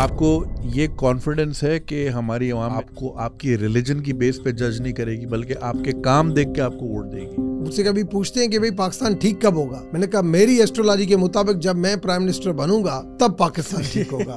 आपको ये कॉन्फिडेंस है कि हमारी आवाम आपको आपकी रिलीजन की बेस पे जज नहीं करेगी बल्कि आपके काम देख के आपको वोट देगी मुझसे कभी पूछते हैं कि भाई पाकिस्तान ठीक कब होगा मैंने कहा मेरी एस्ट्रोलॉजी के मुताबिक जब मैं प्राइम मिनिस्टर बनूंगा तब पाकिस्तान ठीक होगा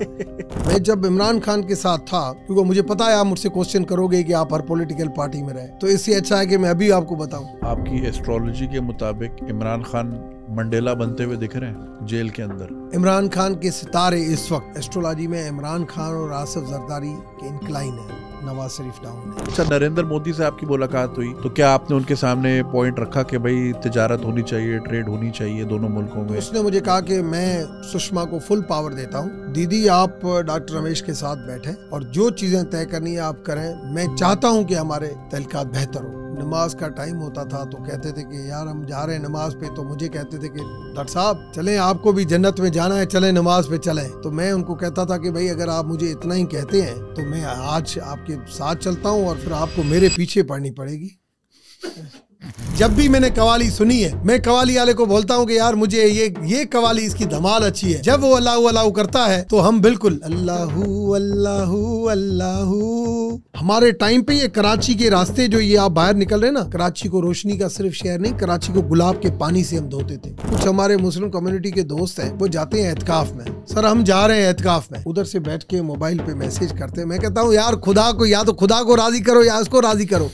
मैं जब इमरान खान के साथ था क्योंकि मुझे पता है आप मुझसे क्वेश्चन करोगे कि आप हर पॉलिटिकल पार्टी में रहे तो इससे अच्छा है कि मैं अभी आपको बताऊं आपकी एस्ट्रोलॉजी के मुताबिक इमरान खान मंडेला बनते हुए दिख रहे हैं जेल के अंदर इमरान खान के सितारे इस वक्त एस्ट्रोलॉजी में इमरान खान और आसफ जरदारी के इंक्लाइन है नवाज शरीफ डाउन अच्छा नरेंद्र मोदी से आपकी मुलाकात हुई तो क्या आपने उनके सामने पॉइंट रखा कि भाई तजारत होनी चाहिए ट्रेड होनी चाहिए दोनों मुल्कों में उसने मुझे कहा कि मैं सुषमा को फुल पावर देता हूँ दीदी आप डॉक्टर रमेश के साथ बैठे और जो चीजें तय करनी है आप करें मैं चाहता हूँ की हमारे तहलका बेहतर हो नमाज का टाइम होता था तो कहते थे कि यार हम जा रहे हैं नमाज पे तो मुझे कहते थे कि डॉक्टर साहब चलें आपको भी जन्नत में जाना है चलें नमाज पे चलें तो मैं उनको कहता था कि भाई अगर आप मुझे इतना ही कहते हैं तो मैं आज आपके आपके साथ चलता हूँ और फिर आपको मेरे पीछे पड़नी पड़ेगी जब भी मैंने कवाली सुनी है मैं कवाली वाले को बोलता हूँ कि यार मुझे ये ये कवाली इसकी धमाल अच्छी है जब वो अल्लाह अल्लाह करता है तो हम बिल्कुल अल्लाह अल्लाह अल्लाह हमारे टाइम पे ये कराची के रास्ते जो ये आप बाहर निकल रहे ना कराची को रोशनी का सिर्फ शहर नहीं कराची को गुलाब के पानी से हम धोते थे कुछ हमारे मुस्लिम कम्युनिटी के दोस्त है वो जाते हैं एहतकाफ में सर हम जा रहे हैं एहतकाफ में उधर से बैठ के मोबाइल पे मैसेज करते हैं मैं कहता हूँ यार खुदा को या तो खुदा को राजी करो या इसको राजी करो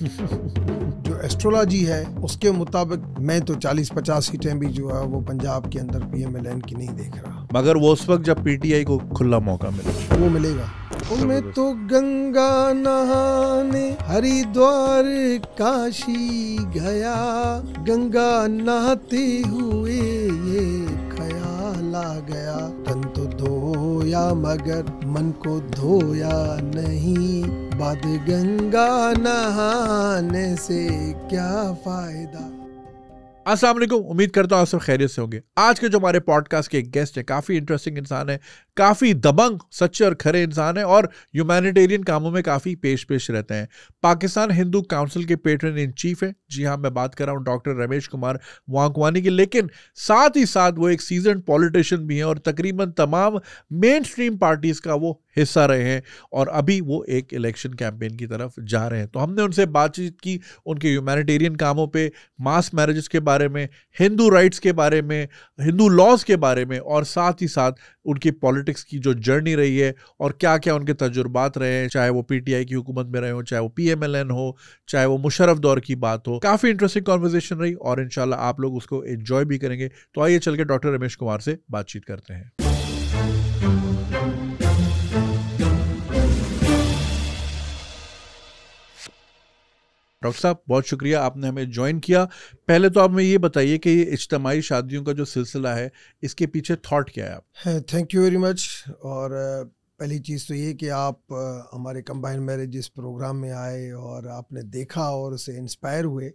एस्ट्रोलॉजी है उसके मुताबिक मैं तो 40-50 सीटें भी जो है वो पंजाब के अंदर पीएमएलएन की नहीं देख रहा मगर वो उस वक्त जब पीटीआई को खुला मौका मिलेगा वो मिलेगा उनमें तो गंगा नहाने हरिद्वार काशी गया गंगा नहाते हुए ये ख्याल आ गया तन तो होया मगर मन को धोया नहीं बाद गंगा नहाने से क्या फायदा अस्सलाम वालेकुम उम्मीद करता हूँ आप सब खैरियत से होंगे आज के जो हमारे पॉडकास्ट के एक गेस्ट है काफ़ी इंटरेस्टिंग इंसान है काफ़ी दबंग सच्चे और खरे इंसान है और ह्यूमैनिटेरियन कामों में काफ़ी पेश पेश रहते हैं पाकिस्तान हिंदू काउंसिल के पेटर्न इन चीफ है जी हाँ मैं बात कर रहा हूँ डॉक्टर रमेश कुमार वांकवानी की लेकिन साथ ही साथ वो एक सीजन पॉलिटिशियन भी हैं और तकरीबन तमाम मेन स्ट्रीम पार्टीज़ का वो हिस्सा रहे हैं और अभी वो एक इलेक्शन कैंपेन की तरफ जा रहे हैं तो हमने उनसे बातचीत की उनके ह्यूमैनिटेरियन कामों पे मास मैरिजेस के बारे में हिंदू राइट्स के बारे में हिंदू लॉज के बारे में और साथ ही साथ उनकी पॉलिटिक्स की जो जर्नी रही है और क्या क्या उनके तजुर्बात रहे हैं चाहे वो पीटीआई की हुकूमत में रहे हो चाहे वो पीएमएलएन हो चाहे वो मुशरफ दौर की बात हो काफ़ी इंटरेस्टिंग कॉन्वर्जेशन रही और इनशाला आप लोग उसको एंजॉय भी करेंगे तो आइए चल के डॉक्टर रमेश कुमार से बातचीत करते हैं डॉक्टर साहब बहुत शुक्रिया आपने हमें ज्वाइन किया पहले तो आप हमें ये बताइए कि ये इज्तमाही शादियों का जो सिलसिला है इसके पीछे थाट क्या है आप थैंक यू वेरी मच और पहली चीज़ तो ये कि आप हमारे कंबाइन मैरिज इस प्रोग्राम में आए और आपने देखा और उसे इंस्पायर हुए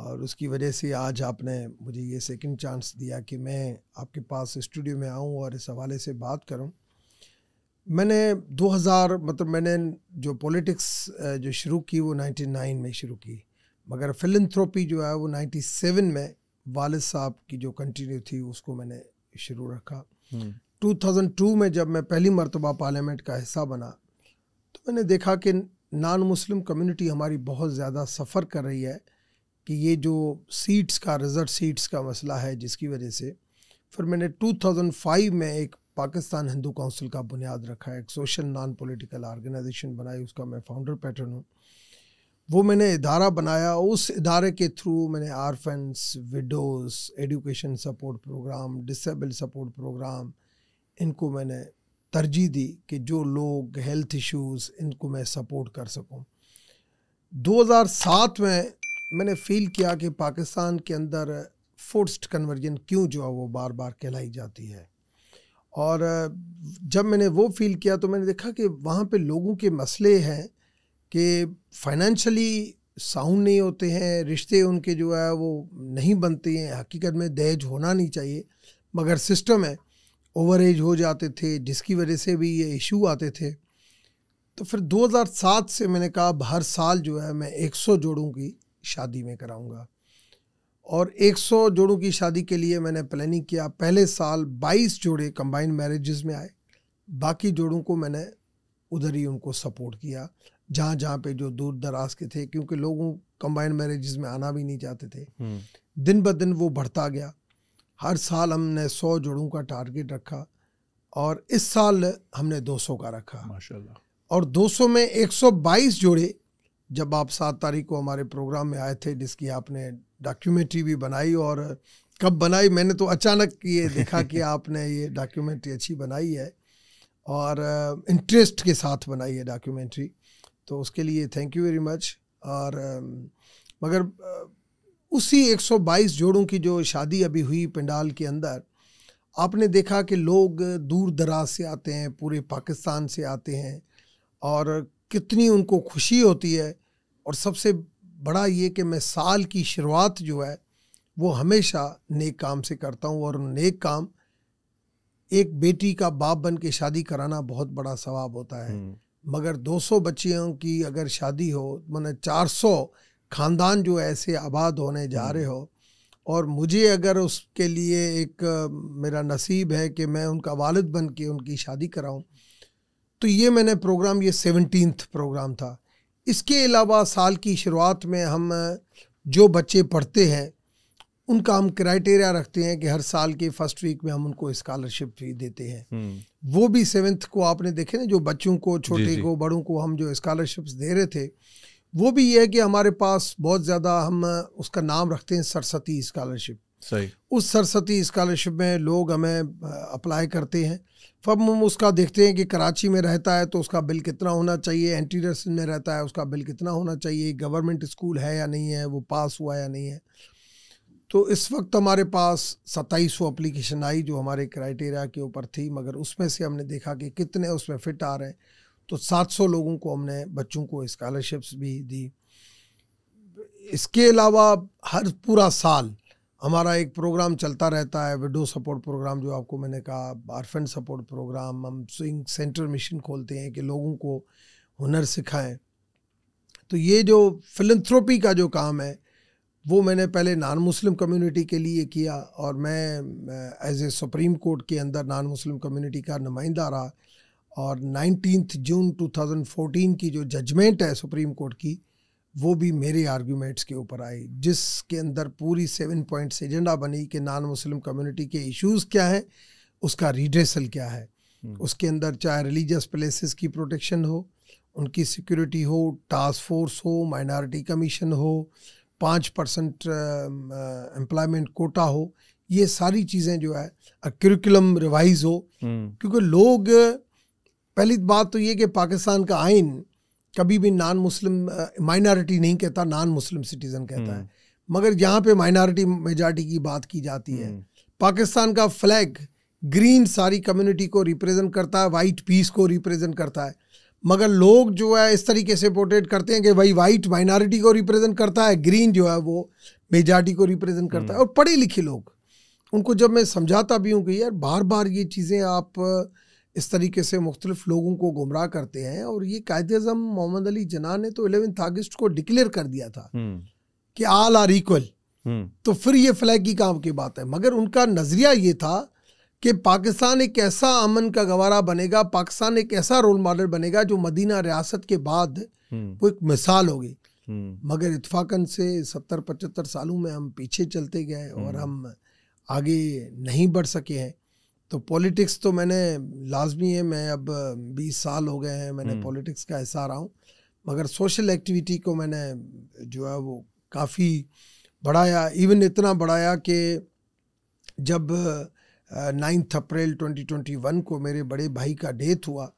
और उसकी वजह से आज आपने मुझे ये सेकंड चांस दिया कि मैं आपके पास स्टूडियो में आऊं और इस हवाले से बात करूं मैंने 2000 मतलब मैंने जो पॉलिटिक्स जो शुरू की वो 99 में शुरू की मगर फिलंथ्रोपी जो है वो 97 में वालद साहब की जो कंटिन्यू थी उसको मैंने शुरू रखा 2002 हम्म। में जब मैं पहली मरतबा पार्लियामेंट का हिस्सा बना तो मैंने देखा कि नॉन मुस्लिम कम्युनिटी हमारी बहुत ज़्यादा सफ़र कर रही है कि ये जो सीट्स का रिजर्व सीट्स का मसला है जिसकी वजह से फिर मैंने 2005 में एक पाकिस्तान हिंदू काउंसिल का बुनियाद रखा है एक सोशल नॉन पॉलिटिकल ऑर्गेनाइजेशन बनाई उसका मैं फाउंडर पैटर्न हूँ वो मैंने इदारा बनाया उस इदारे के थ्रू मैंने orphans widows education support program disable support program इनको मैंने तरजीह दी कि जो लोग हेल्थ इश्यूज़ इनको मैं सपोर्ट कर सकूं 2007 में मैंने फील किया कि पाकिस्तान के अंदर फोर्स्ड कन्वर्जन क्यों जो है वो बार बार कहलाई जाती है और जब मैंने वो फील किया तो मैंने देखा कि वहाँ पे लोगों के मसले हैं कि फाइनेंशली साउंड नहीं होते हैं रिश्ते उनके जो है वो नहीं बनते हैं हकीकत में दहेज होना नहीं चाहिए मगर सिस्टम है ओवर एज हो जाते थे जिसकी वजह से भी ये इशू आते थे तो फिर 2007 से मैंने कहा अब हर साल जो है मैं 100 जोड़ों की शादी में कराऊंगा और 100 जोड़ों की शादी के लिए मैंने प्लानिंग किया पहले साल 22 जोड़े कंबाइंड मैरिजेस में आए बाकी जोड़ों को मैंने उधर ही उनको सपोर्ट किया जहाँ जहाँ पे जो दूर दराज के थे क्योंकि लोगों कंबाइंड मैरिजेस में आना भी नहीं चाहते थे हम्म। दिन ब दिन वो बढ़ता गया हर साल हमने सौ जोड़ों का टारगेट रखा और इस साल हमने 200 का रखा माशाल्लाह और 200 में 122 जोड़े जब आप सात तारीख को हमारे प्रोग्राम में आए थे जिसकी आपने डॉक्यूमेंट्री भी बनाई और कब बनाई मैंने तो अचानक ये देखा कि आपने ये डॉक्यूमेंट्री अच्छी बनाई है और इंटरेस्ट के साथ बनाई है डॉक्यूमेंट्री तो उसके लिए थैंक यू वेरी मच और मगर उसी 122 जोड़ों की जो शादी अभी हुई पंडाल के अंदर आपने देखा कि लोग दूर दराज से आते हैं पूरे पाकिस्तान से आते हैं और कितनी उनको खुशी होती है और सबसे बड़ा ये कि मैं साल की शुरुआत जो है वो हमेशा नेक काम से करता हूँ और नेक काम एक बेटी का बाप बन के शादी कराना बहुत बड़ा सवाब होता है हम्म। मगर 200 बच्चियों की अगर शादी हो मैंने 400 खानदान जो ऐसे आबाद होने जा हम्म। रहे हो और मुझे अगर उसके लिए एक मेरा नसीब है कि मैं उनका वालद बन के उनकी शादी कराऊं तो ये मैंने प्रोग्राम ये सेवनटीन प्रोग्राम था इसके अलावा साल की शुरुआत में हम जो बच्चे पढ़ते हैं उनका हम क्राइटेरिया रखते हैं कि हर साल के फर्स्ट वीक में हम उनको स्कॉलरशिप भी देते हैं हम्म। वो भी सेवन्थ को आपने देखे ना जो बच्चों को छोटे को बड़ों को हम जो स्कॉलरशिप्स दे रहे थे वो भी ये है कि हमारे पास बहुत ज़्यादा हम उसका नाम रखते हैं सरस्वती स्कॉलरशिप सही उस सरस्वती स्कॉलरशिप में लोग हमें अप्लाई करते हैं फिर हम उसका देखते हैं कि कराची में रहता है तो उसका बिल कितना होना चाहिए एंटीरस में रहता है उसका बिल कितना होना चाहिए गवर्नमेंट स्कूल है या नहीं है वो पास हुआ या नहीं है तो इस वक्त हमारे पास सत्ताईस सौ अप्लीकेशन आई जो हमारे क्राइटेरिया के ऊपर थी मगर उसमें से हमने देखा कि कितने उसमें फिट आ रहे हैं तो 700 लोगों को हमने बच्चों को स्कॉलरशिप्स भी दी इसके अलावा हर पूरा साल हमारा एक प्रोग्राम चलता रहता है विडो सपोर्ट प्रोग्राम जो आपको मैंने कहा आरफेंड सपोर्ट प्रोग्राम हम स्विंग सेंटर मिशन खोलते हैं कि लोगों को हुनर सिखाएं तो ये जो फिलंथ्रोपी का जो काम है वो मैंने पहले नॉन मुस्लिम कम्युनिटी के लिए किया और मैं एज ए सुप्रीम कोर्ट के अंदर नॉन मुस्लिम कम्युनिटी का नुमाइंदा रहा और नाइनटीन जून 2014 की जो जजमेंट है सुप्रीम कोर्ट की वो भी मेरे आर्ग्यूमेंट्स के ऊपर आई जिसके अंदर पूरी सेवन पॉइंट्स एजेंडा बनी कि नॉन मुस्लिम कम्युनिटी के इश्यूज क्या हैं उसका रिड्रेसल क्या है हम्म। उसके अंदर चाहे रिलीजियस प्लेसेस की प्रोटेक्शन हो उनकी सिक्योरिटी हो टास्क फोर्स हो माइनॉरिटी कमीशन हो पाँच परसेंट एम्प्लॉयमेंट कोटा हो ये सारी चीज़ें जो है करिकुलम रिवाइज हो हम्म। क्योंकि लोग पहली बात तो ये कि पाकिस्तान का आइन कभी भी नॉन मुस्लिम माइनॉरिटी नहीं कहता नॉन मुस्लिम सिटीजन कहता है हम्म। मगर यहाँ पे माइनॉरिटी मेजॉरिटी की बात की जाती है हम्म। पाकिस्तान का फ्लैग ग्रीन सारी कम्युनिटी को रिप्रेजेंट करता है वाइट पीस को रिप्रेजेंट करता है मगर लोग जो है इस तरीके से पोर्ट्रेट करते हैं कि भाई वाइट माइनॉरिटी को रिप्रेजेंट करता है ग्रीन जो है वो मेजॉरिटी को रिप्रेजेंट करता है हम्म। और पढ़े लिखे लोग उनको जब मैं समझाता भी हूँ कि यार बार बार ये चीज़ें आप इस तरीके से मुख्तलिफ लोगों को गुमराह करते हैं और ये कायद अजम मोहम्मद अली जना ने तो एलेवेंथ अगस्त को डिक्लेयर कर दिया था हम्म। कि आल आर इक्वल तो फिर ये फ्लैग की काम की बात है मगर उनका नज़रिया ये था कि पाकिस्तान एक ऐसा अमन का गवारा बनेगा पाकिस्तान एक ऐसा रोल मॉडल बनेगा जो मदीना रियासत के बाद हम्म। वो एक मिसाल होगी हम्म। मगर इतफाक़न से सत्तर पचहत्तर सालों में हम पीछे चलते गए और हम आगे नहीं बढ़ सके हैं तो पॉलिटिक्स तो मैंने लाजमी है मैं अब बीस साल हो गए हैं मैंने पॉलिटिक्स हम्म। का हिस्सा रहा हूँ मगर सोशल एक्टिविटी को मैंने जो है वो काफ़ी बढ़ाया इवन इतना बढ़ाया कि जब नाइन्थ अप्रैल 2021 को मेरे बड़े भाई का डेथ हुआ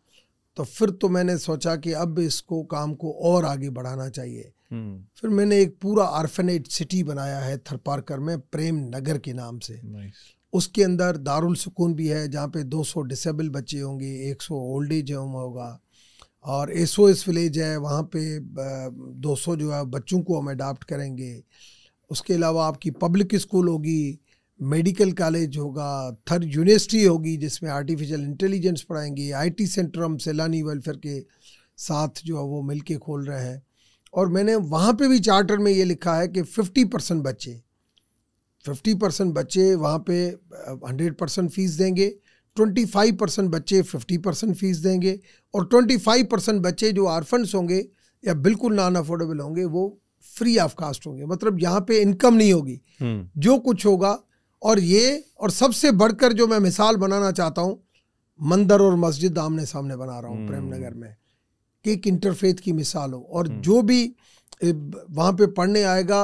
तो फिर तो मैंने सोचा कि अब इसको काम को और आगे बढ़ाना चाहिए हम्म। फिर मैंने एक पूरा आर्फेनेट सिटी बनाया है थरपारकर में प्रेम नगर के नाम से nice. उसके अंदर दारुल सुकून भी है जहाँ पे 200 डिसेबल बच्चे होंगे 100 ओल्ड एज होम होगा और एसओ एस विलेज है वहाँ पे 200 जो है बच्चों को हम अडाप्ट करेंगे उसके अलावा आपकी पब्लिक स्कूल होगी मेडिकल कॉलेज होगा थर यूनिवर्सिटी होगी जिसमें आर्टिफिशियल इंटेलिजेंस पढ़ाएंगे आईटी सेंटर हम सैलानी वेलफेयर के साथ जो है वो मिल के खोल रहे हैं और मैंने वहाँ पे भी चार्टर में ये लिखा है कि 50 परसेंट बच्चे फिफ्टी परसेंट बच्चे वहाँ पे हंड्रेड परसेंट फ़ीस देंगे ट्वेंटी फाइव परसेंट बच्चे फिफ्टी परसेंट फ़ीस देंगे और ट्वेंटी फाइव परसेंट बच्चे जो आरफंड्स होंगे या बिल्कुल नॉन अफोर्डेबल होंगे वो फ्री ऑफ कास्ट होंगे मतलब यहाँ पे इनकम नहीं होगी हम्म। जो कुछ होगा और ये और सबसे बढ़कर जो मैं मिसाल बनाना चाहता हूँ मंदिर और मस्जिद आमने सामने बना रहा हूँ हम्म। प्रेम नगर में कि एक इंटरफेथ की मिसाल हो और हम्म। जो भी वहाँ पे पढ़ने आएगा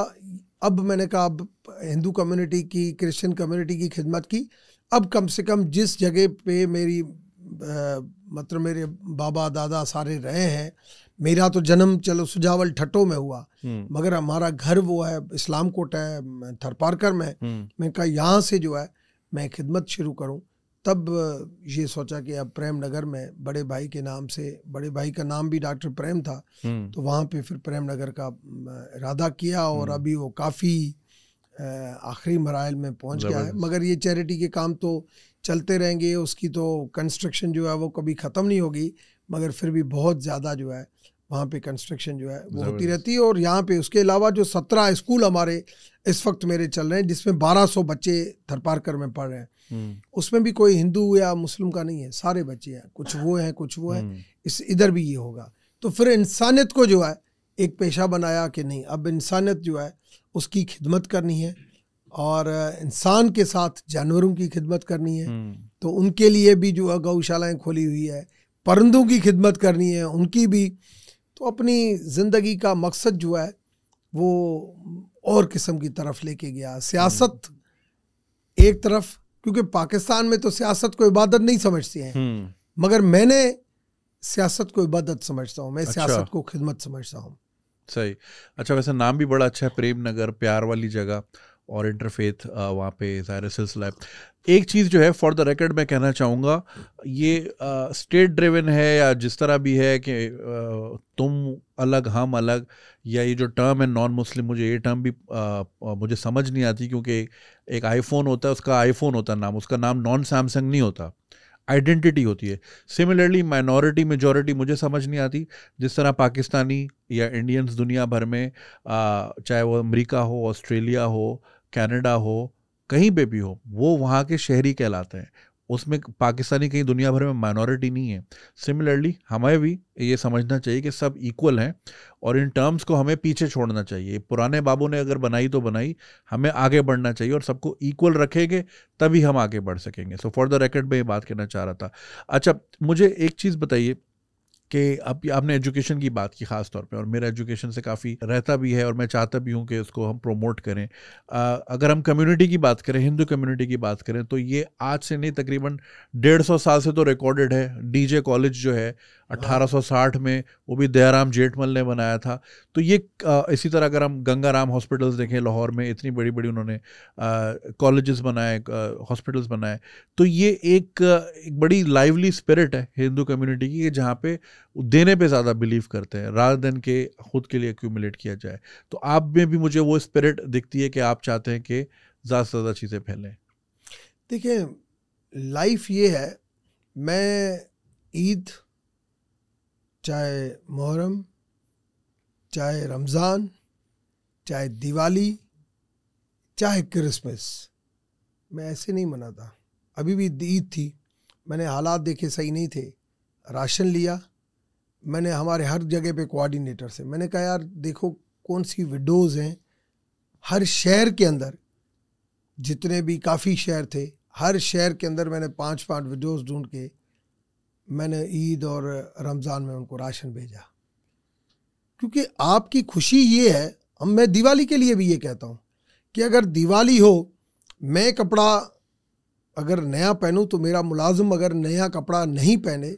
अब मैंने कहा अब हिंदू कम्युनिटी की क्रिश्चियन कम्युनिटी की खिदमत की अब कम से कम जिस जगह पे मेरी मतलब मेरे बाबा दादा सारे रहे हैं मेरा तो जन्म चलो सुजावल ठट्टों में हुआ हम्म। मगर हमारा घर वो है इस्लाम कोट है थरपारकर में हम्म। मैंने कहा यहाँ से जो है मैं खिदमत शुरू करूँ तब ये सोचा कि अब प्रेम नगर में बड़े भाई के नाम से बड़े भाई का नाम भी डॉक्टर प्रेम था हम्म। तो वहाँ पे फिर प्रेम नगर का इरादा किया और अभी वो काफ़ी आखिरी मराइल में पहुंच गया है मगर ये चैरिटी के काम तो चलते रहेंगे उसकी तो कंस्ट्रक्शन जो है वो कभी ख़त्म नहीं होगी मगर फिर भी बहुत ज़्यादा जो है वहाँ पे कंस्ट्रक्शन जो है वो होती रहती है और यहाँ पे उसके अलावा जो सत्रह स्कूल हमारे इस वक्त मेरे चल रहे हैं जिसमें बारह सौ बच्चे थरपारकर में पढ़ रहे हैं हम्म। उसमें भी कोई हिंदू या मुस्लिम का नहीं है सारे बच्चे हैं कुछ वो हैं कुछ वो हैं हम्म। इस इधर भी ये होगा तो फिर इंसानियत को जो है एक पेशा बनाया कि नहीं अब इंसानियत जो है उसकी खिदमत करनी है और इंसान के साथ जानवरों की खिदमत करनी है हम्म। तो उनके लिए भी जो है गौशालाएँ खोली हुई है परंदों की खिदमत करनी है उनकी भी तो अपनी ज़िंदगी का मकसद जो है वो और किस्म की तरफ लेके गया सियासत हम्म। एक तरफ क्योंकि पाकिस्तान में तो सियासत को इबादत नहीं समझते हैं हम्म। मगर मैंने सियासत को इबादत समझता हूँ मैं अच्छा। सियासत को खिदमत समझता हूँ सही अच्छा वैसे नाम भी बड़ा अच्छा है प्रेम नगर प्यार वाली जगह और इंटरफेथ वहाँ पे ज़ाहिर सिलसिला है एक चीज़ जो है फॉर द रिकॉर्ड मैं कहना चाहूँगा ये स्टेट ड्रिवन है या जिस तरह भी है कि आ, तुम अलग हम अलग या ये जो टर्म है नॉन मुस्लिम मुझे ये टर्म भी आ, मुझे समझ नहीं आती क्योंकि एक आईफोन होता है उसका आईफोन होता नाम उसका नाम नॉन सैमसंग नहीं होता आइडेंटिटी होती है सिमिलरली माइनॉरिटी मेजॉरिटी मुझे समझ नहीं आती जिस तरह पाकिस्तानी या इंडियंस दुनिया भर में आ, चाहे वो अमेरिका हो ऑस्ट्रेलिया हो कनाडा हो कहीं पे भी हो वो वहाँ के शहरी कहलाते हैं उसमें पाकिस्तानी कहीं दुनिया भर में माइनॉरिटी नहीं है सिमिलरली हमें भी ये समझना चाहिए कि सब इक्वल हैं और इन टर्म्स को हमें पीछे छोड़ना चाहिए पुराने बाबू ने अगर बनाई तो बनाई हमें आगे बढ़ना चाहिए और सबको इक्वल रखेंगे तभी हम आगे बढ़ सकेंगे सो फॉर द रेकर्ड में ये बात कहना चाह रहा था अच्छा मुझे एक चीज़ बताइए कि अब आपने एजुकेशन की बात की ख़ास तौर पे और मेरा एजुकेशन से काफ़ी रहता भी है और मैं चाहता भी हूँ कि इसको हम प्रोमोट करें आ, अगर हम कम्युनिटी की बात करें हिंदू कम्युनिटी की बात करें तो ये आज से नहीं तकरीबन डेढ़ सौ साल से तो रिकॉर्डेड है डीजे कॉलेज जो है 1860 में वो भी दयाराम जेठमल ने बनाया था तो ये इसी तरह अगर हम गंगाराम हॉस्पिटल्स देखें लाहौर में इतनी बड़ी बड़ी उन्होंने कॉलेजेस बनाए हॉस्पिटल्स बनाए तो ये एक, एक बड़ी लाइवली स्पिरिट है हिंदू कम्युनिटी की जहाँ पे देने पे ज़्यादा बिलीव करते हैं रात दिन के खुद के लिए एक्यूमुलेट किया जाए तो आप में भी मुझे वो स्पिरिट दिखती है कि आप चाहते हैं कि ज़्यादा से ज़्यादा चीज़ें फैलें देखिए लाइफ ये है मैं ईद चाहे मुहर्रम चाहे रमज़ान चाहे दिवाली चाहे क्रिसमस मैं ऐसे नहीं मनाता अभी भी ईद थी मैंने हालात देखे सही नहीं थे राशन लिया मैंने हमारे हर जगह पे कोऑर्डिनेटर से मैंने कहा यार देखो कौन सी विडोज़ हैं हर शहर के अंदर जितने भी काफ़ी शहर थे हर शहर के अंदर मैंने पांच पांच विडोज़ ढूंढ के मैंने ईद और रमज़ान में उनको राशन भेजा क्योंकि आपकी खुशी ये है हम मैं दिवाली के लिए भी ये कहता हूँ कि अगर दिवाली हो मैं कपड़ा अगर नया पहनूँ तो मेरा मुलाजम अगर नया कपड़ा नहीं पहने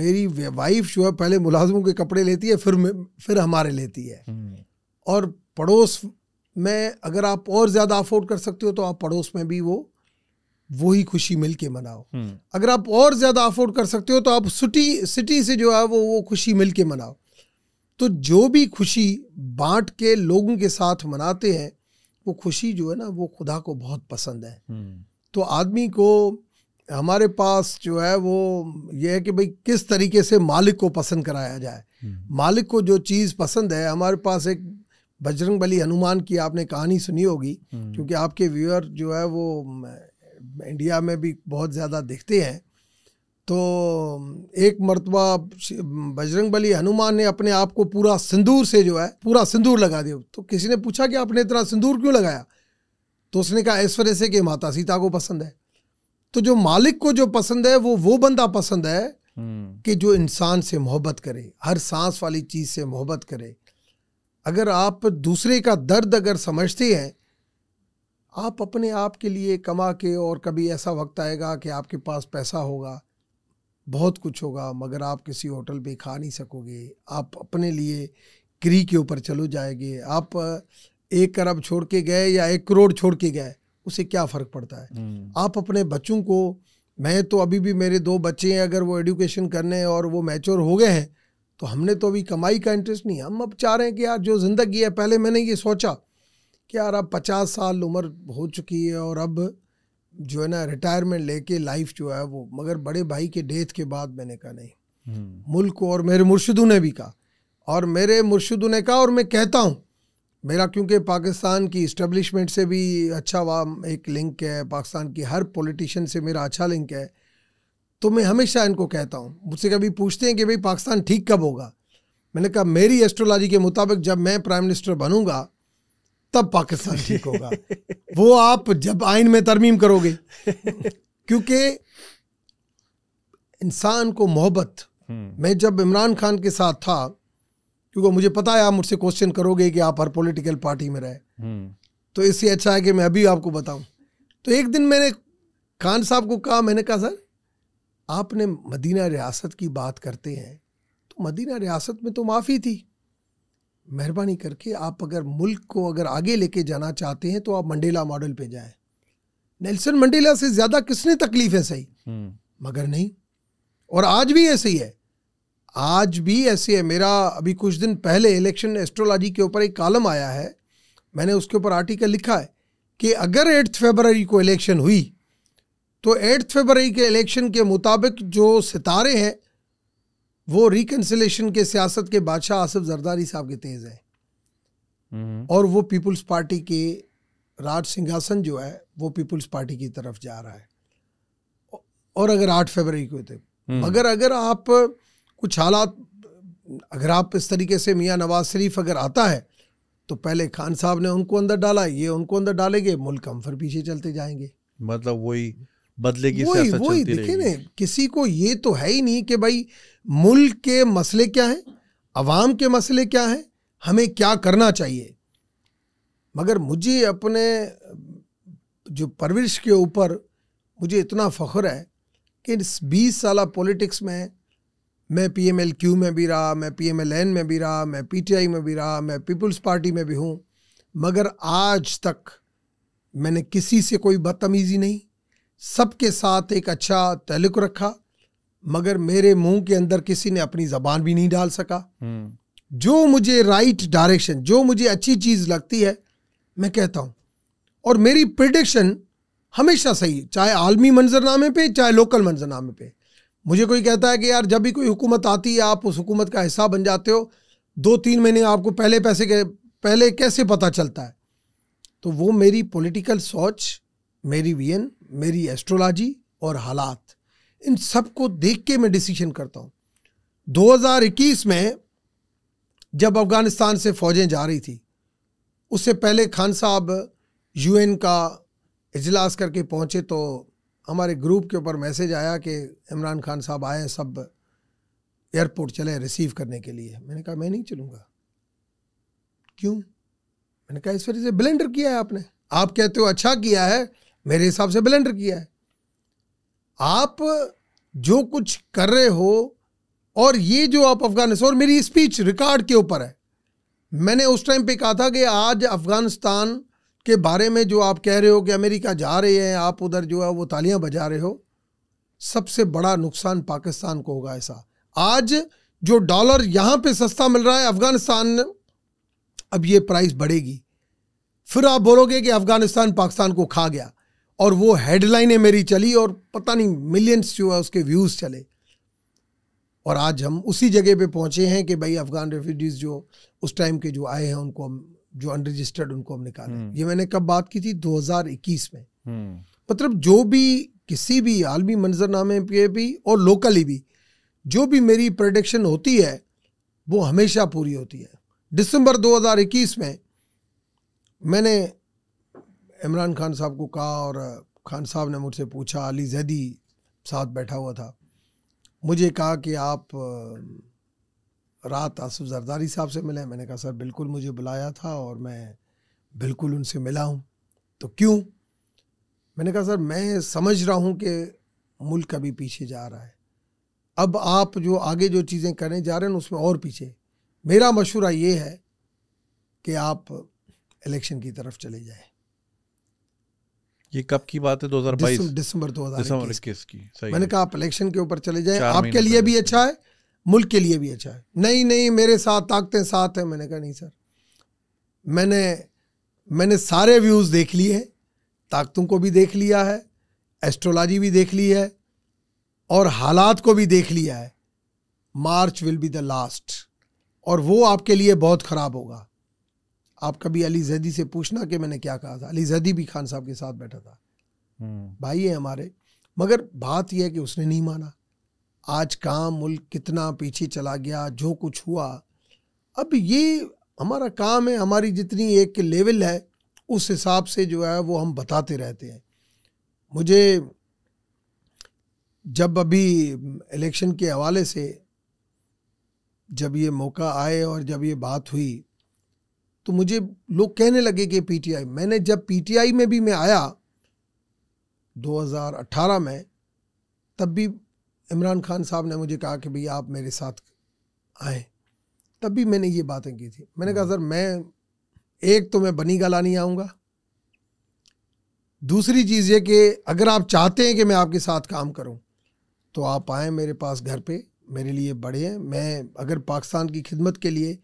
मेरी वाइफ जो है पहले मुलाजमों के कपड़े लेती है फिर फिर हमारे लेती है हम्म। और पड़ोस में अगर आप और ज़्यादा अफोर्ड कर सकते हो तो आप पड़ोस में भी वो वही खुशी मिलके मनाओ हम्म। अगर आप और ज़्यादा अफोर्ड कर सकते हो तो आप सिटी सिटी से जो है वो वो खुशी मिलके मनाओ तो जो भी खुशी बांट के लोगों के साथ मनाते हैं वो खुशी जो है ना वो खुदा को बहुत पसंद है हम्म। तो आदमी को हमारे पास जो है वो ये है कि भाई किस तरीके से मालिक को पसंद कराया जाए हम्म। मालिक को जो चीज़ पसंद है हमारे पास एक बजरंग बली हनुमान की आपने कहानी सुनी होगी क्योंकि आपके व्यूअर जो है वो इंडिया में भी बहुत ज़्यादा दिखते हैं तो एक मरतबा बजरंग बली हनुमान ने अपने आप को पूरा सिंदूर से जो है पूरा सिंदूर लगा दिया तो किसी ने पूछा कि आपने इतना सिंदूर क्यों लगाया तो उसने कहा इस वजह से कि माता सीता को पसंद है तो जो मालिक को जो पसंद है वो वो बंदा पसंद है हम्म। कि जो इंसान से मोहब्बत करे हर सांस वाली चीज़ से मोहब्बत करे अगर आप दूसरे का दर्द अगर समझते हैं आप अपने आप के लिए कमा के और कभी ऐसा वक्त आएगा कि आपके पास पैसा होगा बहुत कुछ होगा मगर आप किसी होटल पे खा नहीं सकोगे आप अपने लिए क्री के ऊपर चलो जाएंगे आप एक अरब छोड़ के गए या एक करोड़ छोड़ के गए उसे क्या फ़र्क पड़ता है हम्म। आप अपने बच्चों को मैं तो अभी भी मेरे दो बच्चे हैं अगर वो एडुकेशन करने और वो मैच्योर हो गए हैं तो हमने तो अभी कमाई का इंटरेस्ट नहीं हम अब चाह रहे हैं कि यार जो ज़िंदगी है पहले मैंने ये सोचा कि यार अब पचास साल उम्र हो चुकी है और अब जो है ना रिटायरमेंट लेके लाइफ जो है वो मगर बड़े भाई के डेथ के बाद मैंने कहा नहीं हम्म। मुल्क और मेरे मुर्शदों ने भी कहा और मेरे मुर्शदों ने कहा और मैं कहता हूँ मेरा क्योंकि पाकिस्तान की इस्टबलिशमेंट से भी अच्छा वाह एक लिंक है पाकिस्तान की हर पॉलिटिशियन से मेरा अच्छा लिंक है तो मैं हमेशा इनको कहता हूँ मुझसे कभी पूछते हैं कि भाई पाकिस्तान ठीक कब होगा मैंने कहा मेरी एस्ट्रोलॉजी के मुताबिक जब मैं प्राइम मिनिस्टर बनूंगा तब पाकिस्तान ठीक होगा वो आप जब आइन में तरमीम करोगे क्योंकि इंसान को मोहब्बत हम्म। मैं जब इमरान खान के साथ था क्योंकि मुझे पता है आप मुझसे क्वेश्चन करोगे कि आप हर पॉलिटिकल पार्टी में रहे हम्म। तो इससे अच्छा है कि मैं अभी आपको बताऊं तो एक दिन मैंने खान साहब को कहा मैंने कहा सर आपने मदीना रियासत की बात करते हैं तो मदीना रियासत में तो माफ़ी थी मेहरबानी करके आप अगर मुल्क को अगर आगे लेके जाना चाहते हैं तो आप मंडेला मॉडल पे जाए नेल्सन मंडेला से ज़्यादा किसने तकलीफ है सही हम्म। मगर नहीं और आज भी ऐसे ही है आज भी ऐसे है मेरा अभी कुछ दिन पहले इलेक्शन एस्ट्रोलॉजी के ऊपर एक कॉलम आया है मैंने उसके ऊपर आर्टिकल लिखा है कि अगर एट्थ फेबररी को इलेक्शन हुई तो एट्थ फेबररी के इलेक्शन के मुताबिक जो सितारे हैं वो रिकनसलेशन के सियासत के बादशाह आसिफ जरदारी साहब के तेज हैं हम्म। और वो पीपुल्स पार्टी के राज सिंहासन जो है वो पीपुल्स पार्टी की तरफ जा रहा है और अगर आठ फरवरी को थे अगर हम्म। अगर आप कुछ हालात अगर आप इस तरीके से मियाँ नवाज शरीफ अगर आता है तो पहले खान साहब ने उनको अंदर डाला ये उनको अंदर डालेंगे मुल्क हम फिर पीछे चलते जाएंगे मतलब वही बदले की वही वही देखे ना किसी को ये तो है ही नहीं कि भाई मुल्क के मसले क्या हैं अवाम के मसले क्या हैं हमें क्या करना चाहिए मगर मुझे अपने जो परवरिश के ऊपर मुझे इतना फ़ख्र है कि इस बीस साल पॉलिटिक्स में मैं पी एम एल क्यू में भी रहा मैं पी एम एल एन में भी रहा मैं पी टी आई में भी रहा मैं पीपल्स पार्टी में भी हूँ मगर आज तक मैंने किसी से कोई बदतमीज़ी नहीं सबके साथ एक अच्छा तहलुक रखा मगर मेरे मुंह के अंदर किसी ने अपनी जबान भी नहीं डाल सका हम्म। जो मुझे राइट डायरेक्शन जो मुझे अच्छी चीज लगती है मैं कहता हूँ और मेरी प्रिडिक्शन हमेशा सही चाहे आलमी मंजरनामे पे चाहे लोकल मंजरनामे पे मुझे कोई कहता है कि यार जब भी कोई हुकूमत आती है आप उस हुकूमत का हिस्सा बन जाते हो दो तीन महीने आपको पहले पैसे के पहले कैसे पता चलता है तो वो मेरी पॉलिटिकल सोच मेरी वियन मेरी एस्ट्रोलॉजी और हालात इन सब को देख के मैं डिसीजन करता हूँ 2021 में जब अफ़गानिस्तान से फ़ौजें जा रही थी उससे पहले खान साहब यूएन का इजलास करके पहुँचे तो हमारे ग्रुप के ऊपर मैसेज आया कि इमरान खान साहब आए सब एयरपोर्ट चले रिसीव करने के लिए मैंने कहा मैं नहीं चलूँगा क्यों मैंने कहा इस वजह से ब्लेंडर किया है आपने आप कहते हो अच्छा किया है मेरे हिसाब से ब्लेंडर किया है आप जो कुछ कर रहे हो और ये जो आप अफगानिस्तान और मेरी स्पीच रिकॉर्ड के ऊपर है मैंने उस टाइम पे कहा था कि आज अफगानिस्तान के बारे में जो आप कह रहे हो कि अमेरिका जा रहे हैं आप उधर जो है वो तालियां बजा रहे हो सबसे बड़ा नुकसान पाकिस्तान को होगा ऐसा आज जो डॉलर यहां पे सस्ता मिल रहा है अफगानिस्तान अब ये प्राइस बढ़ेगी फिर आप बोलोगे कि अफगानिस्तान पाकिस्तान को खा गया और वो हेडलाइनें मेरी चली और पता नहीं मिलियंस जो है उसके व्यूज़ चले और आज हम उसी जगह पे पहुंचे हैं कि भाई अफ़गान रेफ्यूजीज़ जो उस टाइम के जो आए हैं उनको हम जो अनरजिस्टर्ड उनको हम निकालें हम्म। ये मैंने कब बात की थी 2021 में हम्म। मतलब जो भी किसी भी आलमी मंजरनामे पे भी और लोकली भी जो भी मेरी प्रोडिक्शन होती है वो हमेशा पूरी होती है दिसंबर 2021 में मैंने इमरान खान साहब को कहा और खान साहब ने मुझसे पूछा अली जैदी साथ बैठा हुआ था मुझे कहा कि आप रात आसफ़ जरदारी साहब से मिले मैंने कहा सर बिल्कुल मुझे बुलाया था और मैं बिल्कुल उनसे मिला हूँ तो क्यों मैंने कहा सर मैं समझ रहा हूँ कि मुल्क अभी पीछे जा रहा है अब आप जो आगे जो चीज़ें करने जा रहे हैं उसमें और पीछे मेरा मशूरा ये है कि आप इलेक्शन की तरफ चले जाएं ये कब की बात है 2022 दिसंबर 2021 की सही मैंने कहा आप इलेक्शन के ऊपर चले जाएं आपके लिए भी अच्छा है मुल्क के लिए भी अच्छा है नहीं नहीं मेरे साथ ताकतें साथ हैं मैंने कहा नहीं सर मैंने मैंने सारे व्यूज़ देख लिए हैं ताकतों को भी देख लिया है एस्ट्रोलॉजी भी देख ली है और हालात को भी देख लिया है March will be the last और वो आपके लिए बहुत ख़राब होगा आप कभी अली जैदी से पूछना कि मैंने क्या कहा था अली जैदी भी खान साहब के साथ बैठा था हम्म। भाई है हमारे मगर बात यह है कि उसने नहीं माना आज काम मुल्क कितना पीछे चला गया जो कुछ हुआ अब ये हमारा काम है हमारी जितनी एक लेवल है उस हिसाब से जो है वो हम बताते रहते हैं मुझे जब अभी इलेक्शन के हवाले से जब ये मौका आए और जब ये बात हुई तो मुझे लोग कहने लगे कि पीटीआई मैंने जब पीटीआई में भी मैं आया 2018 में तब भी इमरान खान साहब ने मुझे कहा कि भाई आप मेरे साथ आए तब भी मैंने ये बातें की थी मैंने कहा सर मैं एक तो मैं बनी गला नहीं आऊँगा दूसरी चीज़ ये कि अगर आप चाहते हैं कि मैं आपके साथ काम करूं तो आप आएँ मेरे पास घर पे मेरे लिए बड़े हैं मैं अगर पाकिस्तान की खिदमत के लिए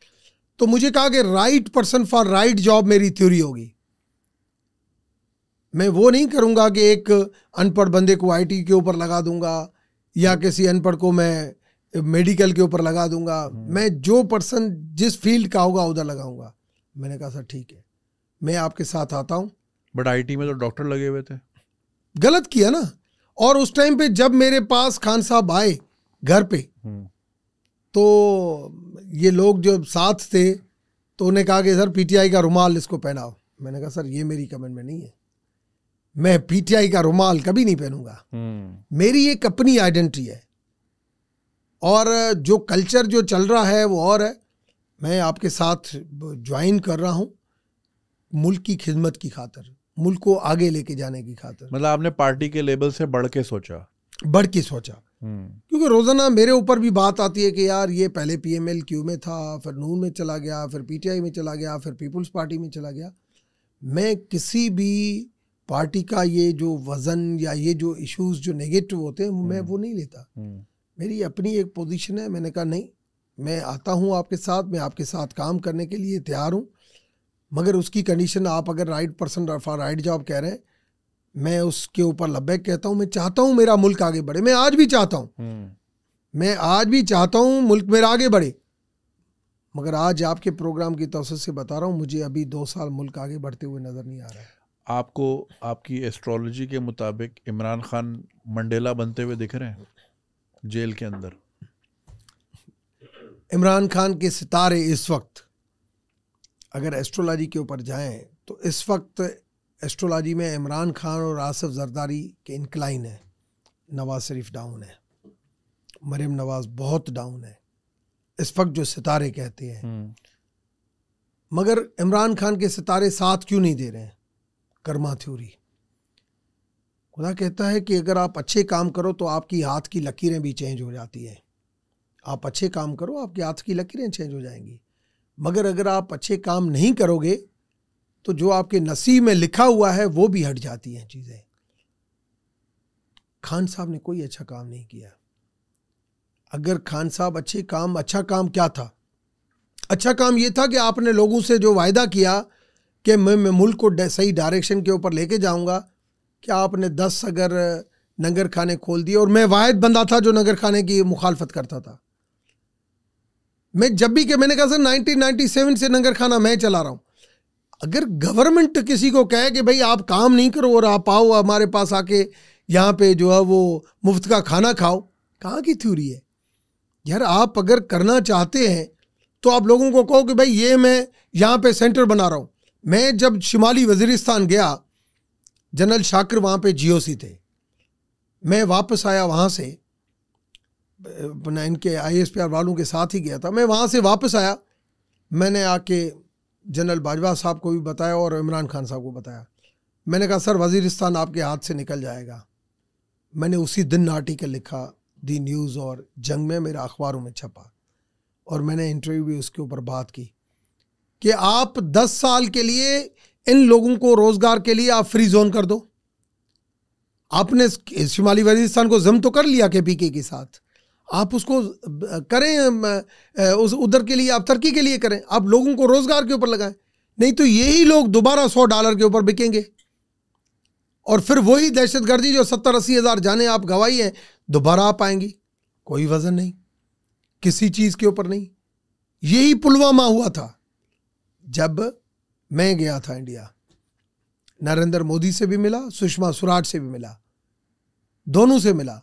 तो मुझे कहा कि right person for right job मेरी थ्योरी होगी मैं वो नहीं करूंगा कि एक अनपढ़ बंदे को आईटी के ऊपर लगा दूंगा या किसी अनपढ़ को मैं मेडिकल के ऊपर लगा दूंगा हम्म। मैं जो पर्सन जिस फील्ड का होगा उधर लगाऊंगा मैंने कहा सर ठीक है मैं आपके साथ आता हूँ बट आईटी में तो डॉक्टर लगे हुए थे गलत किया ना और उस टाइम पे जब मेरे पास खान साहब आए घर पे हम्म। तो ये लोग जो साथ थे तो उन्हें कहा कि सर पीटीआई का रुमाल इसको पहनाओ मैंने कहा सर ये मेरी कमेंट में नहीं है मैं पीटीआई का रुमाल कभी नहीं पहनूंगा हम्म। मेरी एक अपनी आइडेंटिटी है और जो कल्चर जो चल रहा है वो और है मैं आपके साथ ज्वाइन कर रहा हूँ मुल्क की खिदमत की खातर मुल्क को आगे लेके जाने की खातर मतलब आपने पार्टी के लेवल से बढ़ के सोचा बढ़ के सोचा हम्म। क्योंकि रोज़ाना मेरे ऊपर भी बात आती है कि यार ये पहले पी एम एल क्यू में था फिर नून में चला गया फिर पी टी आई में चला गया फिर पीपुल्स पार्टी में चला गया मैं किसी भी पार्टी का ये जो वज़न या ये जो इश्यूज़ जो नेगेटिव होते हैं मैं वो हम्म। नहीं लेता हम्म। मेरी अपनी एक पोजीशन है मैंने कहा नहीं मैं आता हूँ आपके साथ मैं आपके साथ काम करने के लिए तैयार हूँ मगर उसकी कंडीशन आप अगर right person for right job कह रहे हैं मैं उसके ऊपर लब्बैक कहता हूँ मैं चाहता हूँ मेरा मुल्क आगे बढ़े मैं आज भी चाहता हूँ हम्म। मैं आज भी चाहता हूँ मुल्क मेरा आगे बढ़े मगर आज आपके प्रोग्राम की तोसत से बता रहा हूँ मुझे अभी दो साल मुल्क आगे बढ़ते हुए नज़र नहीं आ रहा है आपको आपकी एस्ट्रोलॉजी के मुताबिक इमरान खान मंडेला बनते हुए दिख रहे हैं जेल के अंदर इमरान खान के सितारे इस वक्त अगर एस्ट्रोलॉजी के ऊपर जाएं तो इस वक्त एस्ट्रोलॉजी में इमरान खान और आसफ जरदारी के इंक्लाइन है नवाज शरीफ डाउन है मरियम नवाज बहुत डाउन है इस वक्त जो सितारे कहते हैं हम्म। मगर इमरान खान के सितारे साथ क्यों नहीं दे रहे हैं कर्मा थ्योरी खुदा कहता है कि अगर आप अच्छे काम करो तो आपकी हाथ की लकीरें भी चेंज हो जाती हैं आप अच्छे काम करो आपके हाथ की लकीरें चेंज हो जाएंगी मगर अगर आप अच्छे काम नहीं करोगे तो जो आपके नसीब में लिखा हुआ है वो भी हट जाती हैं चीज़ें खान साहब ने कोई अच्छा काम नहीं किया अगर खान साहब अच्छे काम अच्छा काम क्या था अच्छा काम ये था कि आपने लोगों से जो वायदा किया कि मैं, मैं मुल्क को सही डायरेक्शन के ऊपर लेके जाऊंगा क्या आपने दस अगर नंगर खाने खोल दिए और मैं वायद बंदा था जो नंगर खाने की मुखालफत करता था मैं जब भी के मैंने कहा सर 1997 से नंगर खाना मैं चला रहा हूं अगर गवर्नमेंट किसी को कहे कि भाई आप काम नहीं करो और आप आओ हमारे पास आके यहाँ पे जो है वो मुफ्त का खाना खाओ कहाँ की थ्योरी है यार आप अगर करना चाहते हैं तो आप लोगों को कहो कि भाई ये मैं यहाँ पे सेंटर बना रहा हूँ मैं जब शिमाली वजीरिस्तान गया जनरल शाकर वहाँ पे जीओसी थे मैं वापस आया वहाँ से अपना इनके आई एस पी आर वालों के साथ ही गया था मैं वहाँ से वापस आया मैंने आके जनरल बाजवा साहब को भी बताया और इमरान खान साहब को बताया मैंने कहा सर वजीरिस्तान आपके हाथ से निकल जाएगा मैंने उसी दिन आर्टिकल लिखा दी न्यूज़ और जंग में मेरा अखबारों में छपा और मैंने इंटरव्यू भी उसके ऊपर बात की कि आप 10 साल के लिए इन लोगों को रोज़गार के लिए आप फ्री जोन कर दो आपने शिमाली वजीरिस्तान को जम तो कर लिया के पी के साथ आप उसको करें उस उधर के लिए आप तरक्की के लिए करें आप लोगों को रोज़गार के ऊपर लगाएं नहीं तो यही लोग दोबारा सौ डॉलर के ऊपर बिकेंगे और फिर वही दहशत गर्दी जो सत्तर अस्सी हज़ार जाने आप गवाई हैं दोबारा आप आएंगी कोई वजन नहीं किसी चीज़ के ऊपर नहीं यही पुलवामा हुआ था जब मैं गया था इंडिया नरेंद्र मोदी से भी मिला सुषमा स्वराज से भी मिला दोनों से मिला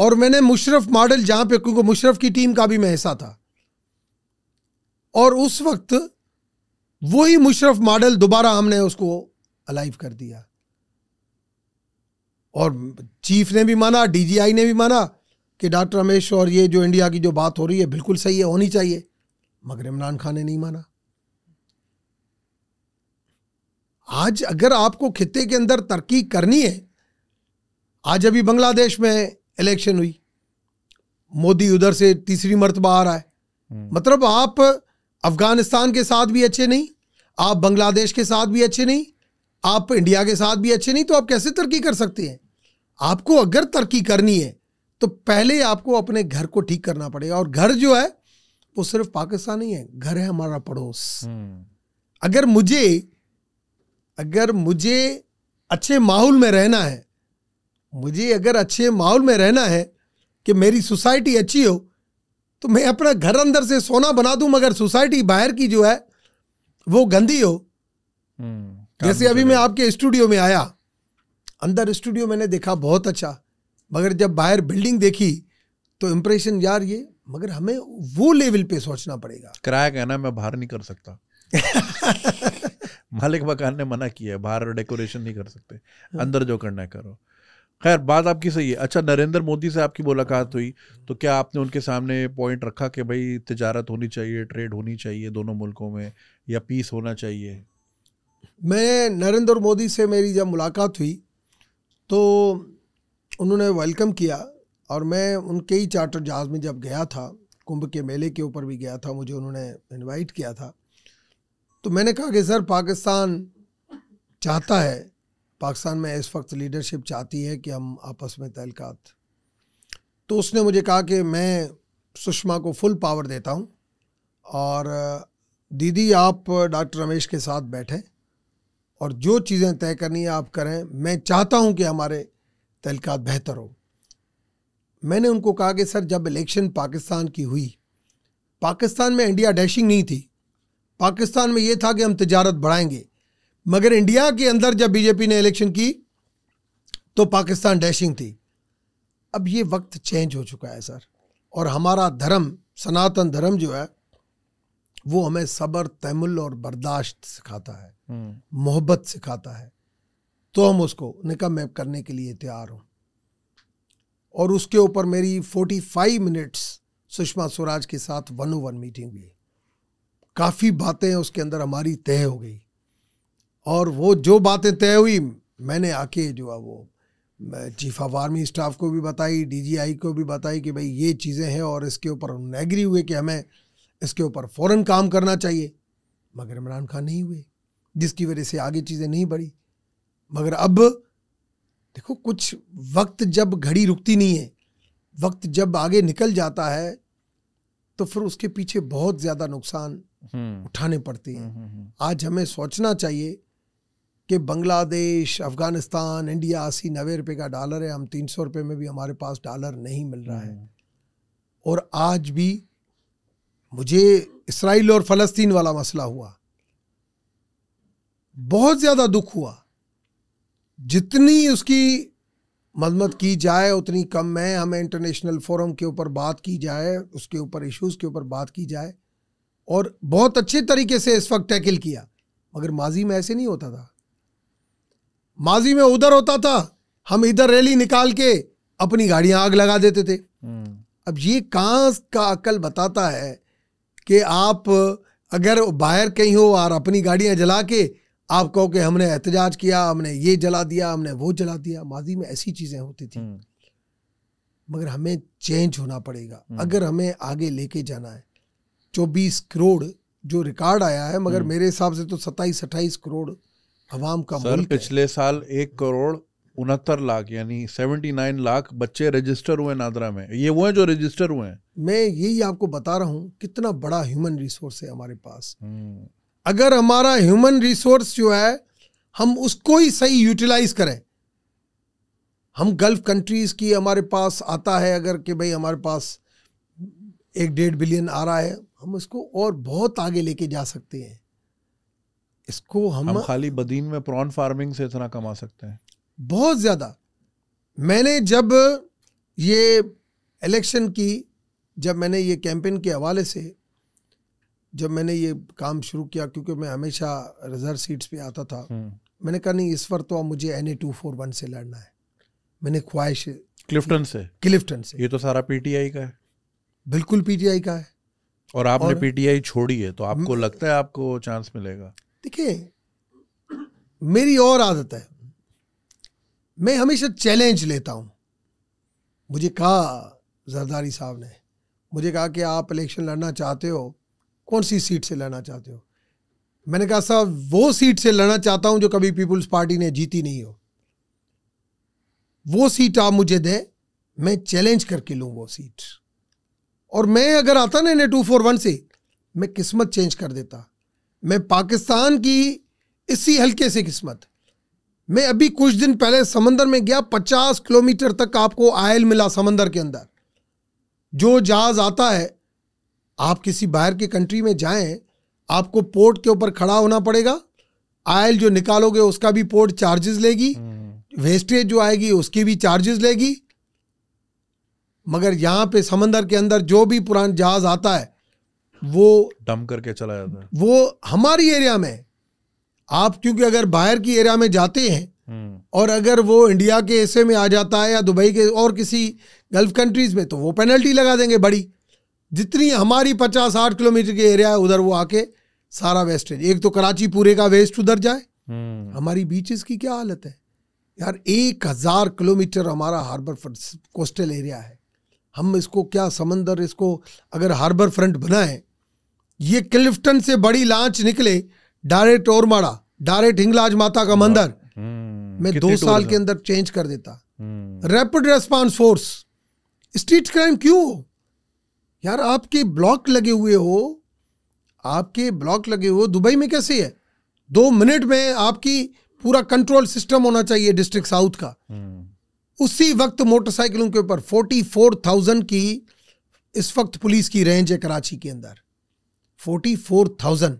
और मैंने मुशरफ मॉडल जहां पे क्योंकि मुशरफ की टीम का भी मैं हिस्सा था और उस वक्त वही मुशरफ मॉडल दोबारा हमने उसको अलाइव कर दिया और चीफ ने भी माना डीजीआई ने भी माना कि डॉक्टर रमेश और ये जो इंडिया की जो बात हो रही है बिल्कुल सही है होनी चाहिए मगर इमरान खान ने नहीं माना आज अगर आपको खिते के अंदर तरक्की करनी है आज अभी बांग्लादेश में इलेक्शन हुई मोदी उधर से तीसरी मरतबा आ रहा है हम्म। मतलब आप अफगानिस्तान के साथ भी अच्छे नहीं आप बांग्लादेश के साथ भी अच्छे नहीं आप इंडिया के साथ भी अच्छे नहीं तो आप कैसे तरक्की कर सकते हैं आपको अगर तरक्की करनी है तो पहले आपको अपने घर को ठीक करना पड़ेगा और घर जो है वो सिर्फ पाकिस्तान ही है घर है हमारा पड़ोस हम्म। अगर मुझे अगर मुझे अच्छे माहौल में रहना है मुझे अगर अच्छे माहौल में रहना है कि मेरी सोसाइटी अच्छी हो तो मैं अपना घर अंदर से सोना बना दूं मगर सोसाइटी बाहर की जो है वो गंदी हो हम्म, जैसे अभी मैं आपके स्टूडियो में आया अंदर स्टूडियो मैंने देखा बहुत अच्छा मगर जब बाहर बिल्डिंग देखी तो इम्प्रेशन यार ये मगर हमें वो लेवल पे सोचना पड़ेगा किराया कहना मैं बाहर नहीं कर सकता मालिक मकान ने मना किया है बाहर डेकोरेशन नहीं कर सकते हाँ। अंदर जो करना है करो खैर बात आपकी सही है अच्छा नरेंद्र मोदी से आपकी मुलाकात हुई तो क्या आपने उनके सामने पॉइंट रखा कि भाई तजारत होनी चाहिए ट्रेड होनी चाहिए दोनों मुल्कों में या पीस होना चाहिए मैं नरेंद्र मोदी से मेरी जब मुलाकात हुई तो उन्होंने वेलकम किया और मैं उनके ही चार्टर जहाज़ में जब गया था कुंभ के मेले के ऊपर भी गया था मुझे उन्होंने इनवाइट किया था तो मैंने कहा कि सर पाकिस्तान चाहता है पाकिस्तान में इस वक्त लीडरशिप चाहती है कि हम आपस में तहलकात तो उसने मुझे कहा कि मैं सुषमा को फुल पावर देता हूँ और दीदी आप डॉक्टर रमेश के साथ बैठें और जो चीज़ें तय करनी है आप करें मैं चाहता हूं कि हमारे तहलकात बेहतर हो मैंने उनको कहा कि सर जब इलेक्शन पाकिस्तान की हुई पाकिस्तान में इंडिया डैशिंग नहीं थी पाकिस्तान में ये था कि हम तजारत बढ़ाएंगे मगर इंडिया के अंदर जब बीजेपी ने इलेक्शन की तो पाकिस्तान डैशिंग थी अब ये वक्त चेंज हो चुका है सर और हमारा धर्म सनातन धर्म जो है वो हमें सब्र तैमुल और बर्दाश्त सिखाता है हम्म। मोहब्बत सिखाता है तो हम उसको निकम मैप करने के लिए तैयार हूँ और उसके ऊपर मेरी forty five minutes Sushma Swaraj के साथ वन ओ वन मीटिंग हुई काफ़ी बातें उसके अंदर हमारी तय हो गई और वो जो बातें तय हुई मैंने आके जो है वो चीफ ऑफ आर्मी स्टाफ को भी बताई डीजीआई को भी बताई कि भाई ये चीज़ें हैं और इसके ऊपर उन्होंने एग्री हुए कि हमें इसके ऊपर फ़ौर काम करना चाहिए मगर इमरान खान नहीं हुए जिसकी वजह से आगे चीज़ें नहीं बढ़ी मगर अब देखो कुछ वक्त जब घड़ी रुकती नहीं है वक्त जब आगे निकल जाता है तो फिर उसके पीछे बहुत ज़्यादा नुकसान हम्म। उठाने पड़ते हैं हम्म, हम्म, आज हमें सोचना चाहिए कि बांग्लादेश अफ़गानिस्तान इंडिया अस्सी नबे रुपये का डॉलर है हम तीन सौ रुपये में भी हमारे पास डॉलर नहीं मिल रहा है हम्म। और आज भी मुझे इसराइल और फ़लस्तीन वाला मसला हुआ बहुत ज़्यादा दुख हुआ जितनी उसकी मदमत की जाए उतनी कम है हमें इंटरनेशनल फोरम के ऊपर बात की जाए उसके ऊपर इश्यूज़ के ऊपर बात की जाए और बहुत अच्छे तरीके से इस वक्त टैकल किया मगर माजी में ऐसे नहीं होता था माजी में उधर होता था हम इधर रैली निकाल के अपनी गाड़ियां आग लगा देते थे अब ये कहाँ का अकल बताता है कि आप अगर बाहर कहीं हो और अपनी गाड़ियां जला के आप कहो कि हमने एहतजाज किया हमने ये जला दिया हमने वो जला दिया माजी में ऐसी चीज़ें होती थी हम्म। मगर हमें चेंज होना पड़ेगा हम्म। अगर हमें आगे लेके जाना है चौबीस करोड़ जो रिकॉर्ड आया है मगर हम्म। मेरे हिसाब से तो सत्ताईस अट्ठाईस करोड़ आवाम का सर पिछले साल एक करोड़ उनहत्तर लाख यानी सेवेंटी नाइन लाख बच्चे रजिस्टर हुए नादरा में ये वो हैं जो रजिस्टर हुए हैं मैं यही आपको बता रहा हूँ कितना बड़ा ह्यूमन रिसोर्स है हमारे पास हम्म। अगर हमारा ह्यूमन रिसोर्स जो है हम उसको ही सही यूटिलाइज करें हम गल्फ कंट्रीज की हमारे पास आता है अगर कि भाई हमारे पास एक डेढ़ बिलियन आ रहा है हम उसको और बहुत आगे लेके जा सकते हैं इसको हम, हम खाली बदीन में प्रॉन फार्मिंग से इतना कमा सकते हैं बहुत ज़्यादा मैंने जब ये इलेक्शन की जब मैंने ये कैंपेन के हवाले से जब मैंने ये काम शुरू किया क्योंकि मैं हमेशा रिजर्व सीट्स पे आता था हम्म। मैंने कहा नहीं इस पर तो मुझे N A two four one से लड़ना है मैंने ख्वाहिश क्लिफ्टन से क्लिफ्टन से ये तो सारा पीटीआई का है बिल्कुल पीटीआई का है और आपने पीटीआई छोड़ी है तो आपको हम्म। लगता है आपको चांस मिलेगा देखिए मेरी और आदत है मैं हमेशा चैलेंज लेता हूं मुझे कहा जरदारी साहब ने मुझे कहा कि आप इलेक्शन लड़ना चाहते हो कौन सी सीट से लड़ना चाहते हो मैंने कहा साहब वो सीट से लड़ना चाहता हूं जो कभी पीपुल्स पार्टी ने जीती नहीं हो वो सीट आप मुझे दें मैं चैलेंज करके लूँ वो सीट और मैं अगर आता ना इन्हें टू फोर वन से मैं किस्मत चेंज कर देता मैं पाकिस्तान की इसी हल्के से किस्मत मैं अभी कुछ दिन पहले समंदर में गया पचास किलोमीटर तक आपको आयल मिला समंदर के अंदर जो जहाज आता है आप किसी बाहर के कंट्री में जाएं आपको पोर्ट के ऊपर खड़ा होना पड़ेगा आयल जो निकालोगे उसका भी पोर्ट चार्जेस लेगी वेस्टेज हम्म। जो आएगी उसकी भी चार्जेस लेगी मगर यहाँ पे समंदर के अंदर जो भी पुरान जहाज आता है वो डम करके चला जाता है वो हमारी एरिया में आप क्योंकि अगर बाहर की एरिया में जाते हैं हम्म। और अगर वो इंडिया के हिस्से में आ जाता है या दुबई के और किसी गल्फ कंट्रीज में तो वो पेनल्टी लगा देंगे बड़ी जितनी हमारी पचास साठ किलोमीटर की एरिया है उधर वो आके सारा वेस्टेज एक तो कराची पूरे का वेस्ट उधर जाए हम्म। हमारी बीचेस की क्या हालत है यार एक हजार किलोमीटर हमारा हार्बर कोस्टल एरिया है हम इसको क्या समंदर इसको अगर हार्बर फ्रंट बनाए ये क्लिफ्टन से बड़ी लांच निकले डायरेक्ट और माड़ा डायरेक्ट हिंगलाज माता का मंदिर हम्म, मैं दो साल के अंदर चेंज कर देता rapid response force street crime क्यों यार आपके ब्लॉक लगे हुए हो आपके ब्लॉक लगे हुए दुबई में कैसे है दो मिनट में आपकी पूरा कंट्रोल सिस्टम होना चाहिए डिस्ट्रिक्ट साउथ का हम्म। उसी वक्त मोटरसाइकिलों के ऊपर फोर्टी फोर थाउजेंड की इस वक्त पुलिस की रेंज है कराची के अंदर फोर्टी फोर थाउजेंड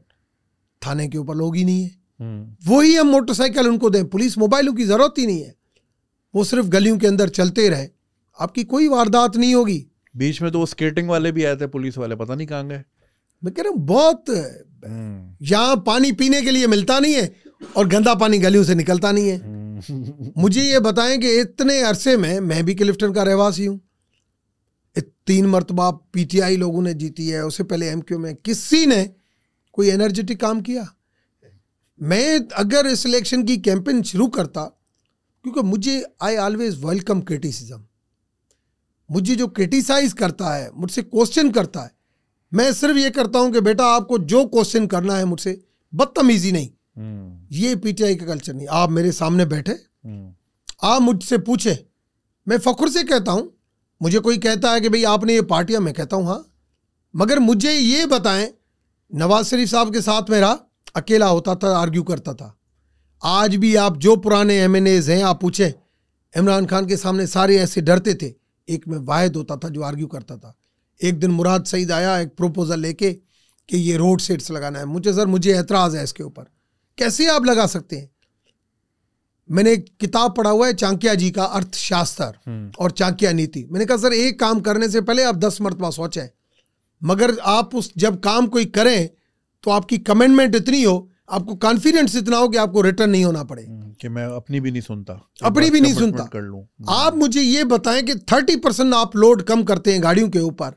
थाने के ऊपर लोग ही नहीं है हम्म। वही हम मोटरसाइकिल उनको दें पुलिस मोबाइलों की जरूरत ही नहीं है वो सिर्फ गलियों के अंदर चलते रहे आपकी कोई वारदात नहीं होगी बीच में तो वो स्केटिंग वाले भी आए थे पुलिस वाले पता नहीं कहाँ गए मैं कह रहा हूँ बहुत हम्म। यहाँ पानी पीने के लिए मिलता नहीं है और गंदा पानी गलियों से निकलता नहीं है हम्म। मुझे ये बताएं कि इतने अरसे में मैं भी क्लिफ्टन का रहवासी हूँ तीन मरतबा पीटीआई लोगों ने जीती है उससे पहले क्यू में किसी ने कोई एनर्जेटिक काम किया मैं अगर इस इलेक्शन की कैंपेन शुरू करता क्योंकि मुझे आई ऑलवेज वेलकम क्रिटिसिज्म मुझे जो क्रिटिसाइज करता है मुझसे क्वेश्चन करता है मैं सिर्फ ये करता हूं कि बेटा आपको जो क्वेश्चन करना है मुझसे बदतमीजी नहीं hmm. ये पीटीआई का कल्चर नहीं आप मेरे सामने बैठे hmm. आप मुझसे पूछे मैं फख्र से कहता हूं मुझे कोई कहता है कि भाई आपने ये पार्टियां मैं कहता हूँ हाँ मगर मुझे ये बताएं नवाज शरीफ साहब के साथ मेरा अकेला होता था आर्ग्यू करता था आज भी आप जो पुराने एम हैं आप पूछें इमरान खान के सामने सारे ऐसे डरते थे एक में वाहिद होता था जो आर्ग्यू करता था एक दिन मुराद सईद आया एक प्रपोज़ल लेके कि ये रोड सेट्स लगाना है मुझे सर मुझे एतराज़ है इसके ऊपर कैसे आप लगा सकते हैं मैंने एक किताब पढ़ा हुआ है चांक्या जी का अर्थशास्त्र हम्म। और चांकिया नीति मैंने कहा सर एक काम करने से पहले आप दस मरतबा सोचें मगर आप उस जब काम कोई करें तो आपकी कमेंटमेंट इतनी हो आपको कॉन्फिडेंस इतना हो कि आपको रिटर्न नहीं होना पड़े हम्म, कि मैं अपनी भी नहीं सुनता अपनी भी नहीं सुनता कर लूं आप मुझे ये बताएं कि थर्टी परसेंट आप लोड कम करते हैं गाड़ियों के ऊपर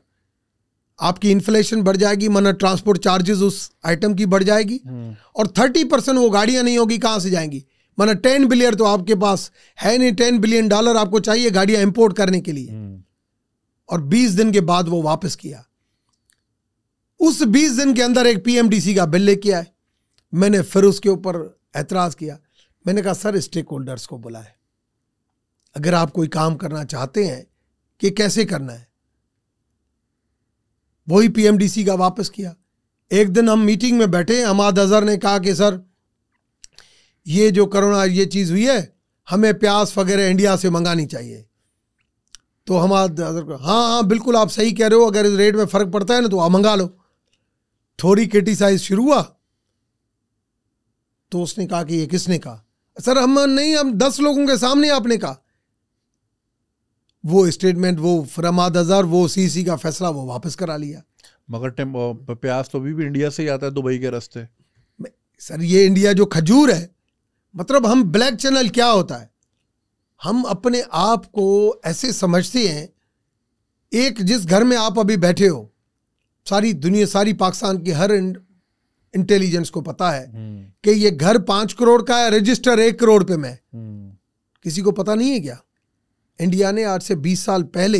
आपकी इन्फ्लेशन बढ़ जाएगी मन ट्रांसपोर्ट चार्जेस उस आइटम की बढ़ जाएगी हम्म। और थर्टी परसेंट वो गाड़ियां नहीं होगी कहां से जाएंगी माना टेन बिलियन तो आपके पास है नहीं टेन बिलियन डॉलर आपको चाहिए गाड़ियां इंपोर्ट करने के लिए हम्म। और बीस दिन के बाद वो वापस किया उस बीस दिन के अंदर एक पीएमडीसी का बिल लेके आए मैंने फिर उसके ऊपर एतराज़ किया मैंने कहा सर स्टेक होल्डर्स को बुलाए अगर आप कोई काम करना चाहते हैं कि कैसे करना है वही पीएमडीसी का वापस किया एक दिन हम मीटिंग में बैठे अमाद अजहर ने कहा कि सर ये जो करोना ये चीज़ हुई है हमें प्यास वगैरह इंडिया से मंगानी चाहिए तो हम हाँ हाँ बिल्कुल आप सही कह रहे हो अगर इस रेट में फ़र्क पड़ता है ना तो आप मंगा लो थोड़ी क्रिटिसाइज शुरू हुआ तो उसने कहा कि ये किसने कहा सर हम नहीं हम दस लोगों के सामने आपने कहा वो स्टेटमेंट वो फरमाद अजहर वो सीसी का फैसला वो वापस करा लिया मगर प्याज तो अभी भी, भी इंडिया से ही आता है दुबई के रास्ते सर ये इंडिया जो खजूर है मतलब हम ब्लैक चैनल क्या होता है हम अपने आप को ऐसे समझते हैं एक जिस घर में आप अभी बैठे हो सारी दुनिया सारी पाकिस्तान की हर इंटेलिजेंस को पता है हम्म। कि ये घर पांच करोड़ का है रजिस्टर एक करोड़ पे में हम्म। किसी को पता नहीं है क्या इंडिया ने आज से बीस साल पहले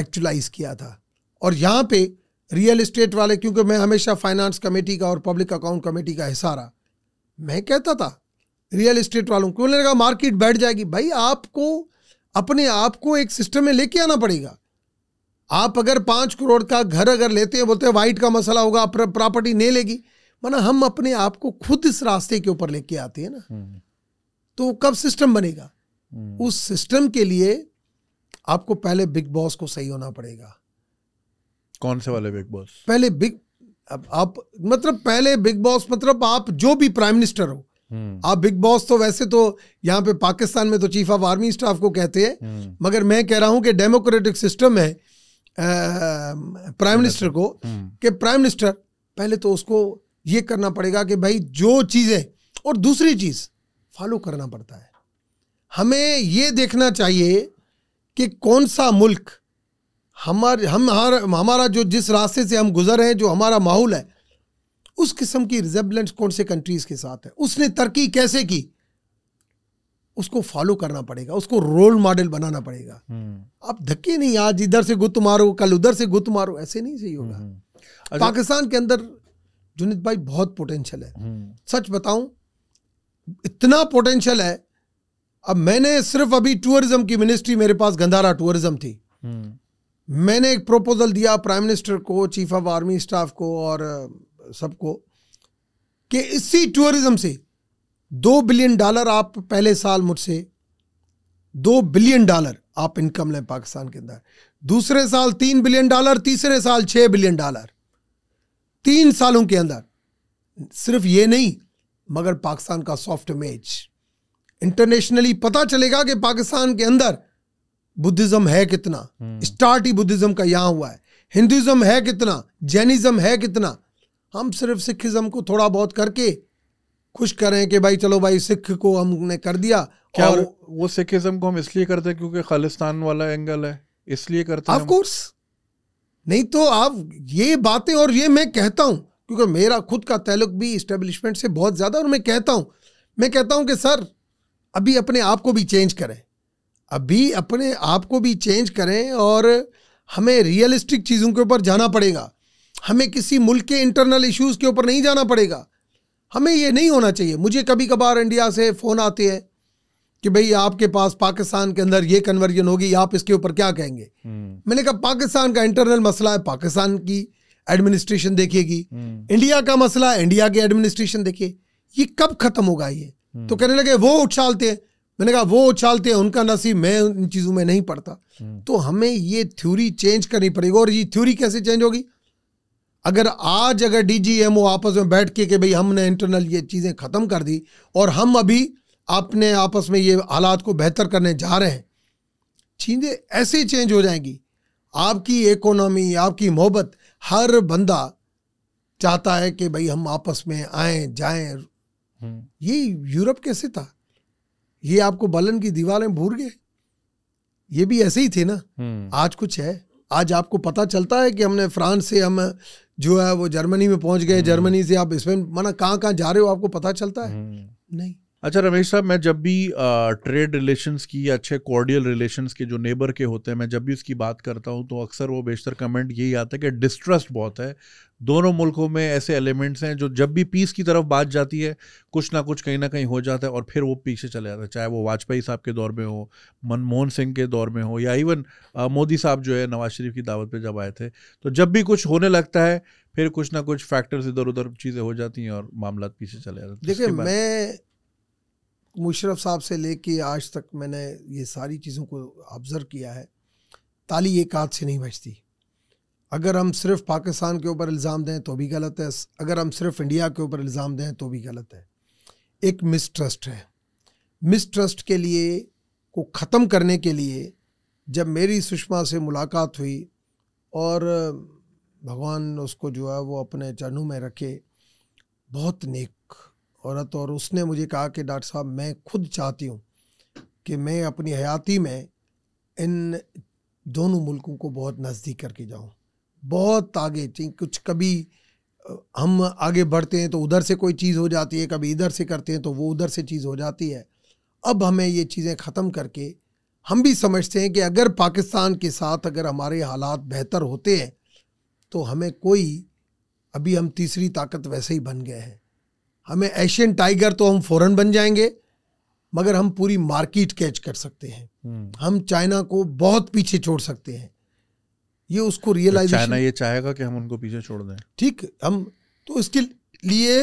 एक्चुलाइज किया था और यहां पे रियल इस्टेट वाले क्योंकि मैं हमेशा फाइनेंस कमेटी का और पब्लिक अकाउंट कमेटी का हिस्सा रहा मैं कहता था रियल इस्टेट वालों को उन्होंने कहा मार्केट बैठ जाएगी भाई आपको अपने आप को एक सिस्टम में लेके आना पड़ेगा आप अगर पाँच करोड़ का घर अगर लेते हैं बोलते हैं वाइट का मसला होगा प्रॉपर्टी नहीं लेगी माना हम अपने आप को खुद इस रास्ते के ऊपर लेके आते हैं ना हम्म। तो कब सिस्टम बनेगा हम्म। उस सिस्टम के लिए आपको पहले बिग बॉस को सही होना पड़ेगा कौन से वाले बिग बॉस पहले बिग अब आप मतलब पहले बिग बॉस मतलब आप जो भी प्राइम मिनिस्टर हो हम्म। आप बिग बॉस तो वैसे तो यहाँ पे पाकिस्तान में तो चीफ ऑफ आर्मी स्टाफ को कहते हैं हम्म। मगर मैं कह रहा हूं कि डेमोक्रेटिक सिस्टम है प्राइम मिनिस्टर को हम्म। कि प्राइम मिनिस्टर पहले तो उसको ये करना पड़ेगा कि भाई जो चीज़ें और दूसरी चीज़ फॉलो करना पड़ता है हमें ये देखना चाहिए कि कौन सा मुल्क हमारे हम हमारा जो जिस रास्ते से हम गुजर रहे हैं जो हमारा माहौल है उस किस्म की रिजेबलेंस कौन से कंट्रीज के साथ है उसने तरक्की कैसे की उसको फॉलो करना पड़ेगा उसको रोल मॉडल बनाना पड़ेगा हम्म। आप धक्के नहीं आज इधर से गुत मारो कल उधर से गुत मारो ऐसे नहीं सही होगा हम्म। अच्छा। पाकिस्तान के अंदर जुनित भाई बहुत पोटेंशियल है हम्म। सच बताऊं इतना पोटेंशियल है अब मैंने सिर्फ अभी टूरिज्म की मिनिस्ट्री मेरे पास गंधारा टूरिज्म थी मैंने एक प्रपोजल दिया प्राइम मिनिस्टर को चीफ ऑफ आर्मी स्टाफ को और uh, सबको कि इसी टूरिज्म से दो बिलियन डॉलर आप पहले साल मुझसे दो बिलियन डॉलर आप इनकम लें पाकिस्तान के अंदर दूसरे साल तीन बिलियन डॉलर तीसरे साल छह बिलियन डॉलर तीन सालों के अंदर सिर्फ ये नहीं मगर पाकिस्तान का सॉफ्ट इमेज इंटरनेशनली पता चलेगा कि पाकिस्तान के अंदर बुद्धिज्म है कितना हम्म। स्टार्ट ही बुद्धिज्म का यहां हुआ है हिंदुज्म है कितना जैनिज्म है कितना हम सिर्फ सिखिज्म को थोड़ा बहुत करके खुश करें कि भाई चलो भाई सिख को हमने कर दिया क्या और वो, सिखिज्म को हम इसलिए करते हैं क्योंकि खालिस्तान वाला एंगल है इसलिए करते हैं कोर्स नहीं तो आप ये बातें और ये मैं कहता हूं क्योंकि मेरा खुद का तैलुक भी इस्टेब्लिशमेंट से बहुत ज़्यादा और मैं कहता हूं मैं कहता हूं कि सर अभी अपने आप को भी चेंज करें अभी अपने आप को भी चेंज करें और हमें रियलिस्टिक चीज़ों के ऊपर जाना पड़ेगा हमें किसी मुल्क के इंटरनल इश्यूज़ के ऊपर नहीं जाना पड़ेगा हमें ये नहीं होना चाहिए मुझे कभी कभार इंडिया से फ़ोन आते हैं कि भाई आपके पास पाकिस्तान के अंदर ये कन्वर्जन होगी आप इसके ऊपर क्या कहेंगे हम्म। मैंने कहा पाकिस्तान का इंटरनल मसला है पाकिस्तान की एडमिनिस्ट्रेशन देखेगी इंडिया का मसला है इंडिया की एडमिनिस्ट्रेशन देखिए ये कब खत्म होगा ये हम्म। तो कहने लगे वो उछालते हैं मैंने कहा वो उछालते हैं उनका नसीब मैं उन चीज़ों में नहीं पड़ता हम्म। तो हमें ये थ्योरी चेंज करनी पड़ेगी और ये थ्योरी कैसे चेंज होगी अगर आज अगर डीजीएमओ आपस में बैठ के कि भाई हमने इंटरनल ये चीज़ें ख़त्म कर दी और हम अभी अपने आपस में ये हालात को बेहतर करने जा रहे हैं चीज़ें ऐसे चेंज हो जाएंगी आपकी इकोनॉमी आपकी मोहब्बत हर बंदा चाहता है कि भाई हम आपस में आए जाए हम्म। ये यूरोप कैसे था ये आपको बलन की दीवारें भूर गए ये भी ऐसे ही थे ना हम्म। आज कुछ है आज आपको पता चलता है कि हमने फ्रांस से हम जो है वो जर्मनी में पहुंच गए हम्म। जर्मनी से आप स्पेन माना कहाँ कहाँ जा रहे हो आपको पता चलता है हम्म। नहीं अच्छा रमेश साहब मैं जब भी ट्रेड रिलेशंस की या अच्छे कॉर्डियल रिलेशंस के जो नेबर के होते हैं मैं जब भी उसकी बात करता हूँ तो अक्सर वो बेशतर कमेंट यही आता है कि डिस्ट्रस्ट बहुत है दोनों मुल्कों में ऐसे एलिमेंट्स हैं जो जब भी पीस की तरफ बात जाती है कुछ ना कुछ कहीं ना कहीं हो जाता है और फिर वो पीछे चले जाता है चाहे वो वाजपेयी साहब के दौर में हो मनमोहन सिंह के दौर में हो या इवन मोदी साहब जो है नवाज शरीफ की दावत पर जब आए थे तो जब भी कुछ होने लगता है फिर कुछ ना कुछ फैक्टर्स इधर उधर चीज़ें हो जाती हैं और मामला पीछे चले जाते हैं देखिए मैं मुशरफ साहब से लेके आज तक मैंने ये सारी चीज़ों को ऑब्ज़र्व किया है ताली एक हाथ से नहीं बचती अगर हम सिर्फ पाकिस्तान के ऊपर इल्ज़ाम दें तो भी गलत है अगर हम सिर्फ इंडिया के ऊपर इल्ज़ाम दें तो भी गलत है एक मिसट्रस्ट है मिसट्रस्ट के लिए को ख़त्म करने के लिए जब मेरी सुषमा से मुलाकात हुई और भगवान उसको जो है वो अपने चरणों में रखे बहुत नेक औरत और उसने मुझे कहा कि डॉक्टर साहब मैं खुद चाहती हूँ कि मैं अपनी हयाती में इन दोनों मुल्कों को बहुत नज़दीक करके जाऊँ बहुत आगे कुछ कभी हम आगे बढ़ते हैं तो उधर से कोई चीज़ हो जाती है कभी इधर से करते हैं तो वो उधर से चीज़ हो जाती है अब हमें ये चीज़ें ख़त्म करके हम भी समझते हैं कि अगर पाकिस्तान के साथ अगर हमारे हालात बेहतर होते हैं तो हमें कोई अभी हम तीसरी ताकत वैसे ही बन गए हैं हमें एशियन टाइगर तो हम फौरन बन जाएंगे मगर हम पूरी मार्केट कैच कर सकते हैं हम्म। हम चाइना को बहुत पीछे छोड़ सकते हैं ये उसको रियलाइज तो चाइना ये चाहेगा कि हम उनको पीछे छोड़ दें ठीक हम तो इसके लिए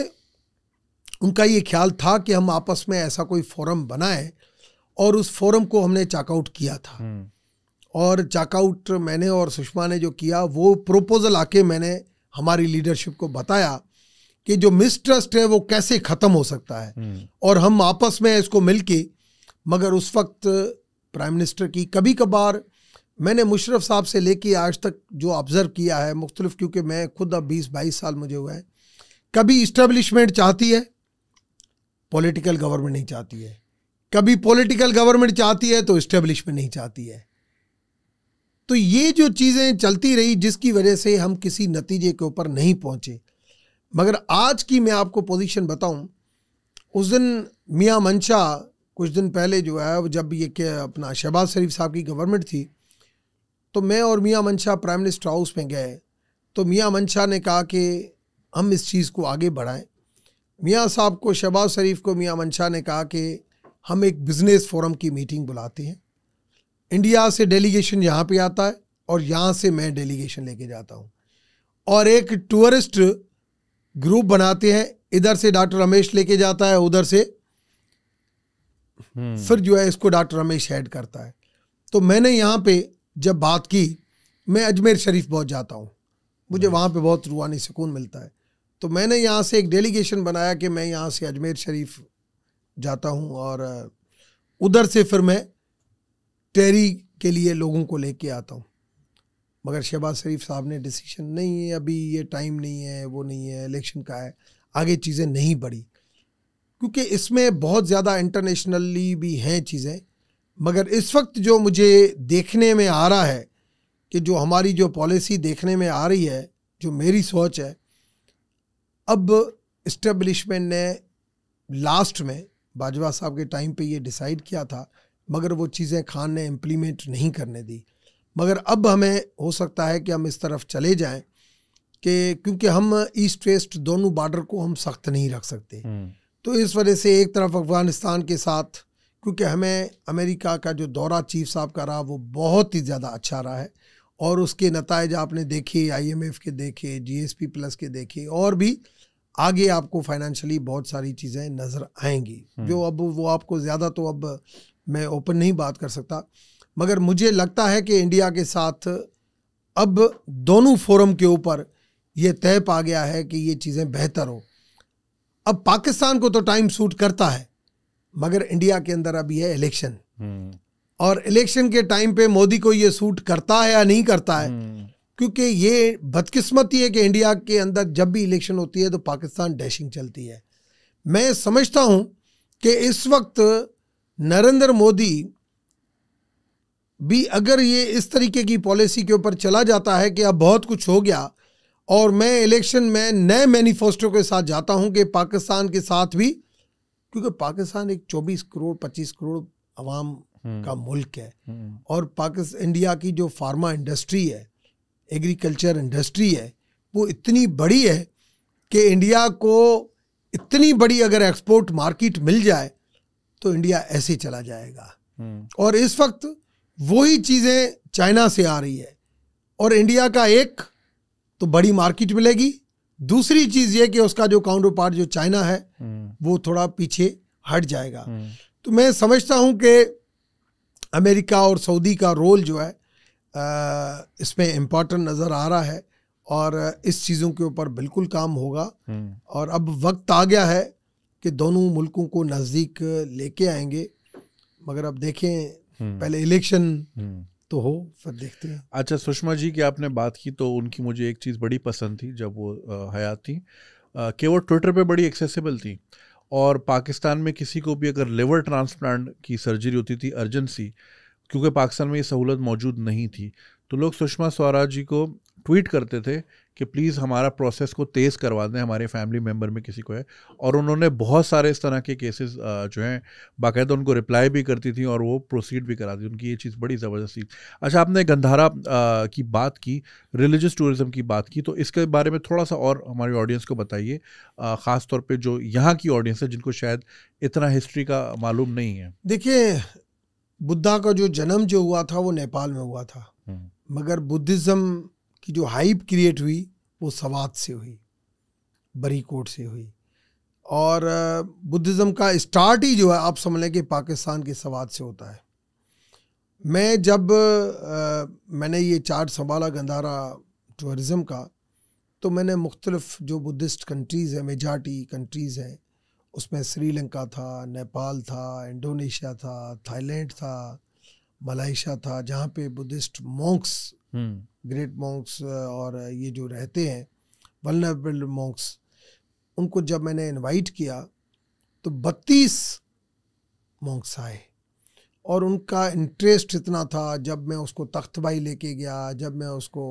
उनका ये ख्याल था कि हम आपस में ऐसा कोई फोरम बनाए और उस फोरम को हमने चाकआउट किया था हम्म। और चाकआउट मैंने और सुषमा ने जो किया वो प्रोपोज़ल आके मैंने हमारी लीडरशिप को बताया कि जो मिसट्रस्ट है वो कैसे खत्म हो सकता है हम्म। और हम आपस में इसको मिलके मगर उस वक्त प्राइम मिनिस्टर की कभी कभार मैंने मुशरफ साहब से लेके आज तक जो ऑब्ज़र्व किया है मुख्तलिफ क्योंकि मैं खुद अब बीस बाईस साल मुझे हुआ है कभी इस्टेब्लिशमेंट चाहती है पॉलिटिकल गवर्नमेंट नहीं चाहती है कभी पॉलिटिकल गवर्नमेंट चाहती है तो इस्टेब्लिशमेंट नहीं चाहती है तो ये जो चीज़ें चलती रही जिसकी वजह से हम किसी नतीजे के ऊपर नहीं पहुंचे मगर आज की मैं आपको पोजीशन बताऊं उस दिन मियाँ मंशा कुछ दिन पहले जो है जब ये के अपना शहबाज शरीफ साहब की गवर्नमेंट थी तो मैं और मियाँ मंशा प्राइम मिनिस्टर हाउस में गए तो मियाँ मंशा ने कहा कि हम इस चीज़ को आगे बढ़ाएं मियाँ साहब को शहबाज शरीफ को मियाँ मंशा ने कहा कि हम एक बिज़नेस फोरम की मीटिंग बुलाते हैं इंडिया से डेलीगेशन यहाँ पर आता है और यहाँ से मैं डेलीगेशन लेके जाता हूँ और एक टूरिस्ट ग्रुप बनाते हैं इधर से डॉक्टर रमेश लेके जाता है उधर से हम्म। फिर जो है इसको डॉक्टर रमेश हेड करता है तो मैंने यहाँ पे जब बात की मैं अजमेर शरीफ बहुत जाता हूँ मुझे वहाँ पे बहुत रूहानी सुकून मिलता है तो मैंने यहाँ से एक डेलीगेशन बनाया कि मैं यहाँ से अजमेर शरीफ जाता हूँ और उधर से फिर मैं टेरी के लिए लोगों को लेके आता हूँ मगर शहबाज शरीफ साहब ने डिसीशन नहीं है अभी ये टाइम नहीं है वो नहीं है इलेक्शन का है आगे चीज़ें नहीं बढ़ी क्योंकि इसमें बहुत ज़्यादा इंटरनेशनली भी हैं चीज़ें मगर इस वक्त जो मुझे देखने में आ रहा है कि जो हमारी जो पॉलिसी देखने में आ रही है जो मेरी सोच है अब इस्टेब्लिशमेंट ने लास्ट में बाजवा साहब के टाइम पे ये डिसाइड किया था मगर वो चीज़ें खान ने इम्प्लीमेंट नहीं करने दी मगर अब हमें हो सकता है कि हम इस तरफ चले जाएं कि क्योंकि हम ईस्ट वेस्ट दोनों बॉर्डर को हम सख्त नहीं रख सकते हम्म। तो इस वजह से एक तरफ अफ़गानिस्तान के साथ क्योंकि हमें अमेरिका का जो दौरा चीफ साहब का रहा वो बहुत ही ज़्यादा अच्छा रहा है और उसके नतज आपने देखे आईएमएफ के देखे जीएसपी प्लस के देखे और भी आगे आपको फाइनेंशियली बहुत सारी चीज़ें नज़र आएंगी हम्म। जो अब वो आपको ज़्यादा तो अब मैं ओपन नहीं बात कर सकता मगर मुझे लगता है कि इंडिया के साथ अब दोनों फोरम के ऊपर ये तय पा गया है कि ये चीज़ें बेहतर हो अब पाकिस्तान को तो टाइम सूट करता है मगर इंडिया के अंदर अब है इलेक्शन हम्म। और इलेक्शन के टाइम पे मोदी को ये सूट करता है या नहीं करता है हम्म। क्योंकि ये बदकिस्मती है कि इंडिया के अंदर जब भी इलेक्शन होती है तो पाकिस्तान डैशिंग चलती है मैं समझता हूँ कि इस वक्त नरेंद्र मोदी भी अगर ये इस तरीके की पॉलिसी के ऊपर चला जाता है कि अब बहुत कुछ हो गया और मैं इलेक्शन में नए मैनिफेस्टो के साथ जाता हूँ कि पाकिस्तान के साथ भी क्योंकि पाकिस्तान एक 24 करोड़ 25 करोड़ आवाम हम्म। का मुल्क है हम्म। और पाकिस्तान इंडिया की जो फार्मा इंडस्ट्री है एग्रीकल्चर इंडस्ट्री है वो इतनी बड़ी है कि इंडिया को इतनी बड़ी अगर एक्सपोर्ट मार्केट मिल जाए तो इंडिया ऐसे चला जाएगा हम्म। और इस वक्त वही चीज़ें चाइना से आ रही है और इंडिया का एक तो बड़ी मार्केट मिलेगी दूसरी चीज़ ये कि उसका जो काउंटर पार्ट जो चाइना है हम्म। वो थोड़ा पीछे हट जाएगा हम्म। तो मैं समझता हूँ कि अमेरिका और सऊदी का रोल जो है इसमें इम्पॉर्टेंट नज़र आ रहा है और इस चीज़ों के ऊपर बिल्कुल काम होगा हम्म। और अब वक्त आ गया है कि दोनों मुल्कों को नज़दीक लेके आएंगे मगर अब देखें हम्म। पहले इलेक्शन हम्म। तो हो फिर देखते हैं अच्छा सुषमा जी की आपने बात की तो उनकी मुझे एक चीज़ बड़ी पसंद थी जब वो हयात थी कि वो ट्विटर पे बड़ी एक्सेसिबल थी और पाकिस्तान में किसी को भी अगर लिवर ट्रांसप्लांट की सर्जरी होती थी अर्जेंसी क्योंकि पाकिस्तान में ये सहूलत मौजूद नहीं थी तो लोग सुषमा स्वराज जी को ट्वीट करते थे कि प्लीज़ हमारा प्रोसेस को तेज़ करवा दें हमारे फैमिली मेम्बर में किसी को है और उन्होंने बहुत सारे इस तरह के केसेस जो हैं बाकायदा उनको रिप्लाई भी करती थी और वो प्रोसीड भी कराती उनकी ये चीज़ बड़ी ज़बरदस्त थी अच्छा आपने गंधारा की बात की रिलीज़स टूरिज़म की बात की तो इसके बारे में थोड़ा सा और हमारी ऑडियंस को बताइए ख़ास तौर पर जो यहाँ की ऑडियंस है जिनको शायद इतना हिस्ट्री का मालूम नहीं है देखिए बुद्धा का जो जन्म जो हुआ था वो नेपाल में हुआ था हम्म। मगर बुद्धिज़्म की जो हाइप क्रिएट हुई वो सवात से हुई बरी कोट से हुई और बुद्धिज़्म का स्टार्ट ही जो है आप समझ लें कि पाकिस्तान के सवाद से होता है मैं जब आ, मैंने ये चार्ट संभाला गंधारा टूरिज़म का तो मैंने मुख्तलफ़ जो बुद्धिस्ट कंट्रीज़ हैं मेजार्टी कंट्रीज़ हैं उसमें श्रीलंका था नेपाल था इंडोनेशिया था थाईलैंड था मलेशिया था जहाँ पे बुद्धिस्ट मोंक्स हम्म। ग्रेट मॉन्क्स और ये जो रहते हैं वल्नरेबल मॉन्क्स उनको जब मैंने इनवाइट किया तो बत्तीस मॉन्क्स आए और उनका इंटरेस्ट इतना था जब मैं उसको तख्तबाई लेके गया जब मैं उसको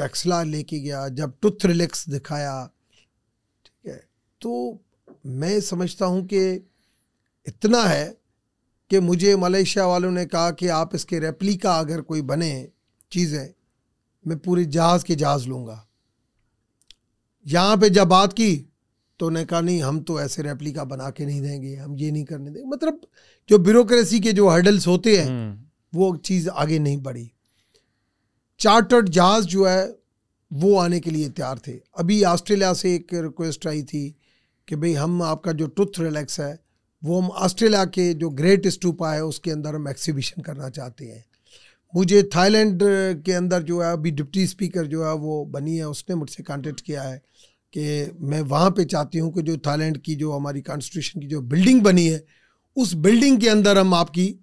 टैक्सला लेके गया जब टुथ रिलैक्स दिखाया ठीक है तो मैं समझता हूँ कि इतना है कि मुझे मलेशिया वालों ने कहा कि आप इसके रेप्लिका अगर कोई बने चीज़ें मैं पूरे जहाज़ के जहाज़ लूँगा यहाँ पे जब बात की तो उन्हें कहा नहीं हम तो ऐसे रेप्लिका बना के नहीं देंगे हम ये नहीं करने देंगे मतलब जो ब्यूरोक्रेसी के जो हर्डल्स होते हैं हम्म। वो चीज़ आगे नहीं बढ़ी चार्टर्ड जहाज़ जो है वो आने के लिए तैयार थे अभी ऑस्ट्रेलिया से एक रिक्वेस्ट आई थी कि भाई हम आपका जो टुथ रिलैक्स है वो हम ऑस्ट्रेलिया के जो ग्रेट स्टूपा है उसके अंदर हम एक्सीबिशन करना चाहते हैं मुझे थाईलैंड के अंदर जो है अभी डिप्टी स्पीकर जो है वो बनी है उसने मुझसे कांटेक्ट किया है कि मैं वहाँ पे चाहती हूँ कि जो थाईलैंड की जो हमारी कॉन्स्टिट्यूशन की जो बिल्डिंग बनी है उस बिल्डिंग के अंदर हम आपकी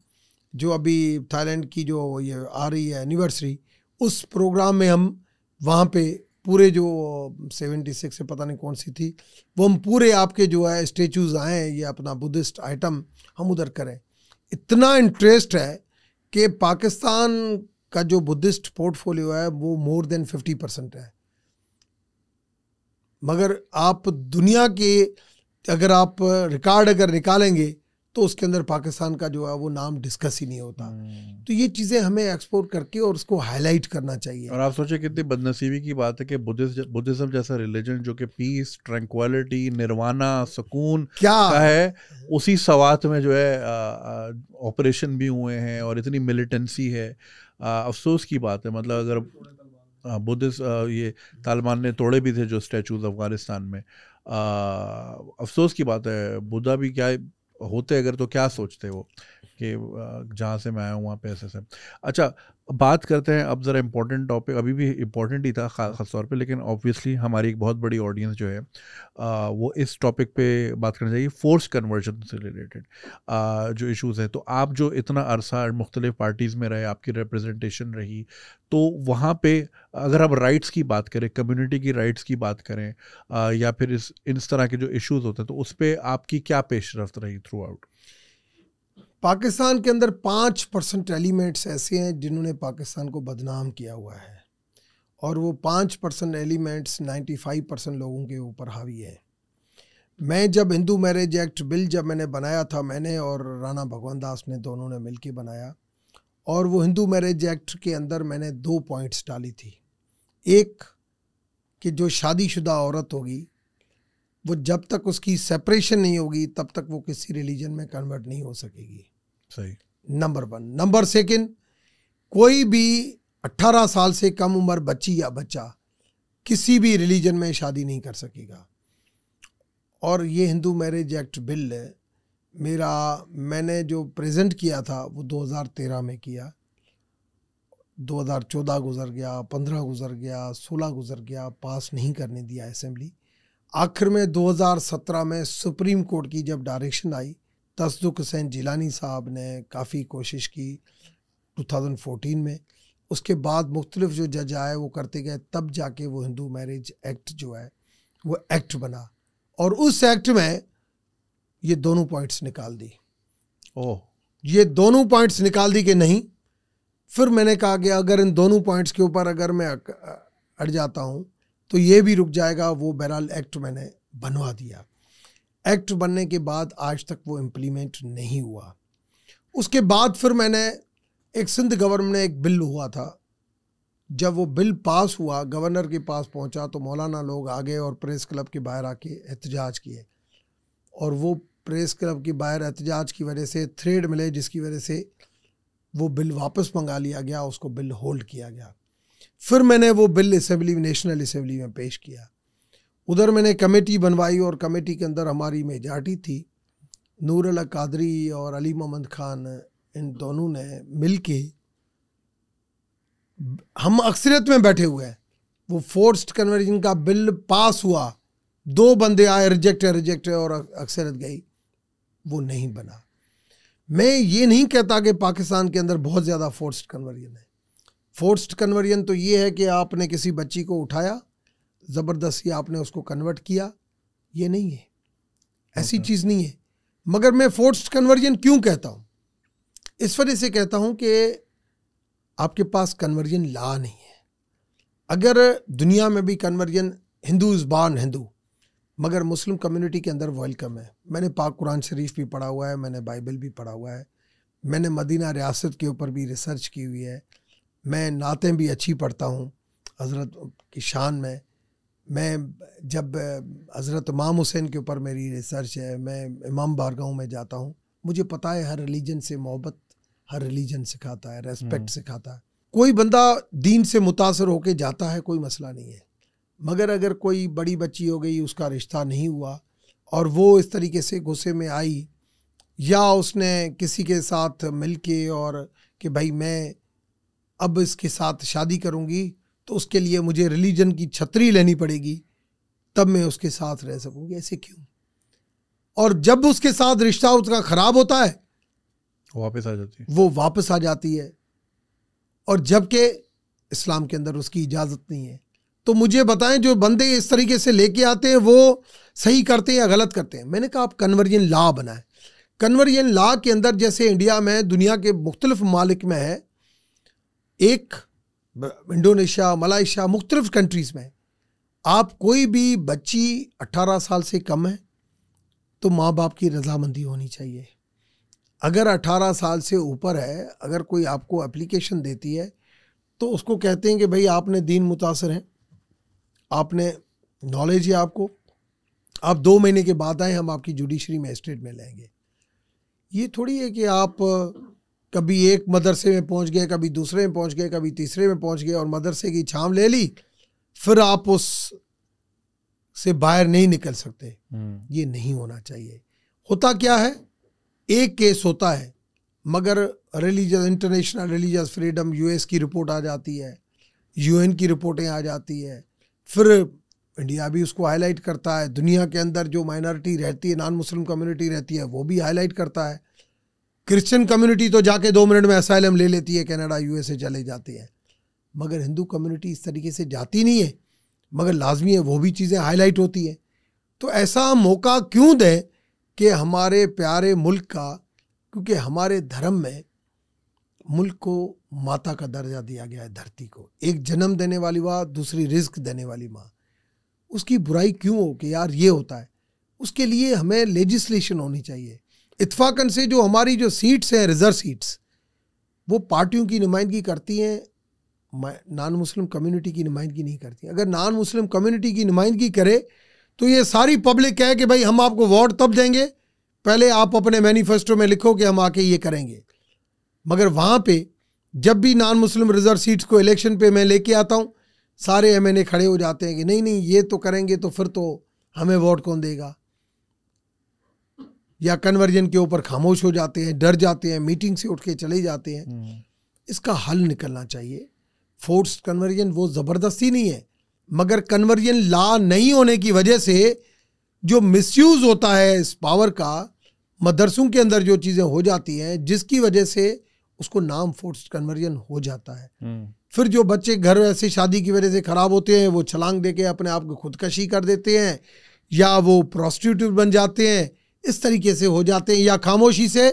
जो अभी थाईलैंड की जो ये आ रही है एनिवर्सरी उस प्रोग्राम में हम वहाँ पे पूरे जो सेवेंटी सिक्स से पता नहीं कौन सी थी वो हम पूरे आपके जो है स्टेचूज आए ये अपना बुद्धिस्ट आइटम हम उधर करें इतना इंटरेस्ट है कि पाकिस्तान का जो बुद्धिस्ट पोर्टफोलियो है वो मोर देन फिफ्टी परसेंट है मगर आप दुनिया के अगर आप रिकॉर्ड अगर निकालेंगे तो उसके अंदर पाकिस्तान का जो है वो नाम डिस्कस ही नहीं होता हम्म। तो ये चीज़ें हमें एक्सपोर्ट करके और उसको हाईलाइट करना चाहिए और आप सोचिए कितनी बदनसीबी की बात है कि बुद्धिज्म जैसा रिलीजन जो कि पीस ट्रैंक्वालिटी निर्वाणा सुकून क्या है उसी सवात में जो है ऑपरेशन भी हुए हैं और इतनी मिलिटेंसी है आ, अफसोस की बात है मतलब अगर बुद्धिस्ट ये तालिबान ने तोड़े भी थे जो स्टैचूज अफगानिस्तान में आ, अफसोस की बात है बुद्धा भी क्या होते अगर तो क्या सोचते वो कि जहाँ से मैं आया हूँ वहाँ पे ऐसे ऐसे अच्छा बात करते हैं अब ज़रा इम्पोर्टेंट टॉपिक अभी भी इम्पोर्टेंट ही था खास तौर पे लेकिन ऑब्वियसली हमारी एक बहुत बड़ी ऑडियंस जो है आ, वो इस टॉपिक पे बात करना चाहिए फोर्स कन्वर्जन से रिलेटेड जो इश्यूज हैं तो आप जो इतना अरसा मुख्तलिफ पार्टीज़ में रहे आपकी रिप्रेजेंटेशन रही तो वहाँ पे अगर आप राइट्स की बात करें कम्युनिटी की राइट्स की बात करें आ, या फिर इस इस तरह के जो इश्यूज़ होते हैं तो उस पर आपकी क्या पेशरफ रही थ्रू आउट पाकिस्तान के अंदर पाँच परसेंट एलिमेंट्स ऐसे हैं जिन्होंने पाकिस्तान को बदनाम किया हुआ है और वो पाँच percent elements ninety five percent लोगों के ऊपर हावी है मैं जब हिंदू मैरिज एक्ट बिल जब मैंने बनाया था मैंने और राणा भगवान दास ने दोनों ने मिल बनाया और वो हिंदू मैरिज एक्ट के अंदर मैंने दो पॉइंट्स डाली थी एक कि जो शादीशुदा औरत होगी वो जब तक उसकी सेपरेशन नहीं होगी तब तक वो किसी रिलीजन में कन्वर्ट नहीं हो सकेगी सही नंबर वन नंबर सेकंड कोई भी अट्ठारह साल से कम उम्र बच्ची या बच्चा किसी भी रिलीजन में शादी नहीं कर सकेगा और ये हिंदू मैरिज एक्ट बिल मेरा मैंने जो प्रेजेंट किया था वो 2013 में किया 2014 गुजर गया 15 गुजर गया 16 गुजर गया पास नहीं करने दिया असेंबली आखिर में 2017 में सुप्रीम कोर्ट की जब डायरेक्शन आई तस्दुक हुसैन जिलानी साहब ने काफ़ी कोशिश की 2014 में उसके बाद मुख्तलिफ जो जज आए वो करते गए तब जाके वो हिंदू मैरिज एक्ट जो है वो एक्ट बना और उस एक्ट में ये दोनों पॉइंट्स निकाल दी ओह ये दोनों पॉइंट्स निकाल दी कि नहीं फिर मैंने कहा कि अगर इन दोनों पॉइंट्स के ऊपर अगर मैं अड़ जाता हूँ तो ये भी रुक जाएगा वो बहरहाल एक्ट मैंने बनवा दिया एक्ट बनने के बाद आज तक वो इम्प्लीमेंट नहीं हुआ उसके बाद फिर मैंने एक सिंध गवर्नमेंट में एक बिल हुआ था जब वो बिल पास हुआ गवर्नर के पास पहुंचा तो मौलाना लोग आगे और प्रेस क्लब के बाहर आके एहतजाज किए और वो प्रेस क्लब के बाहर एहतजाज की वजह से थ्रेड मिले जिसकी वजह से वो बिल वापस मंगा लिया गया उसको बिल होल्ड किया गया फिर मैंने वो बिल असम्बली नेशनल असम्बली में पेश किया उधर मैंने कमेटी बनवाई और कमेटी के अंदर हमारी मेजॉरिटी थी नूर अला कादरी और अली मोहम्मद खान इन दोनों ने मिल के हम अक्सरियत में बैठे हुए हैं वो फोर्स्ड कन्वर्जन का बिल पास हुआ दो बंदे आए रिजेक्ट है रिजेक्ट है और अक्सरियत गई वो नहीं बना मैं ये नहीं कहता कि पाकिस्तान के अंदर बहुत ज़्यादा फोर्स्ड कन्वर्जन है फोर्स्ड कन्वर्जन तो ये है कि आपने किसी बच्ची को उठाया ज़बरदस्ती आपने उसको कन्वर्ट किया ये नहीं है ऐसी okay. चीज़ नहीं है मगर मैं फोर्स कन्वर्जन क्यों कहता हूँ इस वजह से कहता हूँ कि आपके पास कन्वर्जन ला नहीं है अगर दुनिया में भी conversion Hindu is born Hindu मगर मुस्लिम कम्युनिटी के अंदर वेलकम है मैंने पाक कुरान शरीफ भी पढ़ा हुआ है मैंने बाइबल भी पढ़ा हुआ है मैंने मदीना रियासत के ऊपर भी रिसर्च की हुई है मैं नातें भी अच्छी पढ़ता हूँ हज़रत की शान में मैं जब हज़रत इमाम हुसैन के ऊपर मेरी रिसर्च है मैं इमाम बारगाहों में जाता हूँ मुझे पता है हर रिलीजन से मोहब्बत हर रिलीजन सिखाता है रेस्पेक्ट हम्म। सिखाता है कोई बंदा दीन से मुतासर होके जाता है कोई मसला नहीं है मगर अगर कोई बड़ी बच्ची हो गई उसका रिश्ता नहीं हुआ और वो इस तरीके से गुस्से में आई या उसने किसी के साथ मिल के और कि भाई मैं अब इसके साथ शादी करूँगी तो उसके लिए मुझे रिलीजन की छतरी लेनी पड़ेगी तब मैं उसके साथ रह सकूंगी ऐसे क्यों और जब उसके साथ रिश्ता उसका खराब होता है वापस आ जाती है वो वापस आ जाती है और जबकि इस्लाम के अंदर उसकी इजाज़त नहीं है तो मुझे बताएं जो बंदे इस तरीके से लेके आते हैं वो सही करते हैं या गलत करते हैं मैंने कहा आप कन्वर्जन ला बनाएं कन्वर्जन ला के अंदर जैसे इंडिया में दुनिया के मुख्तलिफ मालिक में है एक इंडोनेशिया मलाइशिया मुख्तलिफ कंट्रीज़ में आप कोई भी बच्ची 18 साल से कम है तो माँ बाप की रजामंदी होनी चाहिए अगर 18 साल से ऊपर है अगर कोई आपको एप्लीकेशन देती है तो उसको कहते हैं कि भाई आपने दीन मुतासर हैं आपने नॉलेज है आपको आप दो महीने के बाद आए हम आपकी जुडिशरी मजिस्ट्रेट में लेंगे ये थोड़ी है कि आप कभी एक मदरसे में पहुंच गए कभी दूसरे में पहुंच गए कभी तीसरे में पहुंच गए और मदरसे की छाम ले ली फिर आप उस से बाहर नहीं निकल सकते हम्म। ये नहीं होना चाहिए होता क्या है एक केस होता है मगर religious international religious freedom US की रिपोर्ट आ जाती है यूएन की रिपोर्टें आ जाती है फिर इंडिया भी उसको हाईलाइट करता है दुनिया के अंदर जो माइनॉरिटी रहती है नॉन मुस्लिम कम्युनिटी रहती है वो भी हाईलाइट करता है क्रिश्चियन कम्युनिटी तो जाके दो मिनट में असाइलम ले लेती है कनाडा यूएसए चले जाते हैं मगर हिंदू कम्युनिटी इस तरीके से जाती नहीं है मगर लाजमी है वो भी चीज़ें हाईलाइट होती हैं तो ऐसा मौका क्यों दें कि हमारे प्यारे मुल्क का क्योंकि हमारे धर्म में मुल्क को माता का दर्जा दिया गया है धरती को एक जन्म देने वाली माँ दूसरी रिस्क देने वाली माँ उसकी बुराई क्यों हो कि यार ये होता है उसके लिए हमें लेजिस्लेशन होनी चाहिए इतफाक़न से जो हमारी जो सीट्स हैं रिज़र्व सीट्स वो पार्टियों की नुमाइंदगी करती हैं नान मुस्लिम कम्युनिटी की नुमाइंदगी नहीं करती अगर नान मुस्लिम कम्युनिटी की नुमाइंदगी करे तो ये सारी पब्लिक कहे कि भाई हम आपको वोट तब देंगे पहले आप अपने मैनिफेस्टो में लिखो कि हम आके ये करेंगे मगर वहाँ पे जब भी नान मुस्लिम रिजर्व सीट्स को इलेक्शन पे मैं लेके आता हूँ सारे एम खड़े हो जाते हैं कि नहीं नहीं ये तो करेंगे तो फिर तो हमें वोट कौन देगा या कन्वर्जन के ऊपर खामोश हो जाते हैं डर जाते हैं मीटिंग से उठ के चले जाते हैं हम्म। इसका हल निकलना चाहिए फोर्स कन्वर्जन वो ज़बरदस्ती नहीं है मगर कन्वर्जन ला नहीं होने की वजह से जो मिसयूज होता है इस पावर का मदरसों के अंदर जो चीज़ें हो जाती हैं जिसकी वजह से उसको नाम फोर्स कन्वर्जन हो जाता है हम्म। फिर जो बच्चे घर ऐसे शादी की वजह से ख़राब होते हैं वो छलांग दे के अपने आप को खुदकशी कर देते हैं या वो प्रोस्टिट्यूट बन जाते हैं इस तरीके से हो जाते हैं या खामोशी से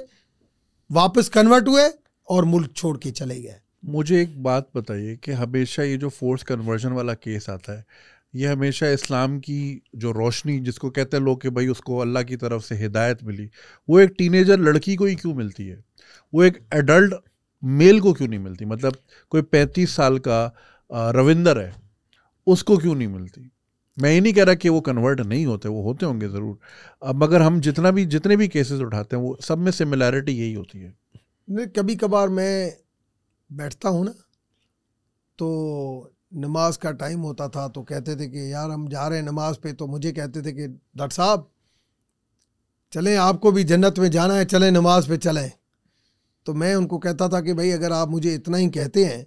वापस कन्वर्ट हुए और मुल्क छोड़ के चले गए मुझे एक बात बताइए कि हमेशा ये जो फोर्स कन्वर्जन वाला केस आता है ये हमेशा इस्लाम की जो रोशनी जिसको कहते हैं लोग कि भाई उसको अल्लाह की तरफ से हिदायत मिली वो एक टीनेजर लड़की को ही क्यों मिलती है वो एक एडल्ट मेल को क्यों नहीं मिलती मतलब कोई पैंतीस साल का रविंदर है उसको क्यों नहीं मिलती मैं ये नहीं कह रहा कि वो कन्वर्ट नहीं होते वो होते होंगे ज़रूर अब मगर हम जितना भी जितने भी केसेस उठाते हैं वो सब में सिमिलैरिटी यही होती है नहीं कभी कभार मैं बैठता हूँ ना तो नमाज का टाइम होता था तो कहते थे कि यार हम जा रहे हैं नमाज पे तो मुझे कहते थे कि डॉक्टर साहब चलें आपको भी जन्नत में जाना है चलें नमाज पे चलें तो मैं उनको कहता था कि भाई अगर आप मुझे इतना ही कहते हैं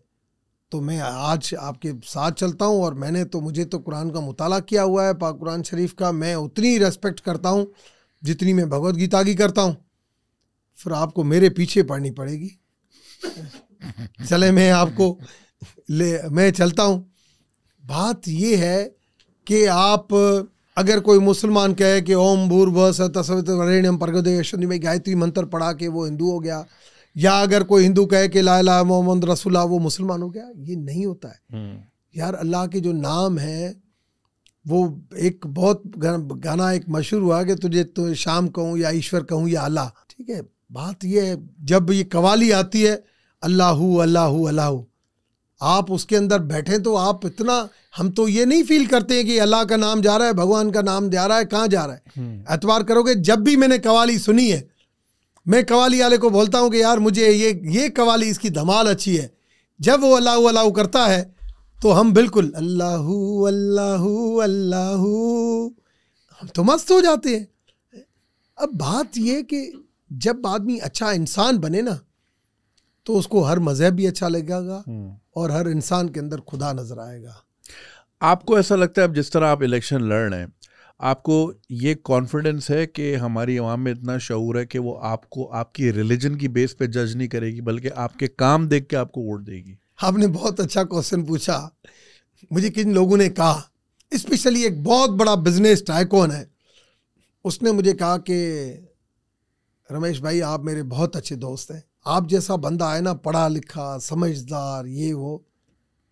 तो मैं आज आपके साथ चलता हूँ और मैंने तो मुझे तो कुरान का मुताला किया हुआ है पाक कुरान शरीफ का मैं उतनी ही रेस्पेक्ट करता हूँ जितनी मैं भगवत गीता की करता हूँ फिर आपको मेरे पीछे पढ़नी पड़ेगी चले मैं आपको ले मैं चलता हूँ बात यह है कि आप अगर कोई मुसलमान कहे कि ओम भूर्भ सत वरेण्यम प्रगोदय में गायत्री मंत्र पढ़ा के वो हिंदू हो गया या अगर कोई हिंदू कहे कि ला ला मोहम्मद रसुल्ला वो मुसलमान हो गया ये नहीं होता है हम्म। यार अल्लाह के जो नाम है वो एक बहुत गाना एक मशहूर हुआ कि तुझे तो शाम कहूँ या ईश्वर कहूँ या अल्लाह ठीक है बात ये है जब ये कवाली आती है अल्लाह अल्लाह अल्लाह आप उसके अंदर बैठे तो आप इतना हम तो ये नहीं फील करते हैं कि अल्लाह का नाम जा रहा है भगवान का नाम जा रहा है कहाँ जा रहा है एतवार हम्म। करोगे जब भी मैंने कवाली सुनी है मैं कवाली वाले को बोलता हूँ कि यार मुझे ये ये कवाली इसकी धमाल अच्छी है जब वो अल्लाह अल्लाह करता है तो हम बिल्कुल अल्लाह अल्लाह अल्लाह हम तो मस्त हो जाते हैं अब बात यह कि जब आदमी अच्छा इंसान बने ना तो उसको हर मज़हब भी अच्छा लगेगा हम्म। और हर इंसान के अंदर खुदा नज़र आएगा आपको ऐसा लगता है अब जिस तरह आप इलेक्शन लड़ रहे हैं आपको ये कॉन्फिडेंस है कि हमारी आवाम में इतना शूर है कि वो आपको आपकी रिलीजन की बेस पे जज नहीं करेगी बल्कि आपके काम देख के आपको वोट देगी आपने बहुत अच्छा क्वेश्चन पूछा मुझे किन लोगों ने कहा स्पेशली एक बहुत बड़ा बिजनेस टाइकोन है उसने मुझे कहा कि रमेश भाई आप मेरे बहुत अच्छे दोस्त हैं आप जैसा बंदा है ना पढ़ा लिखा समझदार ये वो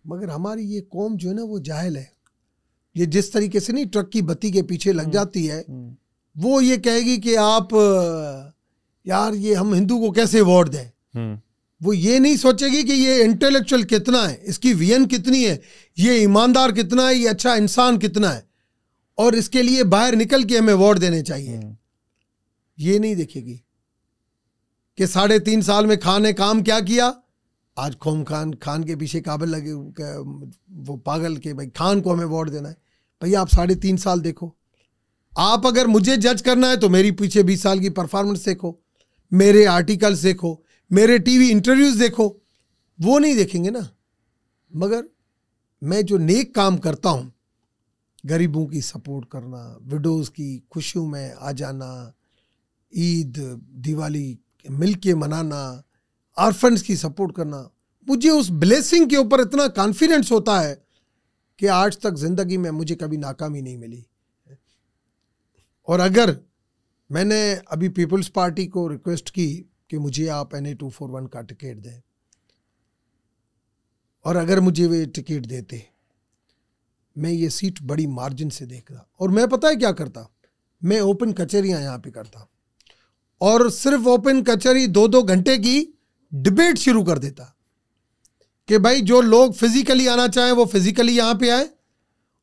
मगर हमारी ये कौम जो है ना वो जाहिल है ये जिस तरीके से नहीं ट्रक की बत्ती के पीछे लग हम्म, जाती है हम्म। वो ये कहेगी कि आप यार ये हम हिंदू को कैसे अवार्ड दें हम्म। वो ये नहीं सोचेगी कि ये इंटेलेक्चुअल कितना है इसकी वियन कितनी है ये ईमानदार कितना है ये अच्छा इंसान कितना है और इसके लिए बाहर निकल के हमें अवार्ड देने चाहिए ये नहीं देखेगी कि साढ़े तीन साल में खान ने काम क्या किया आज खोम खान खान के पीछे काबिल लगे वो पागल के भाई खान को हमें वोट देना है भैया आप साढ़े तीन साल देखो आप अगर मुझे जज करना है तो मेरी पीछे बीस साल की परफॉर्मेंस देखो मेरे आर्टिकल्स देखो मेरे टीवी इंटरव्यूज देखो वो नहीं देखेंगे ना मगर मैं जो नेक काम करता हूँ गरीबों की सपोर्ट करना विडोज़ की खुशियों में आ जाना ईद दिवाली मिल के मनाना आर्फेंड्स की सपोर्ट करना मुझे उस ब्लेसिंग के ऊपर इतना कॉन्फिडेंस होता है कि आज तक ज़िंदगी में मुझे कभी नाकामी नहीं मिली और अगर मैंने अभी पीपल्स पार्टी को रिक्वेस्ट की कि मुझे आप N A two four one का टिकट दें और अगर मुझे वे टिकट देते मैं ये सीट बड़ी मार्जिन से देखता और मैं पता है क्या करता मैं ओपन कचहरियाँ यहाँ पे करता और सिर्फ ओपन कचहरी दो दो घंटे की डिबेट शुरू कर देता कि भाई जो लोग फिजिकली आना चाहें वो फिजिकली यहाँ पे आए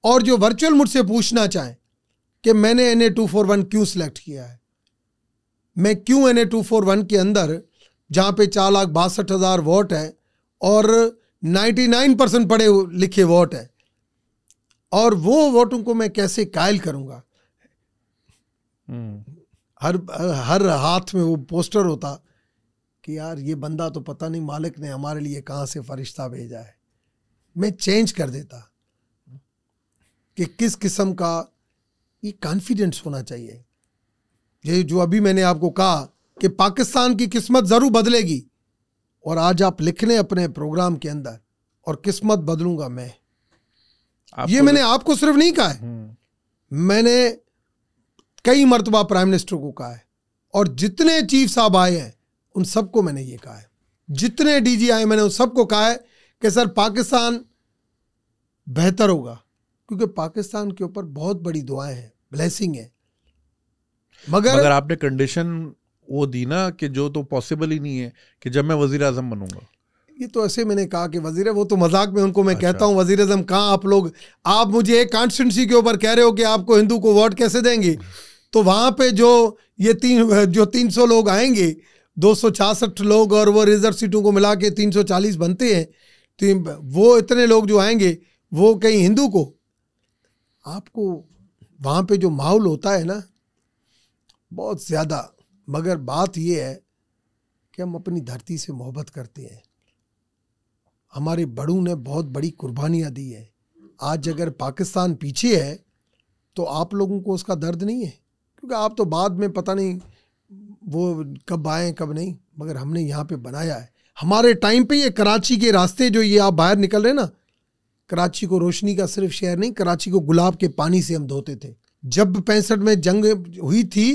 और जो वर्चुअल मुझसे पूछना चाहें कि मैंने N A two four one क्यों सिलेक्ट किया है मैं क्यों N A two four one के अंदर जहाँ पे चार लाख बासठ हज़ार वोट है और नाइन्टी नाइन परसेंट पढ़े लिखे वोट है और वो वोटों को मैं कैसे कायल करूँगा हम्म। हर हर हाथ में वो पोस्टर होता कि यार ये बंदा तो पता नहीं मालिक ने हमारे लिए कहाँ से फरिश्ता भेजा है मैं चेंज कर देता कि किस किस्म का ये कॉन्फिडेंस होना चाहिए ये जो अभी मैंने आपको कहा कि पाकिस्तान की किस्मत ज़रूर बदलेगी और आज आप लिख लें अपने प्रोग्राम के अंदर और किस्मत बदलूंगा मैं ये मैंने तो- आपको सिर्फ नहीं कहा है हम्म। मैंने कई मरतबा प्राइम मिनिस्टर को कहा है और जितने चीफ साहब आए हैं उन सबको मैंने ये कहा है जितने डीजी आए मैंने उन सबको कहा है कि सर पाकिस्तान बेहतर होगा क्योंकि पाकिस्तान के ऊपर बहुत बड़ी दुआएं हैं ब्लेसिंग है मगर अगर आपने कंडीशन वो दी ना कि जो तो पॉसिबल ही नहीं है कि जब मैं वजीर अजम बनूंगा ये तो ऐसे मैंने कहा कि वजीर वो तो मजाक में उनको मैं अच्छा। कहता हूँ वजीर अजम कहाँ आप लोग आप मुझे एक कॉन्स्टिट्यूंसी के ऊपर कह रहे हो कि आपको हिंदू को वोट कैसे देंगे तो वहां पे जो ये तीन जो तीन सौ लोग आएंगे दो लोग और वो रिजर्व सीटों को मिला के तीन बनते हैं तो वो इतने लोग जो आएंगे वो कहीं हिंदू को आपको वहाँ पे जो माहौल होता है ना बहुत ज़्यादा मगर बात यह है कि हम अपनी धरती से मोहब्बत करते हैं हमारे बड़ों ने बहुत बड़ी कुर्बानियाँ दी है आज अगर पाकिस्तान पीछे है तो आप लोगों को उसका दर्द नहीं है क्योंकि आप तो बाद में पता नहीं वो कब आए कब नहीं मगर हमने यहाँ पे बनाया है हमारे टाइम पे ये कराची के रास्ते जो ये आप बाहर निकल रहे ना कराची को रोशनी का सिर्फ शहर नहीं कराची को गुलाब के पानी से हम धोते थे जब पैंसठ में जंग हुई थी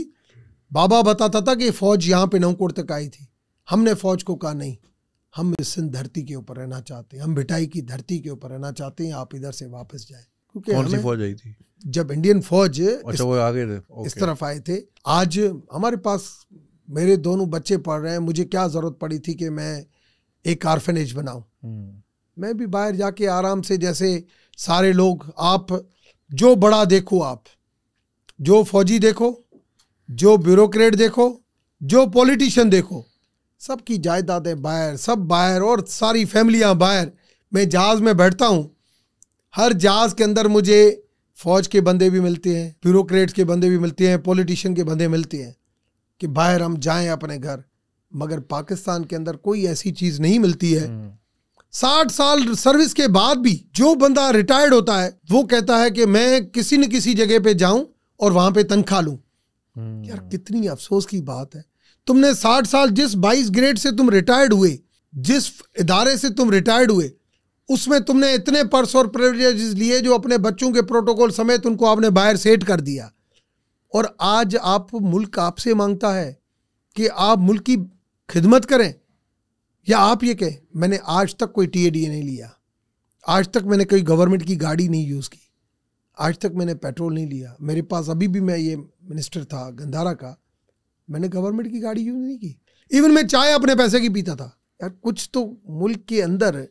बाबा बताता था कि फौज यहाँ पे नौकोट तक आई थी हमने फौज को कहा नहीं हम इस सिंध धरती के ऊपर रहना चाहते हैं हम बिटाई की धरती के ऊपर रहना चाहते हैं आप इधर से वापस जाए क्योंकि कौन सी फौज आई थी जब इंडियन फौज अच्छा इस, वो आगे थे इस तरफ आए थे आज हमारे पास मेरे दोनों बच्चे पढ़ रहे हैं मुझे क्या ज़रूरत पड़ी थी कि मैं एक आर्फेनेज बनाऊं हम्म। मैं भी बाहर जाके आराम से जैसे सारे लोग आप जो बड़ा देखो आप जो फौजी देखो जो ब्यूरोक्रेट देखो जो पॉलिटिशियन देखो सबकी जायदादें बाहर सब बाहर और सारी फैमिलियाँ बाहर मैं जहाज़ में बैठता हूँ हर जहाज़ के अंदर मुझे फ़ौज के बंदे भी मिलते हैं ब्यूरोक्रेट्स के बंदे भी मिलते हैं पॉलिटिशियन के बंदे मिलते हैं कि बाहर हम जाएं अपने घर मगर पाकिस्तान के अंदर कोई ऐसी चीज नहीं मिलती है हम्म। साठ साल सर्विस के बाद भी जो बंदा रिटायर्ड होता है वो कहता है कि मैं किसी न किसी जगह पे जाऊं और वहां पे तनख्वाह लू हम्म। यार कितनी अफसोस की बात है तुमने साठ साल जिस बाईस ग्रेड से तुम रिटायर्ड हुए जिस इदारे से तुम रिटायर्ड हुए उसमें तुमने इतने पर्स और प्रिवलेजेस लिए जो अपने बच्चों के प्रोटोकॉल समेत उनको आपने बाहर सेट कर दिया और आज आप मुल्क आपसे मांगता है कि आप मुल्क की खिदमत करें या आप ये कहें मैंने आज तक कोई टी नहीं लिया आज तक मैंने कोई गवर्नमेंट की गाड़ी नहीं यूज़ की आज तक मैंने पेट्रोल नहीं लिया मेरे पास अभी भी मैं ये मिनिस्टर था गंधारा का मैंने गवर्नमेंट की गाड़ी यूज़ नहीं की इवन मैं चाय अपने पैसे की पीता था यार कुछ तो मुल्क के अंदर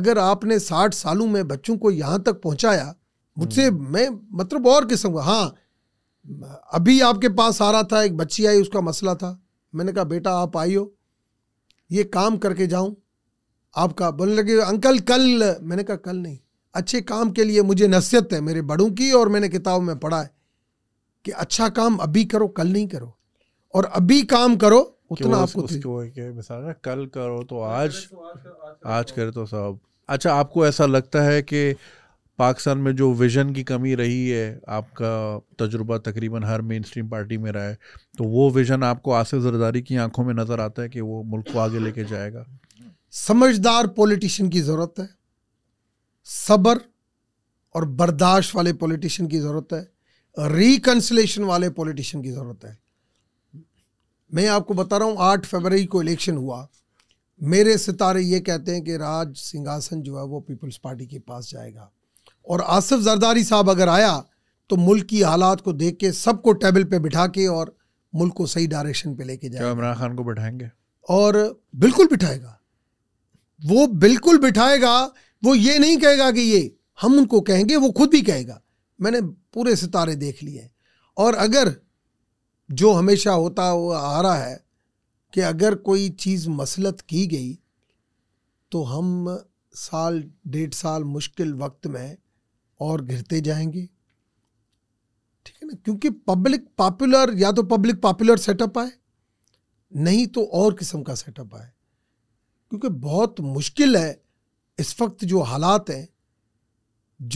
अगर आपने साठ सालों में बच्चों को यहाँ तक पहुँचाया मुझसे मैं मतलब और किस्म का हाँ अभी आपके पास आ रहा था एक बच्ची आई उसका मसला था मैंने कहा बेटा आप आई हो ये काम करके जाऊं आपका बोलने लगे अंकल कल मैंने कहा कल नहीं अच्छे काम के लिए मुझे नसीहत है मेरे बड़ों की और मैंने किताब में पढ़ा है कि अच्छा काम अभी करो कल नहीं करो और अभी काम करो उतना आपको मिसाल कल करो तो आज आज करे तो सब अच्छा आपको ऐसा लगता है कि पाकिस्तान में जो विज़न की कमी रही है आपका तजुर्बा तकरीबन हर मेन स्ट्रीम पार्टी में रहा है तो वो विज़न आपको आसिफ जरदारी की आंखों में नज़र आता है कि वो मुल्क को आगे लेके जाएगा समझदार पॉलिटिशियन की ज़रूरत है सब्र और बर्दाश्त वाले पॉलिटिशियन की ज़रूरत है रिकनसलेशन वाले पॉलिटिशियन की ज़रूरत है मैं आपको बता रहा हूँ आठ फरवरी को इलेक्शन हुआ मेरे सितारे ये कहते हैं कि राज सिंघासन जो है वो पीपल्स पार्टी के पास जाएगा और आसिफ जरदारी साहब अगर आया तो मुल्क की हालात को देख के सबको टेबल पे बिठा के और मुल्क को सही डायरेक्शन पे लेके जाएगा इमरान खान को बिठाएंगे और बिल्कुल बिठाएगा वो बिल्कुल बिठाएगा वो ये नहीं कहेगा कि ये हम उनको कहेंगे वो खुद भी कहेगा मैंने पूरे सितारे देख लिए और अगर जो हमेशा होता वो आ रहा है कि अगर कोई चीज़ मसलत की गई तो हम साल डेढ़ साल मुश्किल वक्त में और घिरते जाएंगे ठीक है ना क्योंकि पब्लिक पॉपुलर या तो पब्लिक पॉपुलर सेटअप आए नहीं तो और किस्म का सेटअप आए क्योंकि बहुत मुश्किल है इस वक्त जो हालात हैं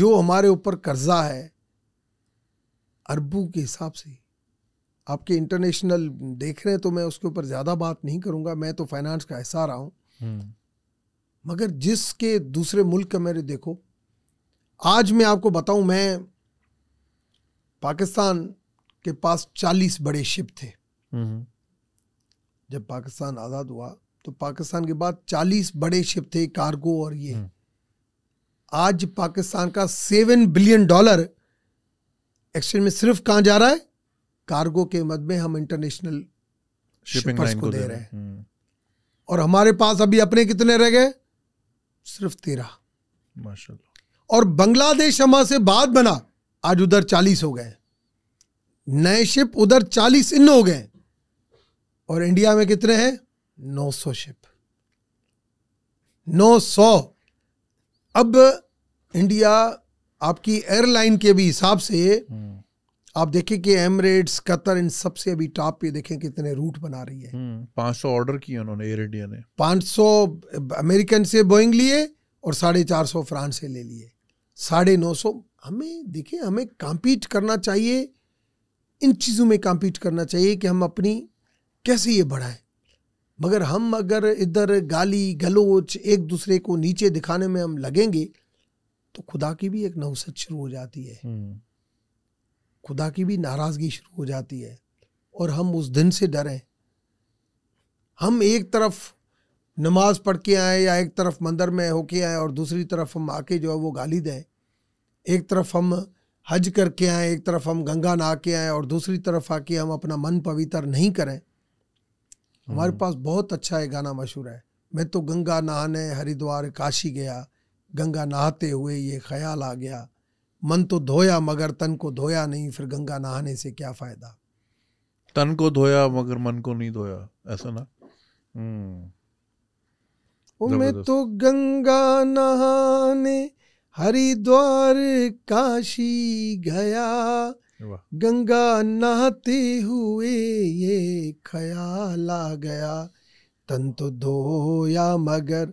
जो हमारे ऊपर कर्जा है अरबों के हिसाब से आपके इंटरनेशनल देख रहे हैं तो मैं उसके ऊपर ज़्यादा बात नहीं करूंगा मैं तो फाइनेंस का हिस्सा रहा हूं हम्म। मगर जिसके दूसरे मुल्क का मेरे देखो आज मैं आपको बताऊं मैं पाकिस्तान के पास चालीस बड़े शिप थे जब पाकिस्तान आज़ाद हुआ तो पाकिस्तान के बाद चालीस बड़े शिप थे कार्गो और ये हम्म। आज पाकिस्तान का सेवन बिलियन डॉलर एक्सचेंज में सिर्फ कहाँ जा रहा है कार्गो के मद में हम इंटरनेशनल शिपर्स को दे रहे हैं हम्म। और हमारे पास अभी अपने कितने रह गए सिर्फ तेरह माशाल्लाह और बांग्लादेश हमा से बाद बना आज उधर चालीस हो गए नए शिप उधर चालीस इन हो गए और इंडिया में कितने हैं नौ सौ शिप नौ सौ अब इंडिया आपकी एयरलाइन के भी हिसाब से हम्म। आप देखें कि एमरेट्स कतर इन सबसे अभी टॉप पे देखें कितने रूट बना रही है हम्म, पांच सौ ऑर्डर किए उन्होंने एयर इंडिया ने पांच सौ अमेरिकन से बोइंग लिए और साढ़े चार सौ फ्रांस से ले लिए साढ़े नौ सौ हमें देखिए हमें कॉम्पीट करना चाहिए इन चीज़ों में कॉम्पीट करना चाहिए कि हम अपनी कैसे ये बढ़ाएं मगर हम अगर इधर गाली गलोच एक दूसरे को नीचे दिखाने में हम लगेंगे तो खुदा की भी एक नौसत शुरू हो जाती है हम्म। खुदा की भी नाराज़गी शुरू हो जाती है और हम उस दिन से डरें हम एक तरफ नमाज पढ़ के आएँ या एक तरफ मंदिर में होके आएँ और दूसरी तरफ हम आके जो है वो गाली दें एक तरफ हम हज करके आएँ एक तरफ हम गंगा नहा के आएँ और दूसरी तरफ आके हम अपना मन पवित्र नहीं करें हमारे हम्म। पास बहुत अच्छा ये गाना मशहूर है मैं तो गंगा नहाने हरिद्वार काशी गया गंगा नहाते हुए ये ख्याल आ गया मन तो धोया मगर तन को धोया नहीं फिर गंगा नहाने से क्या फ़ायदा तन को धोया मगर मन को नहीं धोया ऐसा ना हम्म। मैं तो गंगा नहाने हरिद्वार काशी गया गंगा नहाते हुए ये ख्याल आ गया तन तो धोया मगर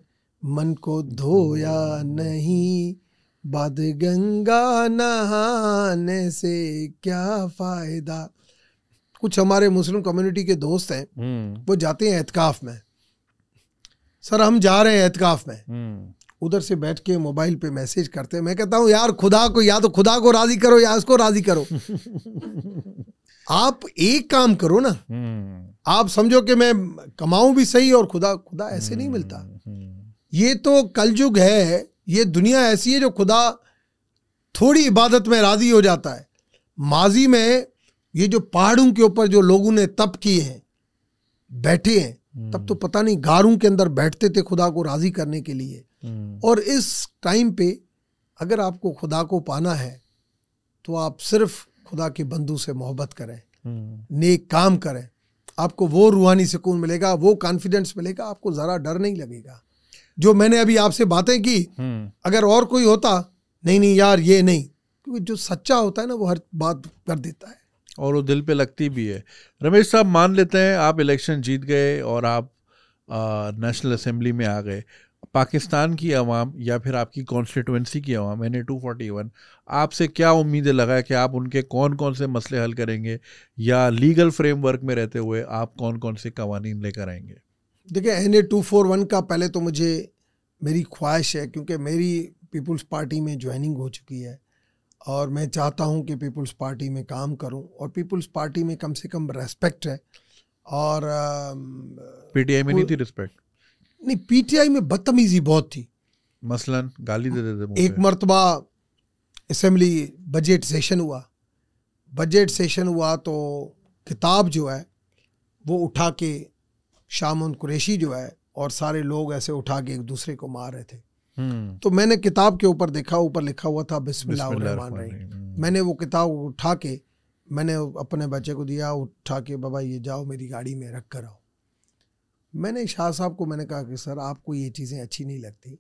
मन को धोया नहीं बाद गंगा नहाने से क्या फायदा कुछ हमारे मुस्लिम कम्युनिटी के दोस्त हैं हम्म। वो जाते हैं एहतकाफ में सर हम जा रहे हैं एहतकाफ में हम्म। उधर से बैठ के मोबाइल पे मैसेज करते हैं मैं कहता हूँ यार खुदा को या तो खुदा को राजी करो या इसको राजी करो आप एक काम करो ना हम्म। आप समझो कि मैं कमाऊं भी सही और खुदा खुदा ऐसे नहीं मिलता हम्म, ये तो कलयुग है ये दुनिया ऐसी है जो खुदा थोड़ी इबादत में राजी हो जाता है माजी में ये जो पहाड़ों के ऊपर जो लोगों ने तप किए हैं बैठे हैं तब तो पता नहीं गारों के अंदर बैठते थे खुदा को राजी करने के लिए हम्म। और इस टाइम पे अगर आपको खुदा को पाना है तो आप सिर्फ खुदा के बंधु से मोहब्बत करें हम्म। नेक काम करें आपको वो रूहानी सुकून मिलेगा वो कॉन्फिडेंस मिलेगा आपको ज़रा डर नहीं लगेगा जो मैंने अभी आपसे बातें की हम्म। अगर और कोई होता नहीं नहीं यार ये नहीं क्योंकि जो सच्चा होता है ना वो हर बात कर देता है और वो दिल पे लगती भी है रमेश साहब मान लेते हैं आप इलेक्शन जीत गए और आप नेशनल असम्बली में आ गए पाकिस्तान की आवाम या फिर आपकी कॉन्स्टिट्यूंसी की आवाम N A two forty one आपसे क्या उम्मीदें लगाए कि आप उनके कौन कौन से मसले हल करेंगे या लीगल फ्रेमवर्क में रहते हुए आप कौन कौन से कवानी लेकर आएंगे देखिए N A two four one का पहले तो मुझे मेरी ख्वाहिश है क्योंकि मेरी पीपुल्स पार्टी में ज्वाइनिंग हो चुकी है और मैं चाहता हूं कि पीपल्स पार्टी में काम करूं और पीपल्स पार्टी में कम से कम रेस्पेक्ट है और पीटीआई में नहीं थी रिस्पेक्ट नहीं पीटीआई में बदतमीजी बहुत थी मसलन गाली दे देते एक मरतबा इसम्बली बजट सेशन हुआ बजट सेशन हुआ तो किताब जो है वो उठा के शामुन कुरेशी जो है और सारे लोग ऐसे उठा के एक दूसरे को मार रहे थे हम्म। तो मैंने किताब के ऊपर देखा ऊपर लिखा हुआ था बिस्मिल्लाह रहमान रहीम हम्म। मैंने वो किताब उठा के मैंने अपने बच्चे को दिया उठा के बाबा ये जाओ मेरी गाड़ी में रख कर आओ मैंने शाह साहब को मैंने कहा कि सर आपको ये चीज़ें अच्छी नहीं लगती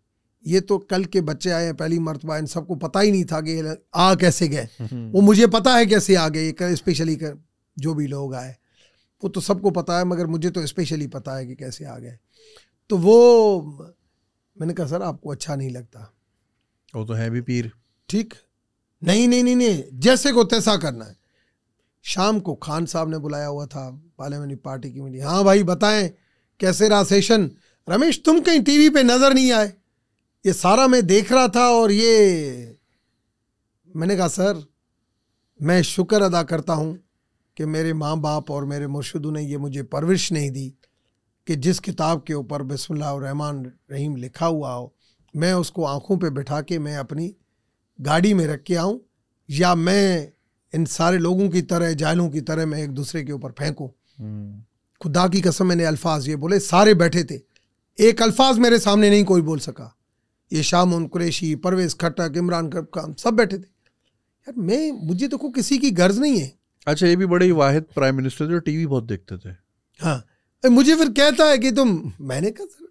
ये तो कल के बच्चे आए हैं पहली मरतबा इन सबको पता ही नहीं था कि आ कैसे गए हम्म। वो मुझे पता है कैसे आ गए स्पेशली कर जो भी लोग आए वो तो सबको पता है मगर मुझे तो स्पेशली पता है कि कैसे आ गए तो वो मैंने कहा सर आपको अच्छा नहीं लगता वो तो है भी पीर ठीक नहीं नहीं नहीं नहीं जैसे को तैसा करना है शाम को खान साहब ने बुलाया हुआ था पार्लियामेंट्री पार्टी की मीटिंग हाँ भाई बताएं कैसे रहा सेशन रमेश तुम कहीं टीवी पे नज़र नहीं आए ये सारा मैं देख रहा था और ये मैंने कहा सर मैं शुक्र अदा करता हूँ कि मेरे माँ बाप और मेरे मुर्शदों ने ये मुझे परवरिश नहीं दी कि जिस किताब के ऊपर बिस्मिल्लाहमान रहीम लिखा हुआ हो मैं उसको आँखों पे बैठा के मैं अपनी गाड़ी में रख के आऊँ या मैं इन सारे लोगों की तरह जालों की तरह मैं एक दूसरे के ऊपर फेंकूँ हम्म। खुदा की कसम मैंने अल्फाज ये बोले सारे बैठे थे एक अल्फाज मेरे सामने नहीं कोई बोल सका ये शाम कुरेशी परवेज खटक इमरान खान सब बैठे थे यार मैं मुझे देखो तो किसी की गर्ज नहीं है अच्छा ये भी बड़े वाहिद प्राइम मिनिस्टर जो टीवी बहुत देखते थे हाँ मुझे फिर कहता है कि तुम मैंने कहा सर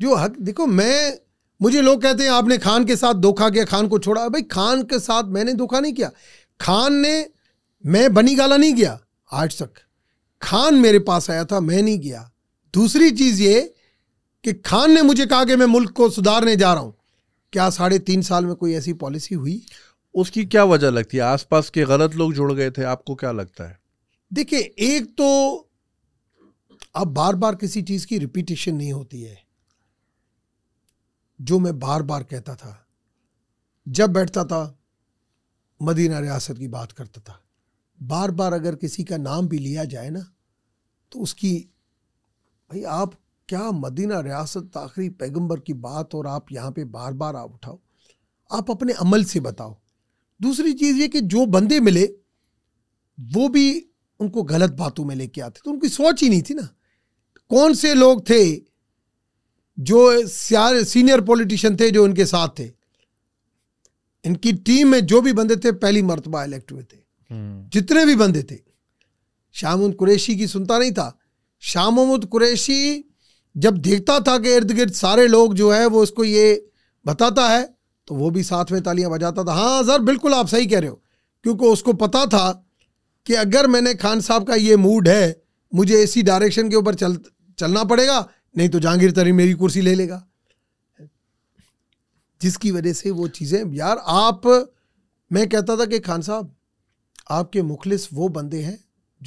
जो हक देखो मैं मुझे लोग कहते हैं आपने खान के साथ धोखा किया खान को छोड़ा भाई खान के साथ मैंने धोखा नहीं किया खान ने मैं बनी गाला नहीं गया आज तक खान मेरे पास आया था मैं नहीं गया दूसरी चीज़ ये कि खान ने मुझे कहा कि मैं मुल्क को सुधारने जा रहा हूँ क्या साढ़े तीन साल में कोई ऐसी पॉलिसी हुई उसकी क्या वजह लगती है आसपास के गलत लोग जुड़ गए थे आपको क्या लगता है देखिए एक तो अब बार बार किसी चीज़ की रिपीटेशन नहीं होती है जो मैं बार बार कहता था जब बैठता था मदीना रियासत की बात करता था बार बार अगर किसी का नाम भी लिया जाए ना तो उसकी भाई आप क्या मदीना रियासत आखिरी पैगंबर की बात और आप यहाँ पे बार बार आप उठाओ आप अपने अमल से बताओ दूसरी चीज़ ये कि जो बंदे मिले वो भी उनको गलत बातों में लेके आते तो उनकी सोच ही नहीं थी ना कौन से लोग थे जो सीनियर पॉलिटिशियन थे जो इनके साथ थे इनकी टीम में जो भी बंदे थे पहली मरतबा इलेक्ट हुए थे हम्म। जितने भी बंदे थे शाह कुरैशी की सुनता नहीं था शाह महमूद कुरैशी जब देखता था कि इर्द गिर्द सारे लोग जो है वो उसको ये बताता है तो वो भी साथ में तालियां बजाता था हाँ सर बिल्कुल आप सही कह रहे हो क्योंकि उसको पता था कि अगर मैंने खान साहब का ये मूड है मुझे इसी डायरेक्शन के ऊपर चल चलना पड़ेगा नहीं तो जहांगीर तरी मेरी कुर्सी ले लेगा जिसकी वजह से वो चीज़ें यार आप मैं कहता था कि खान साहब आपके मुखलिस वो बंदे हैं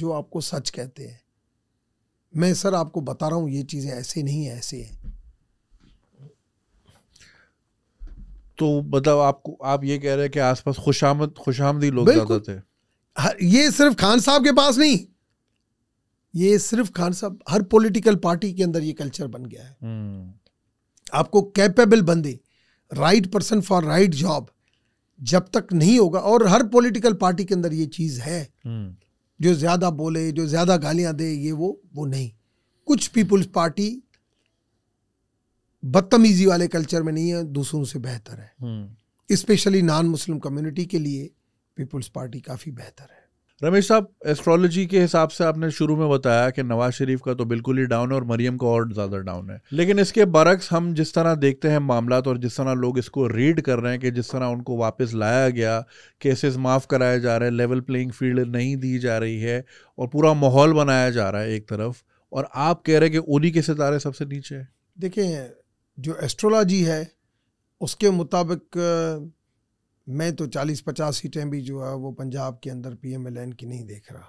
जो आपको सच कहते हैं मैं सर आपको बता रहा हूं ये चीज़ें ऐसे नहीं है ऐसे हैं तो मतलब आपको आप ये कह रहे हैं कि आसपास खुशामद खुशामदी लोग ज़्यादा थे हाँ, ये सिर्फ खान साहब के पास नहीं ये सिर्फ खान साहब हर पॉलिटिकल पार्टी के अंदर ये कल्चर बन गया है हम्म। आपको कैपेबल बंदे right person for right job जब तक नहीं होगा और हर पॉलिटिकल पार्टी के अंदर ये चीज़ है हम्म। जो ज़्यादा बोले जो ज़्यादा गालियां दे ये वो वो नहीं कुछ पीपुल्स पार्टी बदतमीजी वाले कल्चर में नहीं है दूसरों से बेहतर है स्पेशली नॉन मुस्लिम कम्युनिटी के लिए पीपुल्स पार्टी काफ़ी बेहतर है रमेश साहब एस्ट्रोलॉजी के हिसाब से आपने शुरू में बताया कि नवाज शरीफ का तो बिल्कुल ही डाउन है और मरियम का और ज़्यादा डाउन है लेकिन इसके बरक्स हम जिस तरह देखते हैं मामला और जिस तरह लोग इसको रीड कर रहे हैं कि जिस तरह उनको वापस लाया गया केसेस माफ़ कराए जा रहे हैं लेवल प्लेइंग फील्ड नहीं दी जा रही है और पूरा माहौल बनाया जा रहा है एक तरफ और आप कह रहे हैं कि उन्हीं के सितारे सबसे नीचे हैं देखिए जो एस्ट्रोलॉजी है उसके मुताबिक मैं तो चालीस पचास सीटें भी जो है वो पंजाब के अंदर पी एम एल एन की नहीं देख रहा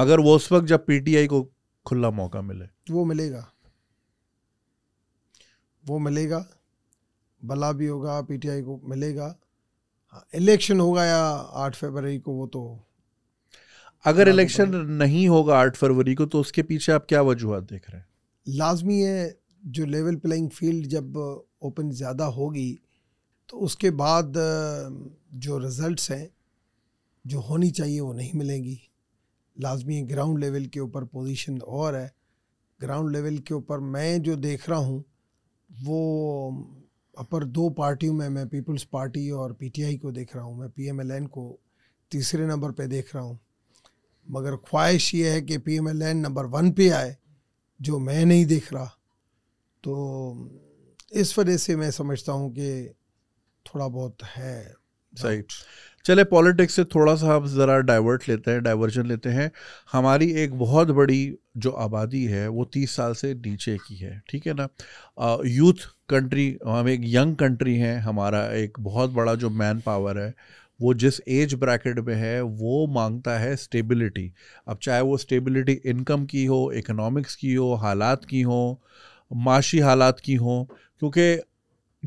मगर वो उस वक्त जब आई को खुला मौका मिले वो मिलेगा वो मिलेगा भला भी होगा पीटीआई को मिलेगा इलेक्शन हाँ, होगा या आठ फरवरी को वो तो अगर इलेक्शन तो नहीं होगा आठ फरवरी को तो उसके पीछे आप क्या वजूहत देख रहे हैं लाजमी है जो लेवल प्लेइंग फील्ड जब ओपन ज़्यादा होगी तो उसके बाद जो रिज़ल्ट्स हैं जो होनी चाहिए वो नहीं मिलेंगी लाजमी ग्राउंड लेवल के ऊपर पोजीशन और है ग्राउंड लेवल के ऊपर मैं जो देख रहा हूँ वो अपर दो पार्टियों में मैं पीपल्स पार्टी और पीटीआई को देख रहा हूँ मैं पीएमएलएन को तीसरे नंबर पे देख रहा हूँ मगर ख्वाहिश ये है कि पीएमएलएन नंबर वन पे आए जो मैं नहीं देख रहा तो इस वजह से मैं समझता हूँ कि थोड़ा बहुत है हाँ। सही चले पॉलिटिक्स से थोड़ा सा हम ज़रा डाइवर्ट लेते हैं डाइवर्जन लेते हैं हमारी एक बहुत बड़ी जो आबादी है वो तीस साल से नीचे की है ठीक है ना यूथ कंट्री हम एक यंग कंट्री हैं हमारा एक बहुत बड़ा जो मैन पावर है वो जिस एज ब्रैकेट में है वो मांगता है स्टेबिलिटी अब चाहे वो स्टेबिलिटी इनकम की हो इकोनॉमिक्स की हो हालात की हो माशी हालात की हो क्योंकि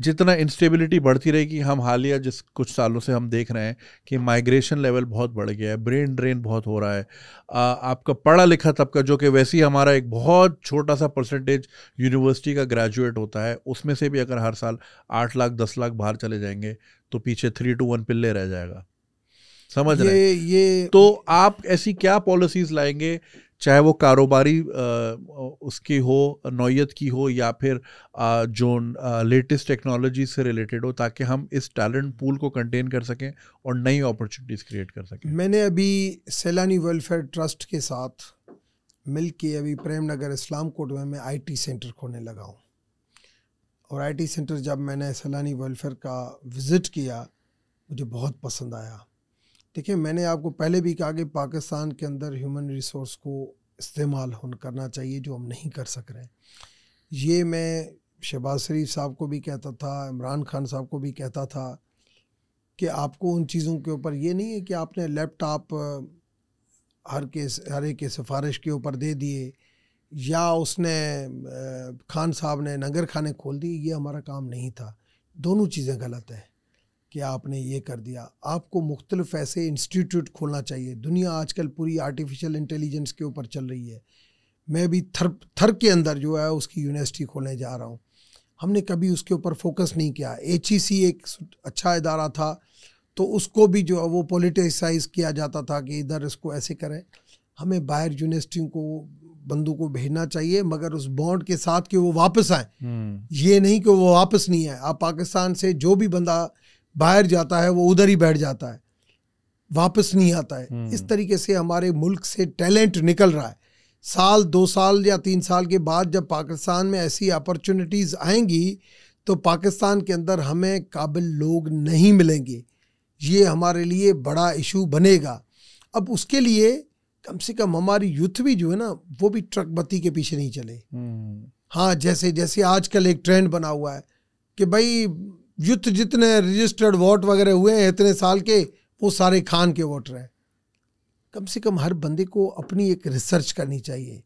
जितना इंस्टेबिलिटी बढ़ती रहेगी हम हालिया जिस कुछ सालों से हम देख रहे हैं कि माइग्रेशन लेवल बहुत बढ़ गया है ब्रेन ड्रेन बहुत हो रहा है आ, आपका पढ़ा लिखा तबका जो कि वैसे ही हमारा एक बहुत छोटा सा परसेंटेज यूनिवर्सिटी का ग्रेजुएट होता है उसमें से भी अगर हर साल आठ लाख दस लाख बाहर चले जाएंगे तो पीछे थ्री टू वन पिल्ले रह जाएगा समझ ये, रहे ये तो आप ऐसी क्या पॉलिसीज लाएंगे चाहे वो कारोबारी उसकी हो नौत की हो या फिर जो लेटेस्ट टेक्नोलॉजी से रिलेटेड हो ताकि हम इस टैलेंट पूल को कंटेन कर सकें और नई अपॉर्चुनिटीज़ क्रिएट कर सकें मैंने अभी सैलानी वेलफेयर ट्रस्ट के साथ मिल के अभी प्रेम नगर इस्लाम कोट में मैं आई सेंटर खोलने लगा हूँ और आई सेंटर जब मैंने सैलानी वेलफेयर का विज़िट किया मुझे बहुत पसंद आया देखिए मैंने आपको पहले भी कहा कि पाकिस्तान के अंदर ह्यूमन रिसोर्स को इस्तेमाल होन करना चाहिए जो हम नहीं कर सक रहे हैं ये मैं शहबाज शरीफ साहब को भी कहता था इमरान खान साहब को भी कहता था कि आपको उन चीज़ों के ऊपर ये नहीं है कि आपने लैपटॉप हर के हर एक के सिफारिश के ऊपर दे दिए या उसने खान साहब ने नंगर खाने खोल दिए ये हमारा काम नहीं था दोनों चीज़ें गलत हैं कि आपने ये कर दिया आपको मुख्तलफ ऐसे इंस्टीट्यूट खोलना चाहिए दुनिया आजकल पूरी आर्टिफिशियल इंटेलिजेंस के ऊपर चल रही है मैं भी थर थर के अंदर जो है उसकी यूनिवर्सिटी खोलने जा रहा हूँ हमने कभी उसके ऊपर फोकस नहीं किया एच एक अच्छा इदारा था तो उसको भी जो है वो पोलिटिसाइज किया जाता था कि इधर इसको ऐसे करें हमें बाहर यूनिवर्सिटियों को बंदू को भेजना चाहिए मगर उस बॉन्ड के साथ कि वो वापस आए हम्म। ये नहीं कि वो वापस नहीं आए आप पाकिस्तान से जो भी बंदा बाहर जाता है वो उधर ही बैठ जाता है वापस नहीं आता है हम्म। इस तरीके से हमारे मुल्क से टैलेंट निकल रहा है साल दो साल या तीन साल के बाद जब पाकिस्तान में ऐसी अपॉर्चुनिटीज़ आएंगी तो पाकिस्तान के अंदर हमें काबिल लोग नहीं मिलेंगे ये हमारे लिए बड़ा इशू बनेगा अब उसके लिए कम से कम हमारी यूथ भी जो है ना वो भी ट्रक बत्ती के पीछे नहीं चले हम्म। हाँ जैसे जैसे आजकल एक ट्रेंड बना हुआ है कि भाई युद्ध जितने रजिस्टर्ड वोट वगैरह हुए हैं इतने साल के वो सारे खान के वोटर हैं कम से कम हर बंदे को अपनी एक रिसर्च करनी चाहिए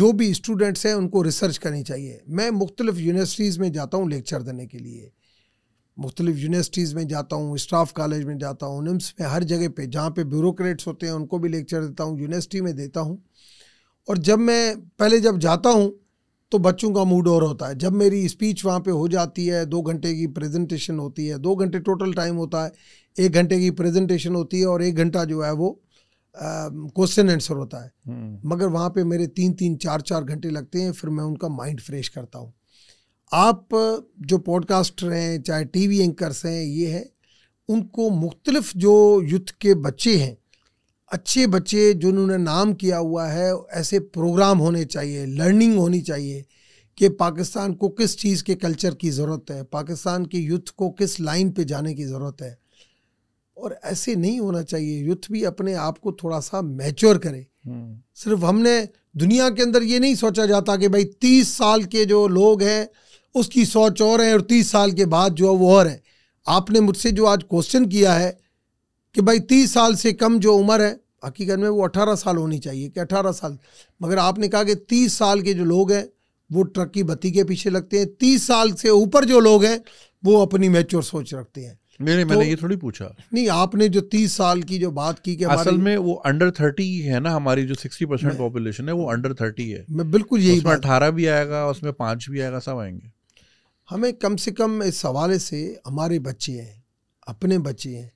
जो भी स्टूडेंट्स हैं उनको रिसर्च करनी चाहिए मैं मुख्तलिफ यूनिवर्सिटीज़ में जाता हूँ लेक्चर देने के लिए मुख्तलिफ यूनिवर्सिटीज़ में जाता हूँ स्टाफ कॉलेज में जाता हूँ निम्स में हर जगह पे जहाँ पे ब्यूरोक्रेट्स होते हैं उनको भी लेक्चर देता हूँ यूनिवर्सिटी में देता हूँ और जब मैं पहले जब जाता हूँ तो बच्चों का मूड और होता है जब मेरी स्पीच वहाँ पे हो जाती है दो घंटे की प्रेजेंटेशन होती है दो घंटे टोटल टाइम होता है एक घंटे की प्रेजेंटेशन होती है और एक घंटा जो है वो क्वेश्चन आंसर होता है हम्म। मगर वहाँ पे मेरे तीन तीन चार चार घंटे लगते हैं फिर मैं उनका माइंड फ्रेश करता हूँ आप जो पॉडकास्टर हैं चाहे टीवी एंकर्स हैं ये है उनको मुख्तलफ जो यूथ के बच्चे हैं अच्छे बच्चे जो उन्होंने नाम किया हुआ है ऐसे प्रोग्राम होने चाहिए लर्निंग होनी चाहिए कि पाकिस्तान को किस चीज़ के कल्चर की ज़रूरत है पाकिस्तान के यूथ को किस लाइन पे जाने की ज़रूरत है और ऐसे नहीं होना चाहिए यूथ भी अपने आप को थोड़ा सा मैच्योर करे हम्म। सिर्फ हमने दुनिया के अंदर ये नहीं सोचा जाता कि भाई तीस साल के जो लोग हैं उसकी सोच और है और तीस साल के बाद जो है वो और है आपने मुझसे जो आज क्वेश्चन किया है कि भाई तीस साल से कम जो उम्र है हकीकत में वो अठारह साल होनी चाहिए कि अठारह साल मगर आपने कहा कि तीस साल के जो लोग हैं वो ट्रक की बत्ती के पीछे लगते हैं तीस साल से ऊपर जो लोग हैं वो अपनी मेच्योर सोच रखते हैं मेरे तो, मैंने ये थोड़ी पूछा नहीं आपने जो तीस साल की जो बात की कि असल में वो अंडर थर्टी है ना हमारी जो सिक्सटी परसेंट पॉपुलेशन है वो अंडर थर्टी है मैं बिल्कुल यही उसमें अठारह भी आएगा उसमें पाँच भी आएगा सब आएंगे हमें कम से कम इस हवाले से हमारे बच्चे हैं अपने बच्चे हैं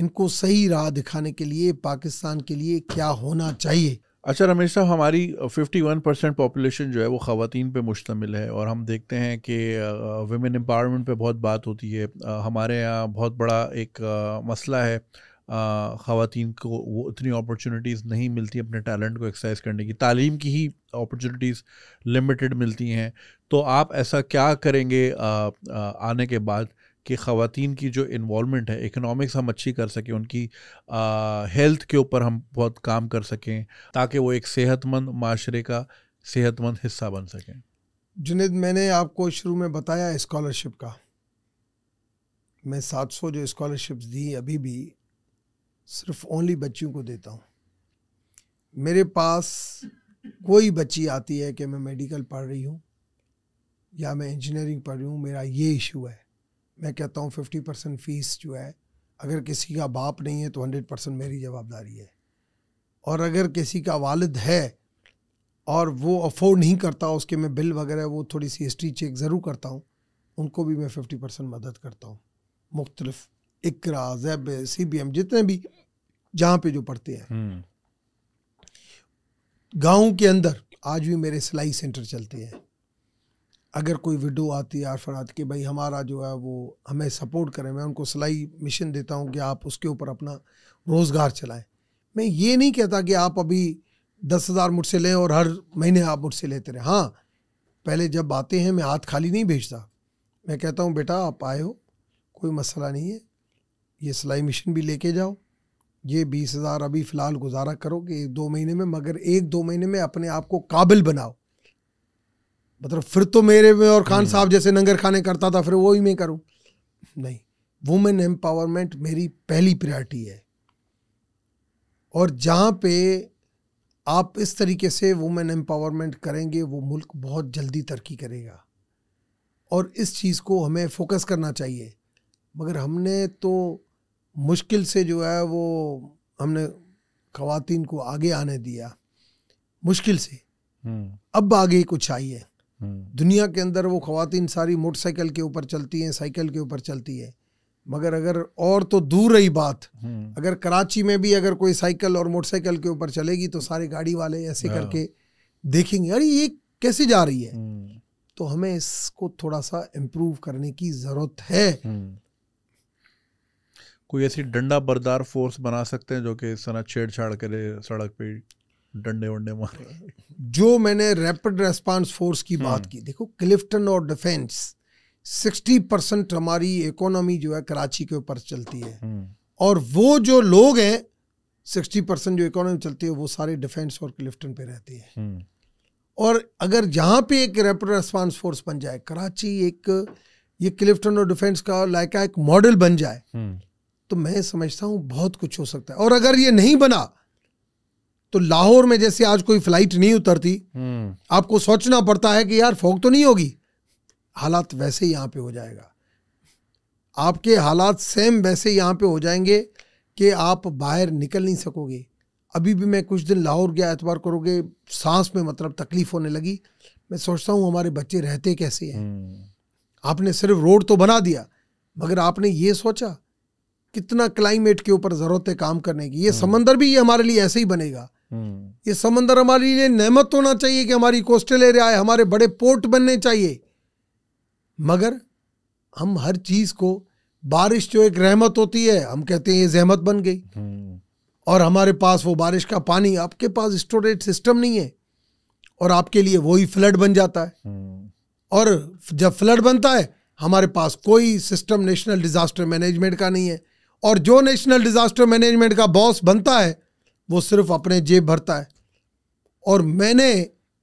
इनको सही राह दिखाने के लिए पाकिस्तान के लिए क्या होना चाहिए अच्छा रमेश साहब हमारी 51 परसेंट पॉपुलेशन जो है वो ख़वान पे मुश्तमिल है और हम देखते हैं कि वेमेन एम्पावरमेंट पे बहुत बात होती है हमारे यहाँ बहुत बड़ा एक मसला है ख़वान को वो इतनी अपॉर्चुनिटीज़ नहीं मिलती अपने टैलेंट को एक्सरसाइज करने की तालीम की ही अपॉर्चुनिटीज़ लिमिटेड मिलती हैं तो आप ऐसा क्या करेंगे आने के बाद कि खातन की जो इन्वॉलमेंट है इकनॉमिक्स हम अच्छी कर सकें उनकी हेल्थ के ऊपर हम बहुत काम कर सकें ताकि वो एक सेहतमंद माशरे का सेहतमंद हिस्सा बन सकें जुनेद मैंने आपको शुरू में बताया इस्कॉलरशिप का मैं 700 जो इस्कॉलरशिप्स दी अभी भी सिर्फ ओनली बच्चियों को देता हूँ मेरे पास कोई बच्ची आती है कि मैं मेडिकल पढ़ रही हूँ या मैं इंजीनियरिंग पढ़ रही हूँ मेरा ये इशू है मैं कहता हूँ फिफ्टी परसेंट फ़ीस जो है अगर किसी का बाप नहीं है तो हंड्रेड परसेंट मेरी जवाबदारी है और अगर किसी का वालद है और वो अफोर्ड नहीं करता उसके मैं बिल वगैरह वो थोड़ी सी हिस्ट्री चेक ज़रूर करता हूँ उनको भी मैं फिफ्टी परसेंट मदद करता हूँ मुख्तलफ इकरा जैब सी बी एम जितने भी जहाँ पे जो पढ़ते हैं हम्म। गाँव के अंदर आज भी मेरे सिलाई सेंटर चलते हैं अगर कोई विडो आती है आरफरात की भाई हमारा जो है वो हमें सपोर्ट करें मैं उनको सिलाई मिशन देता हूँ कि आप उसके ऊपर अपना रोज़गार चलाएं मैं ये नहीं कहता कि आप अभी दस हज़ार मुझसे लें और हर महीने आप मुझसे लेते रहें हाँ पहले जब आते हैं मैं हाथ खाली नहीं भेजता मैं कहता हूँ बेटा आप आए हो कोई मसला नहीं है ये सिलाई मशीन भी लेके जाओ ये बीस हज़ार अभी फ़िलहाल गुजारा करो कि एक दो महीने में मगर एक दो महीने में अपने आप को काबिल बनाओ मतलब फिर तो मेरे में और खान साहब जैसे नंगर खाने करता था फिर वो ही मैं करूँ नहीं वुमेन एम्पावरमेंट मेरी पहली प्रायोरिटी है और जहाँ पे आप इस तरीके से वुमेन एम्पावरमेंट करेंगे वो मुल्क बहुत जल्दी तरक्की करेगा और इस चीज़ को हमें फोकस करना चाहिए मगर हमने तो मुश्किल से जो है वो हमने खातन को आगे आने दिया मुश्किल से हम्म। अब आगे कुछ आई है हम्म। दुनिया के अंदर वो खातन सारी मोटरसाइकिल के ऊपर चलती हैं साइकिल के ऊपर चलती है मगर अगर और तो दूर रही बात हम्म। अगर कराची में भी अगर कोई साइकिल और मोटरसाइकिल के ऊपर चलेगी तो सारे गाड़ी वाले ऐसे हाँ। करके देखेंगे अरे ये कैसे जा रही है हम्म। तो हमें इसको थोड़ा सा इम्प्रूव करने की ज़रूरत है कोई ऐसी डंडा बरदार फोर्स बना सकते हैं जो कि सना छेड़छाड़ करे सड़क पे डंडे वंडे मारे जो मैंने रैपिड रेस्पॉन्स फोर्स की बात हाँ। की देखो क्लिफ्टन और डिफेंस सिक्सटी परसेंट हमारी इकोनॉमी जो है कराची के ऊपर चलती है हम्म। और वो जो लोग हैं सिक्सटी परसेंट जो इकोनॉमी चलती है वो सारे डिफेंस और क्लिफ्टन पे रहती है हम्म। और अगर जहाँ पे एक रैपिड रेस्पॉन्स फोर्स बन जाए कराची एक ये क्लिफ्टन और डिफेंस का लायका एक मॉडल बन जाए हम्म। तो मैं समझता हूँ बहुत कुछ हो सकता है और अगर ये नहीं बना तो लाहौर में जैसे आज कोई फ्लाइट नहीं उतरती हम्म। आपको सोचना पड़ता है कि यार फोक तो नहीं होगी हालात वैसे यहां यहाँ पे हो जाएगा आपके हालात सेम वैसे यहाँ पे हो जाएंगे कि आप बाहर निकल नहीं सकोगे अभी भी मैं कुछ दिन लाहौर गया एतवार करोगे सांस में मतलब तकलीफ होने लगी मैं सोचता हूँ हमारे बच्चे रहते कैसे हैं हम्म। आपने सिर्फ रोड तो बना दिया मगर आपने ये सोचा कितना क्लाइमेट के ऊपर जरूरत है काम करने की ये हम्म। समंदर भी ये हमारे लिए ऐसे ही बनेगा हम्म। ये समंदर हमारे लिए नेमत होना चाहिए कि हमारी कोस्टल एरिया है हमारे बड़े पोर्ट बनने चाहिए मगर हम हर चीज़ को बारिश जो एक रहमत होती है हम कहते हैं ये जहमत बन गई हम्म। और हमारे पास वो बारिश का पानी आपके पास स्टोरेज सिस्टम नहीं है और आपके लिए वही फ्लड बन जाता है और जब फ्लड बनता है हमारे पास कोई सिस्टम नेशनल डिजास्टर मैनेजमेंट का नहीं है और जो नेशनल डिजास्टर मैनेजमेंट का बॉस बनता है वो सिर्फ अपने जेब भरता है और मैंने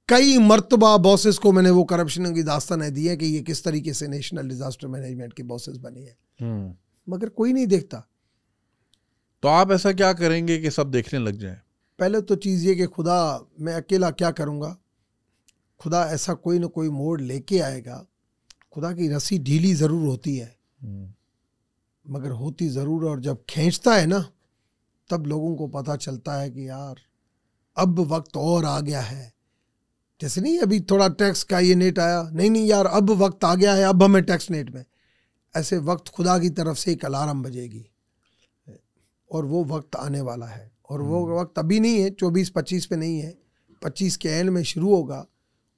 कई मरतबा बॉसेस को मैंने वो करप्शन की दास्तान दी है कि ये किस तरीके से नेशनल डिजास्टर मैनेजमेंट के बॉसेस बने हैं हम्म। मगर कोई नहीं देखता तो आप ऐसा क्या करेंगे कि सब देखने लग जाए पहले तो चीज़ ये कि खुदा मैं अकेला क्या करूँगा खुदा ऐसा कोई ना कोई मोड़ लेके आएगा खुदा की रस्सी ढीली ज़रूर होती है हम्म। मगर होती ज़रूर और जब खींचता है ना तब लोगों को पता चलता है कि यार अब वक्त और आ गया है जैसे नहीं अभी थोड़ा टैक्स का ये नेट आया नहीं नहीं यार अब वक्त आ गया है अब हमें टैक्स नेट में ऐसे वक्त खुदा की तरफ से एक अलार्म बजेगी और वो वक्त आने वाला है और वो हम्म। वक्त अभी नहीं है चौबीस पच्चीस पे नहीं है पच्चीस के एंड में शुरू होगा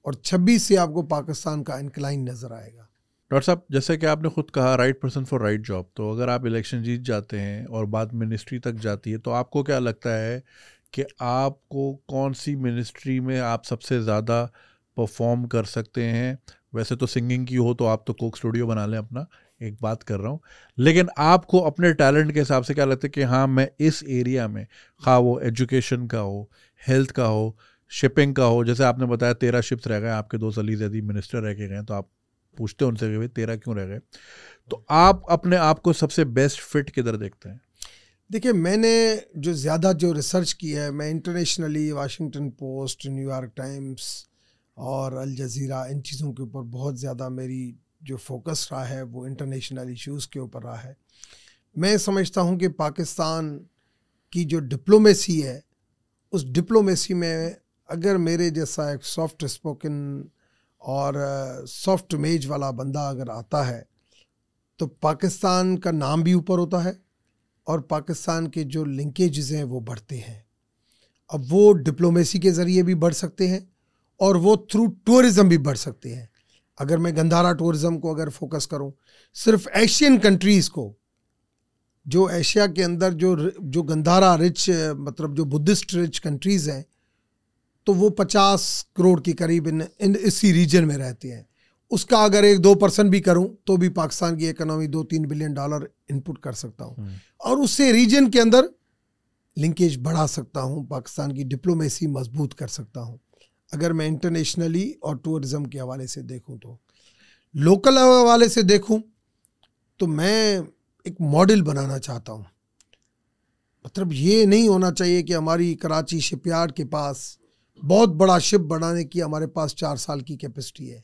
और छब्बीस से आपको पाकिस्तान का इंक्लाइन नज़र आएगा डॉक्टर साहब जैसे कि आपने खुद कहा right person for right job तो अगर आप इलेक्शन जीत जाते हैं और बाद मिनिस्ट्री तक जाती है तो आपको क्या लगता है कि आपको कौन सी मिनिस्ट्री में आप सबसे ज़्यादा परफॉर्म कर सकते हैं वैसे तो सिंगिंग की हो तो आप तो कोक स्टूडियो बना लें अपना एक बात कर रहा हूँ लेकिन आपको अपने टैलेंट के हिसाब से क्या लगता है कि हाँ मैं इस एरिया में खा हाँ, वो एजुकेशन का हो हेल्थ का हो शिपिंग का हो जैसे आपने बताया तेरह शिप्स रह गए आपके दो सलीज यदि मिनिस्टर रह के गए तो आप पूछते हैं उनसे कि भाई तेरा क्यों रह गए तो आप अपने आप को सबसे बेस्ट फिट किधर देखते हैं देखिए मैंने जो ज़्यादा जो रिसर्च की है मैं internationally Washington Post New York Times और अल जज़ीरा इन चीज़ों के ऊपर बहुत ज़्यादा मेरी जो फोकस रहा है वो इंटरनेशनल इश्यूज़ के ऊपर रहा है मैं समझता हूँ कि पाकिस्तान की जो डिप्लोमेसी है उस डिप्लोमेसी में अगर मेरे जैसा एक सॉफ्ट स्पोकन और सॉफ्ट मेज वाला बंदा अगर आता है तो पाकिस्तान का नाम भी ऊपर होता है और पाकिस्तान के जो लिंकेजेस हैं वो बढ़ते हैं अब वो डिप्लोमेसी के ज़रिए भी बढ़ सकते हैं और वो थ्रू टूरिज़म भी बढ़ सकते हैं अगर मैं गंधारा टूरिज़म को अगर फोकस करूं सिर्फ एशियन कंट्रीज़ को जो एशिया के अंदर जो जो गंधारा रिच मतलब जो बुद्धिस्ट रिच कंट्रीज़ हैं तो वो पचास करोड़ के करीब इन, इन इसी रीजन में रहते हैं उसका अगर एक दो परसेंट भी करूं तो भी पाकिस्तान की इकोनॉमी दो तीन बिलियन डॉलर इनपुट कर सकता हूं हम्म। और उससे रीजन के अंदर लिंकेज बढ़ा सकता हूं पाकिस्तान की डिप्लोमेसी मजबूत कर सकता हूं अगर मैं इंटरनेशनली और टूरिज़म के हवाले से देखूं तो लोकल हवाले से देखूं तो मैं एक मॉडल बनाना चाहता हूं मतलब ये नहीं होना चाहिए कि हमारी कराची शिपयार्ड के पास बहुत बड़ा शिप बनाने की हमारे पास चार साल की कैपेसिटी है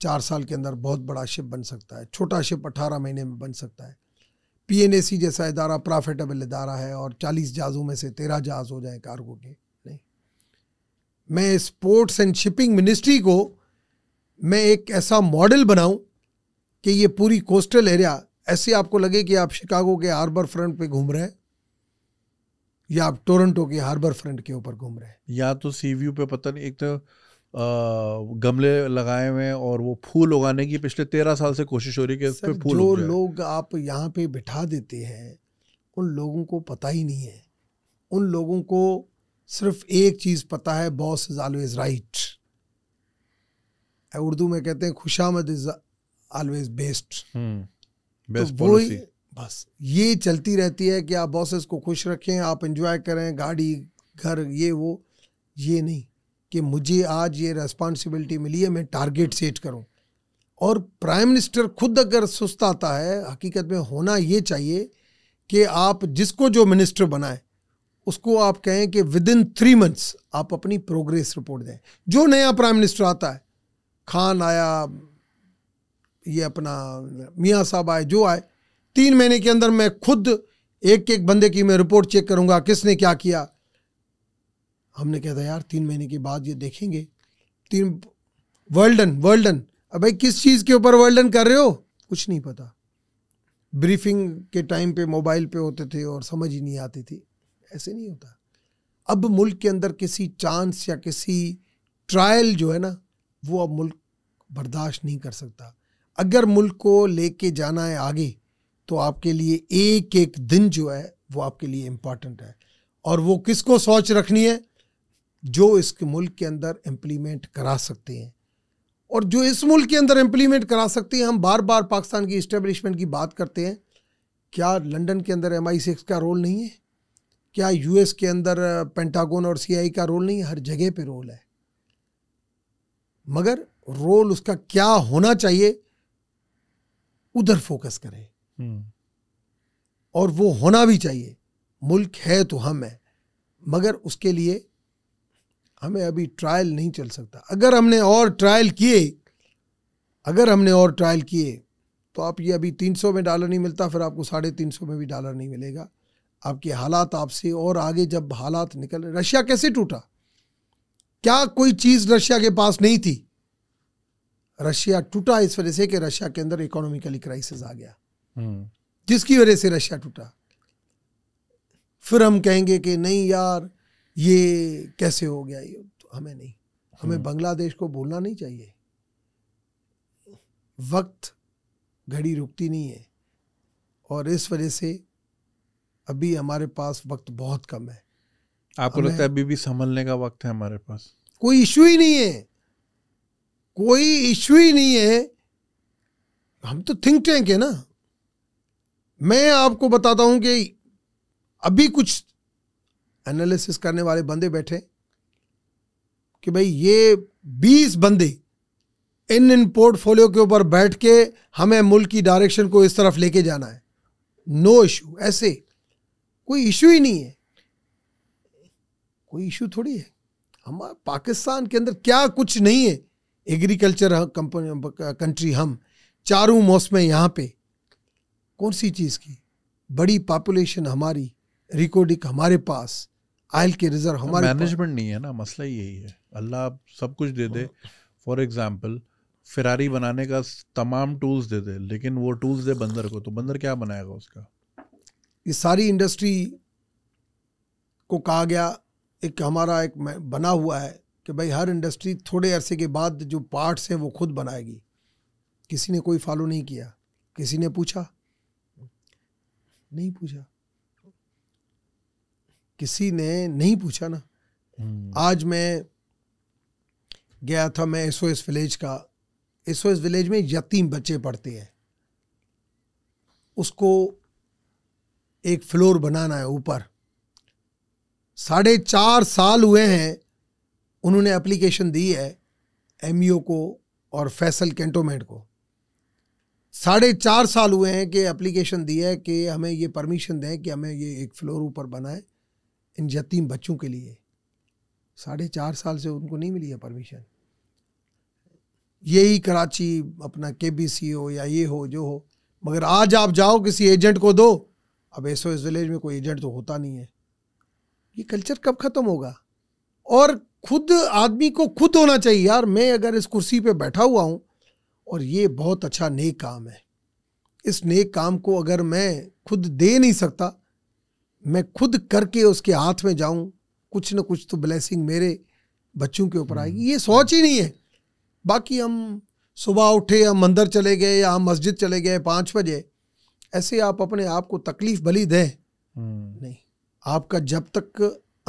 चार साल के अंदर बहुत बड़ा शिप बन सकता है छोटा शिप अठारह महीने में बन सकता है पीएनएसी जैसा इदारा प्रॉफिटेबल इदारा है और चालीस जहाज़ों में से तेरह जहाज हो जाए कार्गो के नहीं मैं स्पोर्ट्स एंड शिपिंग मिनिस्ट्री को मैं एक ऐसा मॉडल बनाऊं कि ये पूरी कोस्टल एरिया ऐसे आपको लगे कि आप शिकागो के हार्बर फ्रंट पे घूम रहे हैं या आप टोरंटो के हार्बर फ्रंट के ऊपर घूम रहे हैं या तो सी व्यू पे पता नहीं एक तो आ, गमले लगाए हुए हैं और वो फूल उगाने की पिछले तेरह साल से कोशिश हो रही है कि सर, फूल जो लोग आप यहाँ पे बिठा देते हैं उन लोगों को पता ही नहीं है उन लोगों को सिर्फ एक चीज़ पता है boss is always right Urdu में कहते हैं खुशामद इज़ ऑलवेज बेस्ट तो वो बस ये चलती रहती है कि आप बॉसेस को खुश रखें आप इंजॉय करें गाड़ी घर ये वो ये नहीं कि मुझे आज ये रेस्पॉन्सिबिलिटी मिली है मैं टारगेट सेट करूं और प्राइम मिनिस्टर खुद अगर आता है हकीकत में होना ये चाहिए कि आप जिसको जो मिनिस्टर बनाए उसको आप कहें कि विद इन थ्री मंथ्स आप अपनी प्रोग्रेस रिपोर्ट दें जो नया प्राइम मिनिस्टर आता है खान आया ये अपना मियाँ साहब आए जो आए तीन महीने के अंदर मैं खुद एक एक बंदे की मैं रिपोर्ट चेक करूंगा किसने क्या किया हमने कहा था यार तीन महीने के बाद ये देखेंगे तीन वर्ल्डन वर्ल्डन अब भाई किस चीज़ के ऊपर वर्ल्डन कर रहे हो कुछ नहीं पता ब्रीफिंग के टाइम पे मोबाइल पे होते थे और समझ ही नहीं आती थी ऐसे नहीं होता अब मुल्क के अंदर किसी चांस या किसी ट्रायल जो है ना वो अब मुल्क बर्दाश्त नहीं कर सकता अगर मुल्क को लेके जाना है आगे तो आपके लिए एक एक दिन जो है वो आपके लिए इम्पॉर्टेंट है और वो किसको सोच रखनी है जो इस मुल्क के अंदर इम्प्लीमेंट करा सकते हैं और जो इस मुल्क के अंदर इम्प्लीमेंट करा सकते हैं हम बार बार पाकिस्तान की इस्टेब्लिशमेंट की बात करते हैं क्या लंदन के अंदर एम आई सिक्स का रोल नहीं है क्या यूएस के अंदर पेंटागोन और सी का रोल नहीं है हर जगह पे रोल है मगर रोल उसका क्या होना चाहिए उधर फोकस करें हम्म। और वो होना भी चाहिए मुल्क है तो हम है मगर उसके लिए हमें अभी ट्रायल नहीं चल सकता अगर हमने और ट्रायल किए अगर हमने और ट्रायल किए तो आप ये अभी तीन सौ में डॉलर नहीं मिलता फिर आपको साढ़े तीन सौ में भी डॉलर नहीं मिलेगा आपके हालात आपसे और आगे जब हालात निकल रशिया कैसे टूटा क्या कोई चीज़ रशिया के पास नहीं थी रशिया टूटा इस वजह से कि रशिया के अंदर इकोनॉमिकली क्राइसिस आ गया हम्म। जिसकी वजह से रशिया टूटा फिर हम कहेंगे कि नहीं यार ये कैसे हो गया ये तो हमें नहीं हमें हम्म। बांग्लादेश को बोलना नहीं चाहिए वक्त घड़ी रुकती नहीं है और इस वजह से अभी हमारे पास वक्त बहुत कम है आपको लगता है अभी भी संभलने का वक्त है हमारे पास कोई इशू ही नहीं है कोई इशू ही नहीं है हम तो थिंक टैंक है ना मैं आपको बताता हूं कि अभी कुछ एनालिसिस करने वाले बंदे बैठे कि भाई ये बीस बंदे इन इन पोर्टफोलियो के ऊपर बैठ के हमें मुल्क की डायरेक्शन को इस तरफ लेके जाना है नो no इशू ऐसे कोई इशू ही नहीं है कोई इशू थोड़ी है हमारे पाकिस्तान के अंदर क्या कुछ नहीं है एग्रीकल्चर कंपनी कंट्री हम चारों मौसम यहाँ पे कौन सी चीज़ की बड़ी पॉपुलेशन हमारी रिकॉर्डिंग हमारे पास आयल के रिजर्व तो हमारे मैनेजमेंट नहीं है ना मसला यही है अल्लाह आप सब कुछ दे दे फॉर एग्जाम्पल फिरारी बनाने का तमाम टूल्स दे दे लेकिन वो टूल्स दे बंदर को तो बंदर क्या बनाएगा उसका ये सारी इंडस्ट्री को कहा गया एक हमारा एक बना हुआ है कि भाई हर इंडस्ट्री थोड़े अरसे के बाद जो पार्ट्स हैं वो खुद बनाएगी किसी ने कोई फॉलो नहीं किया किसी ने पूछा नहीं पूछा किसी ने नहीं पूछा ना hmm. आज मैं गया था मैं एस विलेज का एस विलेज में यतीम बच्चे पढ़ते हैं उसको एक फ्लोर बनाना है ऊपर साढ़े चार साल हुए हैं उन्होंने एप्लीकेशन दी है एमयू e को और फैसल कैंटोमेंट को साढ़े चार साल हुए हैं कि एप्लीकेशन दी है कि हमें ये परमिशन दें कि हमें ये एक फ्लोर ऊपर बनाए इन यतीम बच्चों के लिए साढ़े चार साल से उनको नहीं मिली है परमिशन यही कराची अपना के बी सी हो या ये हो जो हो मगर आज आप जाओ किसी एजेंट को दो अब एस एस विलेज में कोई एजेंट तो होता नहीं है ये कल्चर कब ख़त्म होगा और खुद आदमी को खुद होना चाहिए यार मैं अगर इस कुर्सी पे बैठा हुआ हूँ और ये बहुत अच्छा नेक काम है इस नेक काम को अगर मैं खुद दे नहीं सकता मैं खुद करके उसके हाथ में जाऊं कुछ ना कुछ तो ब्लेसिंग मेरे बच्चों के ऊपर आएगी ये सोच ही नहीं है बाकी हम सुबह उठे हम मंदिर चले गए या हम मस्जिद चले गए पाँच बजे ऐसे आप अपने आप को तकलीफ भली दें हम्म। नहीं आपका जब तक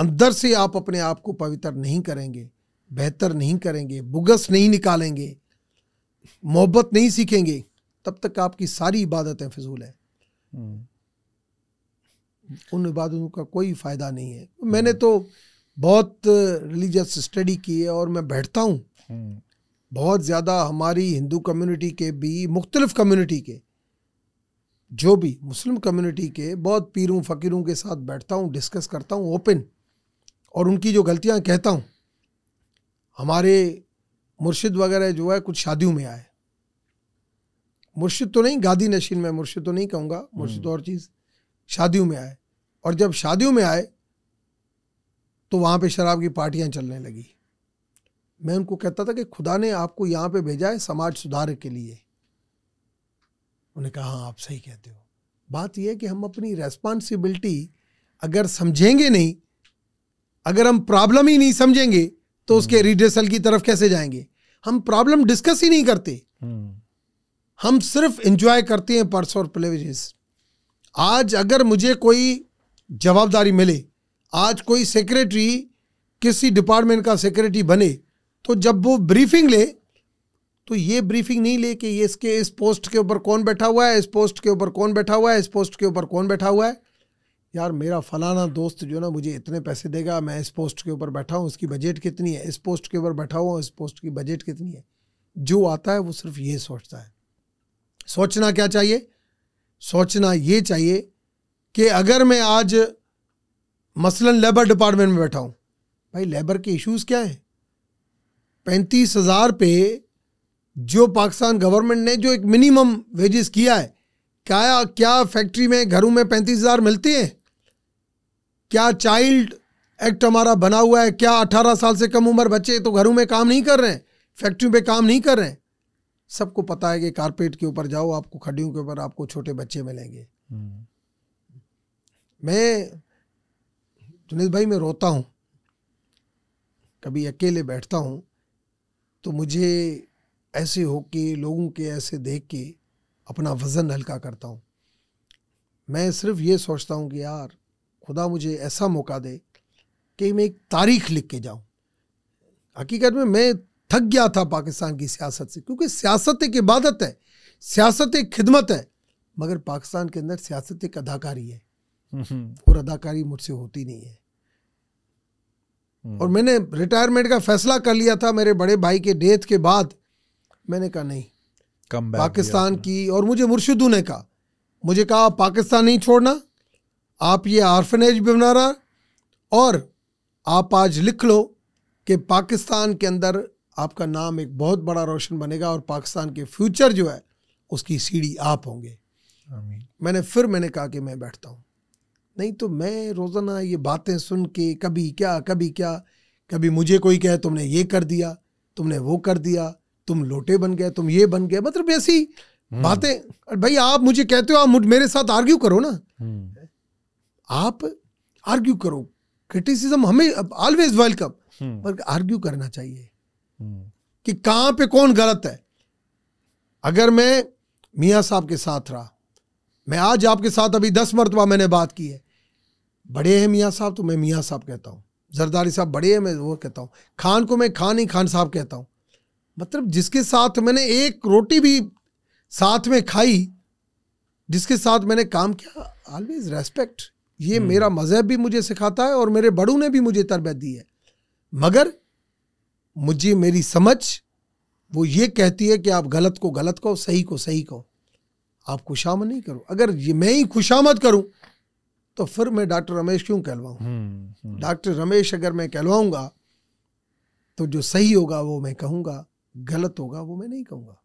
अंदर से आप अपने आप को पवित्र नहीं करेंगे बेहतर नहीं करेंगे बुगस नहीं निकालेंगे मोहब्बत नहीं सीखेंगे तब तक आपकी सारी इबादतें फजूल हैं हम्म। उन इबादतों का कोई फ़ायदा नहीं है हम्म। मैंने तो बहुत रिलीजियस स्टडी की है और मैं बैठता हूँ हम्म। बहुत ज़्यादा हमारी हिंदू कम्युनिटी के भी मुख्तलिफ़ कम्युनिटी के जो भी मुस्लिम कम्युनिटी के बहुत पीरों फ़कीरों के साथ बैठता हूँ डिस्कस करता हूँ ओपन और उनकी जो गलतियाँ कहता हूँ हमारे मुर्शिद वगैरह जो है कुछ शादियों में आए मुर्शिद तो नहीं गादी नशीन में मुर्शिद तो नहीं कहूँगा मुर्शिद हम्म। और चीज़ शादियों में आए और जब शादियों में आए तो वहां पे शराब की पार्टियां चलने लगी मैं उनको कहता था कि खुदा ने आपको यहाँ पे भेजा है समाज सुधार के लिए उन्हें कहा हाँ आप सही कहते हो बात यह है कि हम अपनी रेस्पॉन्सिबिलिटी अगर समझेंगे नहीं अगर हम प्रॉब्लम ही नहीं समझेंगे तो उसके रिड्रेसल की तरफ कैसे जाएंगे हम प्रॉब्लम डिस्कस ही नहीं करते हम्म। हम सिर्फ एंजॉय करते हैं पर्स और प्लेवेजेस आज अगर मुझे कोई जवाबदारी मिले आज कोई सेक्रेटरी किसी डिपार्टमेंट का सेक्रेटरी बने तो जब वो ब्रीफिंग ले तो ये ब्रीफिंग नहीं ले कि ये इसके इस पोस्ट के ऊपर कौन बैठा हुआ है इस पोस्ट के ऊपर कौन बैठा हुआ है इस पोस्ट के ऊपर कौन बैठा हुआ है यार मेरा फलाना दोस्त जो ना मुझे इतने पैसे देगा मैं इस पोस्ट के ऊपर बैठा हूँ इसकी बजट कितनी है इस पोस्ट के ऊपर बैठा हुआ इस पोस्ट की बजट कितनी है जो आता है वो सिर्फ ये सोचता है सोचना क्या चाहिए सोचना ये चाहिए कि अगर मैं आज मसलन लेबर डिपार्टमेंट में बैठा हूँ भाई लेबर के इश्यूज क्या हैं पैंतीस हज़ार पे जो पाकिस्तान गवर्नमेंट ने जो एक मिनिमम वेजेस किया है क्या क्या फैक्ट्री में घरों में पैंतीस हज़ार मिलते हैं क्या चाइल्ड एक्ट हमारा बना हुआ है क्या अठारह साल से कम उम्र बच्चे तो घरों में काम नहीं कर रहे हैं फैक्ट्री पे काम नहीं कर रहे हैं सबको पता है कि कारपेट के ऊपर जाओ आपको खड्डियों के ऊपर आपको छोटे बच्चे मिलेंगे हम्म। मैं जुनेद भाई मैं रोता हूँ कभी अकेले बैठता हूँ तो मुझे ऐसे हो के लोगों के ऐसे देख के अपना वज़न हल्का करता हूँ मैं सिर्फ ये सोचता हूँ कि यार खुदा मुझे ऐसा मौका दे कि मैं एक तारीख लिख के जाऊं हकीकत में मैं थक गया था पाकिस्तान की सियासत से क्योंकि सियासत एक इबादत है सियासत एक खिदमत है मगर पाकिस्तान के अंदर सियासत एक अदाकारी है हम्म। और अदाकारी मुझसे होती नहीं है और हम्म। मैंने रिटायरमेंट का फैसला कर लिया था मेरे बड़े भाई के डेथ के बाद मैंने कहा नहीं कम पाकिस्तान की और मुझे मुर्शिदू ने कहा मुझे कहा पाकिस्तान नहीं छोड़ना आप ये आर्फनेज भी बना रहा और आप आज लिख लो कि पाकिस्तान के अंदर आपका नाम एक बहुत बड़ा रोशन बनेगा और पाकिस्तान के फ्यूचर जो है उसकी सीढ़ी आप होंगे मैंने फिर मैंने कहा कि मैं बैठता हूँ नहीं तो मैं रोज़ाना ये बातें सुन के कभी क्या कभी क्या कभी मुझे कोई कहे तुमने ये कर दिया तुमने वो कर दिया तुम लोटे बन गए तुम ये बन गए मतलब ऐसी हम्म। बातें भाई आप मुझे कहते हो आप मेरे साथ आर्ग्यू करो ना हम्म। आप आर्ग्यू करो क्रिटिसिज्म हमें ऑलवेज वेलकम हम्म। पर आर्ग्यू करना चाहिए हम्म। कि कहां पे कौन गलत है अगर मैं मियाँ साहब के साथ रहा मैं आज आपके साथ अभी दस मरतबा मैंने बात की है बड़े हैं मियाँ साहब तो मैं मियाँ साहब कहता हूँ जरदारी साहब बड़े हैं मैं वो कहता हूँ खान को मैं खान ही खान साहब कहता हूँ मतलब जिसके साथ मैंने एक रोटी भी साथ में खाई जिसके साथ मैंने काम किया ऑलवेज रेस्पेक्ट ये हम्म। मेरा मज़हब भी मुझे सिखाता है और मेरे बड़ों ने भी मुझे तरबियत दी है मगर मुझे मेरी समझ वो ये कहती है कि आप गलत को गलत कहो सही को सही कहो आप खुशामद नहीं करो अगर ये मैं ही खुशामद करूं तो फिर मैं डॉक्टर रमेश क्यों कहलवाऊँ हम्म, हम्म। डॉक्टर रमेश अगर मैं कहलवाऊंगा तो जो सही होगा वो मैं कहूंगा गलत होगा वो मैं नहीं कहूंगा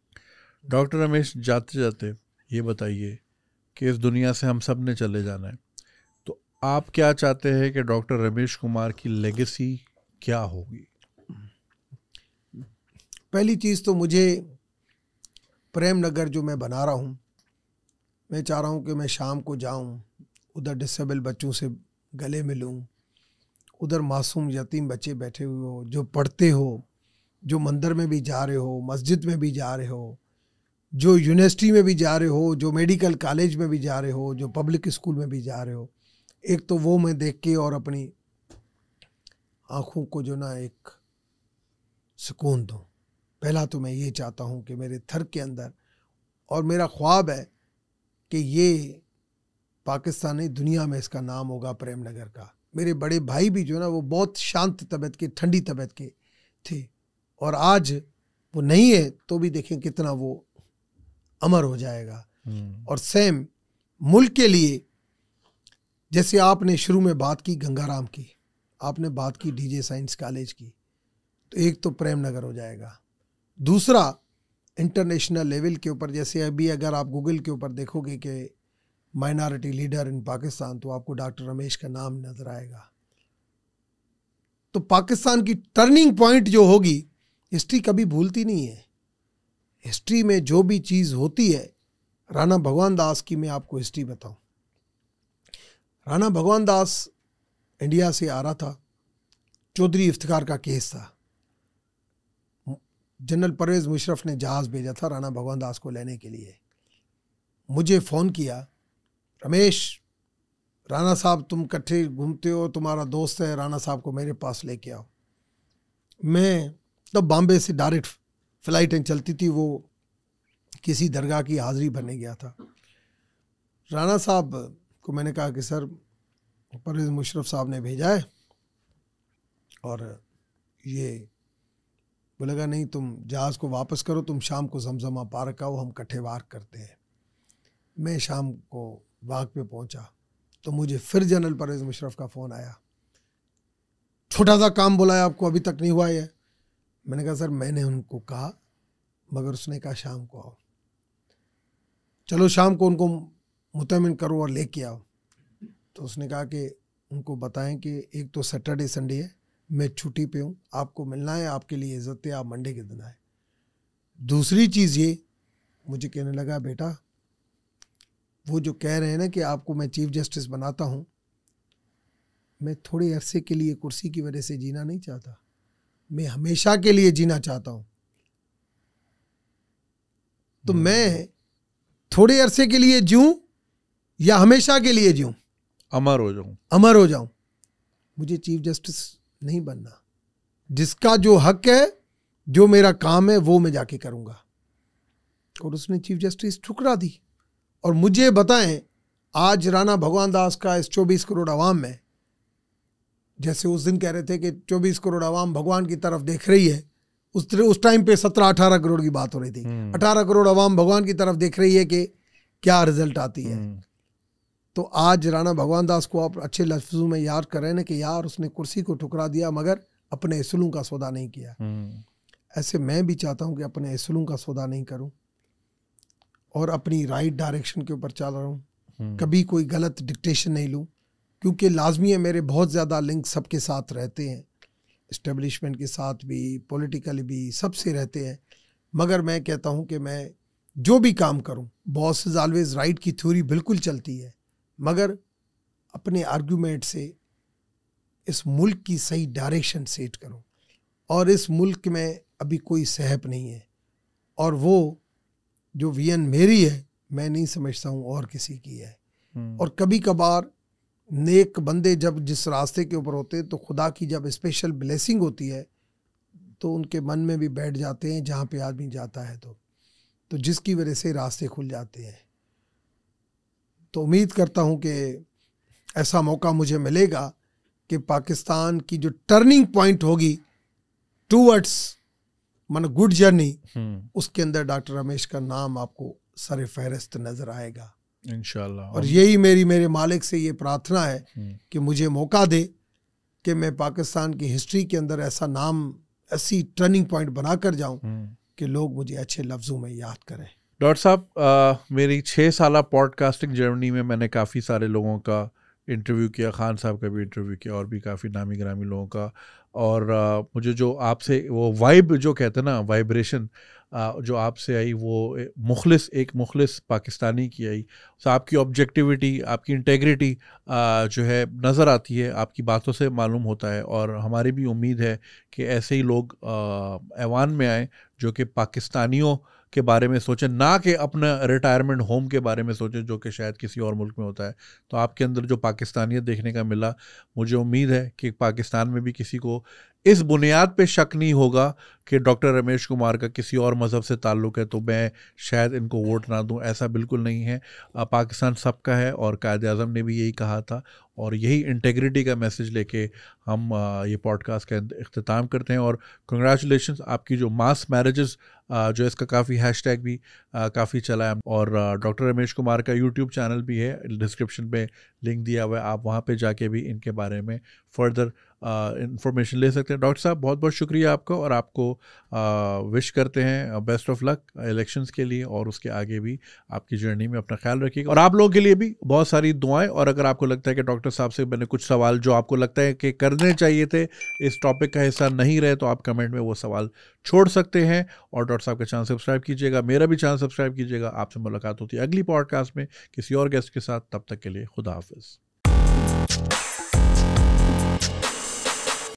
डॉक्टर रमेश जाते जाते ये बताइए कि इस दुनिया से हम सब ने चले जाना है आप क्या चाहते हैं कि डॉक्टर रमेश कुमार की लेगेसी क्या होगी पहली चीज़ तो मुझे प्रेम नगर जो मैं बना रहा हूँ मैं चाह रहा हूँ कि मैं शाम को जाऊँ उधर डिसेबल बच्चों से गले मिलूँ उधर मासूम यतीम बच्चे बैठे हुए हो जो पढ़ते हो जो मंदिर में भी जा रहे हो मस्जिद में भी जा रहे हो जो यूनिवर्सिटी में भी जा रहे हो जो मेडिकल कॉलेज में भी जा रहे हो जो पब्लिक स्कूल में भी जा रहे हो एक तो वो मैं देख के और अपनी आँखों को जो ना एक सुकून दूँ पहला तो मैं ये चाहता हूँ कि मेरे थर के अंदर और मेरा ख्वाब है कि ये पाकिस्तानी दुनिया में इसका नाम होगा प्रेम नगर का मेरे बड़े भाई भी जो ना वो बहुत शांत तबीयत के ठंडी तबीयत के थे और आज वो नहीं है तो भी देखें कितना वो अमर हो जाएगा हम्म। और सेम मुल्क के लिए जैसे आपने शुरू में बात की गंगाराम की आपने बात की डीजे साइंस कॉलेज की तो एक तो प्रेम नगर हो जाएगा दूसरा इंटरनेशनल लेवल के ऊपर जैसे अभी अगर आप गूगल के ऊपर देखोगे कि माइनॉरिटी लीडर इन पाकिस्तान तो आपको डॉक्टर रमेश का नाम नज़र आएगा तो पाकिस्तान की टर्निंग पॉइंट जो होगी हिस्ट्री कभी भूलती नहीं है हिस्ट्री में जो भी चीज़ होती है राणा भगवान दास की मैं आपको हिस्ट्री बताऊं राणा भगवान दास इंडिया से आ रहा था चौधरी इफ्तार का केस था जनरल परवेज मुशरफ ने जहाज़ भेजा था राणा भगवान दास को लेने के लिए मुझे फ़ोन किया रमेश राणा साहब तुम इकट्ठे घूमते हो तुम्हारा दोस्त है राणा साहब को मेरे पास लेके आओ मैं तब बॉम्बे से डायरेक्ट फ़्लाइटें चलती थी वो किसी दरगाह की हाज़री भरने गया था राणा साहब तो मैंने कहा कि सर परवेज़ मुशरफ साहब ने भेजा है और ये बोलेगा नहीं तुम जहाज़ को वापस करो तुम शाम को जमजमा पार्क आओ हम कट्ठे वार करते हैं मैं शाम को वाक पे पहुंचा तो मुझे फिर जनरल परवेज़ मुशरफ का फ़ोन आया छोटा सा काम बुलाया आपको अभी तक नहीं हुआ है मैंने कहा सर मैंने उनको कहा मगर उसने कहा शाम को आओ चलो शाम को उनको मुतमिन करो और लेके आओ तो उसने कहा कि उनको बताएं कि एक तो सैटरडे संडे है मैं छुट्टी पे हूँ आपको मिलना है आपके लिए इज़्ज़त है आप मंडे के दिन आए दूसरी चीज़ ये मुझे कहने लगा बेटा वो जो कह रहे हैं ना कि आपको मैं चीफ जस्टिस बनाता हूँ मैं थोड़े अरसे के लिए कुर्सी की वजह से जीना नहीं चाहता मैं हमेशा के लिए जीना चाहता हूँ तो हम्म। मैं थोड़े अरसे के लिए जीऊँ या हमेशा के लिए जीऊं अमर हो जाऊं अमर हो जाऊं मुझे चीफ जस्टिस नहीं बनना जिसका जो हक है जो मेरा काम है वो मैं जाके करूंगा और उसने चीफ जस्टिस ठुकरा दी और मुझे बताएं आज राणा भगवान दास का इस चौबीस करोड़ आवाम में जैसे उस दिन कह रहे थे कि चौबीस करोड़ आवाम भगवान की तरफ देख रही है उस उस टाइम पे सत्रह अठारह करोड़ की बात हो रही थी हम्म। अठारह करोड़ आवाम भगवान की तरफ देख रही है कि क्या रिजल्ट आती है हम्म। तो आज राणा भगवान दास को आप अच्छे लफ्जों में याद कर रहे ना कि यार उसने कुर्सी को ठुकरा दिया मगर अपने असलों का सौदा नहीं किया हम्म। ऐसे मैं भी चाहता हूँ कि अपने असलों का सौदा नहीं करूँ और अपनी राइट डायरेक्शन के ऊपर चल रहा हूँ हम्म। कभी कोई गलत डिक्टेशन नहीं लूँ क्योंकि लाजमी है मेरे बहुत ज़्यादा लिंक सबके साथ रहते हैं इस्टेब्लिशमेंट के साथ भी पोलिटिकल भी सबसे रहते हैं मगर मैं कहता हूँ कि मैं जो भी काम करूँ बॉस इज़ ऑलवेज़ राइट की थ्योरी बिल्कुल चलती है मगर अपने आर्ग्यूमेंट से इस मुल्क की सही डायरेक्शन सेट करो और इस मुल्क में अभी कोई सहप नहीं है और वो जो वियन मेरी है मैं नहीं समझता हूँ और किसी की है हम्म। और कभी कभार नेक बंदे जब जिस रास्ते के ऊपर होते हैं तो खुदा की जब स्पेशल ब्लेसिंग होती है तो उनके मन में भी बैठ जाते हैं जहाँ पे आदमी जाता है तो तो जिसकी वजह से रास्ते खुल जाते हैं तो उम्मीद करता हूं कि ऐसा मौका मुझे मिलेगा कि पाकिस्तान की जो टर्निंग पॉइंट होगी टूवर्ड्स मन गुड जर्नी हम्म। उसके अंदर डॉक्टर रमेश का नाम आपको सर फहरस्त नजर आएगा इन और यही मेरी मेरे मालिक से ये प्रार्थना है हम्म। कि मुझे मौका दे कि मैं पाकिस्तान की हिस्ट्री के अंदर ऐसा नाम ऐसी टर्निंग पॉइंट बनाकर जाऊं हम्म। कि लोग मुझे अच्छे लफ्ज़ों में याद करें डॉक्टर साहब मेरी छः साल पॉडकास्टिंग जर्नी में मैंने काफ़ी सारे लोगों का इंटरव्यू किया खान साहब का भी इंटरव्यू किया और भी काफ़ी नामी ग्रामी लोगों का और आ, मुझे जो आपसे वो वाइब जो कहते हैं ना वाइब्रेशन जो आपसे आई वो मुखलिस एक मुखलिस पाकिस्तानी की आई तो आपकी ऑब्जेक्टिविटी आपकी इंटेग्रिटी जो है नज़र आती है आपकी बातों से मालूम होता है और हमारी भी उम्मीद है कि ऐसे ही लोग ऐवान में आए जो कि पाकिस्तानियों के बारे में सोचें ना कि अपना रिटायरमेंट होम के बारे में सोचें जो कि शायद किसी और मुल्क में होता है तो आपके अंदर जो पाकिस्तानियत देखने का मिला मुझे उम्मीद है कि पाकिस्तान में भी किसी को इस बुनियाद पे शक नहीं होगा कि डॉक्टर रमेश कुमार का किसी और मज़हब से ताल्लुक़ है तो मैं शायद इनको वोट ना दूं ऐसा बिल्कुल नहीं है पाकिस्तान सबका है और कायद अजम ने भी यही कहा था और यही इंटेग्रिटी का मैसेज लेके हम ये पॉडकास्ट का अख्ताम करते हैं और कंग्रेचुलेशन आपकी जो मास मैरिज़ जो इसका काफ़ी हैश भी काफ़ी चला है और डॉक्टर रमेश कुमार का यूट्यूब चैनल भी है डिस्क्रिप्शन पर लिंक दिया हुआ है आप वहाँ पर जाके भी इनके बारे में फर्दर इन्फॉर्मेशन ले सकते हैं डॉक्टर साहब बहुत बहुत शुक्रिया आपका और आपको विश करते हैं बेस्ट ऑफ लक इलेक्शंस के लिए और उसके आगे भी आपकी जर्नी में अपना ख्याल रखिएगा और आप लोगों के लिए भी बहुत सारी दुआएं और अगर आपको लगता है कि डॉक्टर साहब से मैंने कुछ सवाल जो आपको लगता है कि करने चाहिए थे इस टॉपिक का हिस्सा नहीं रहे तो आप कमेंट में वो सवाल छोड़ सकते हैं और डॉक्टर साहब का चैनल सब्सक्राइब कीजिएगा मेरा भी चैनल सब्सक्राइब कीजिएगा आपसे मुलाकात होती है अगली पॉडकास्ट में किसी और गेस्ट के साथ तब तक के लिए खुदा हाफिज़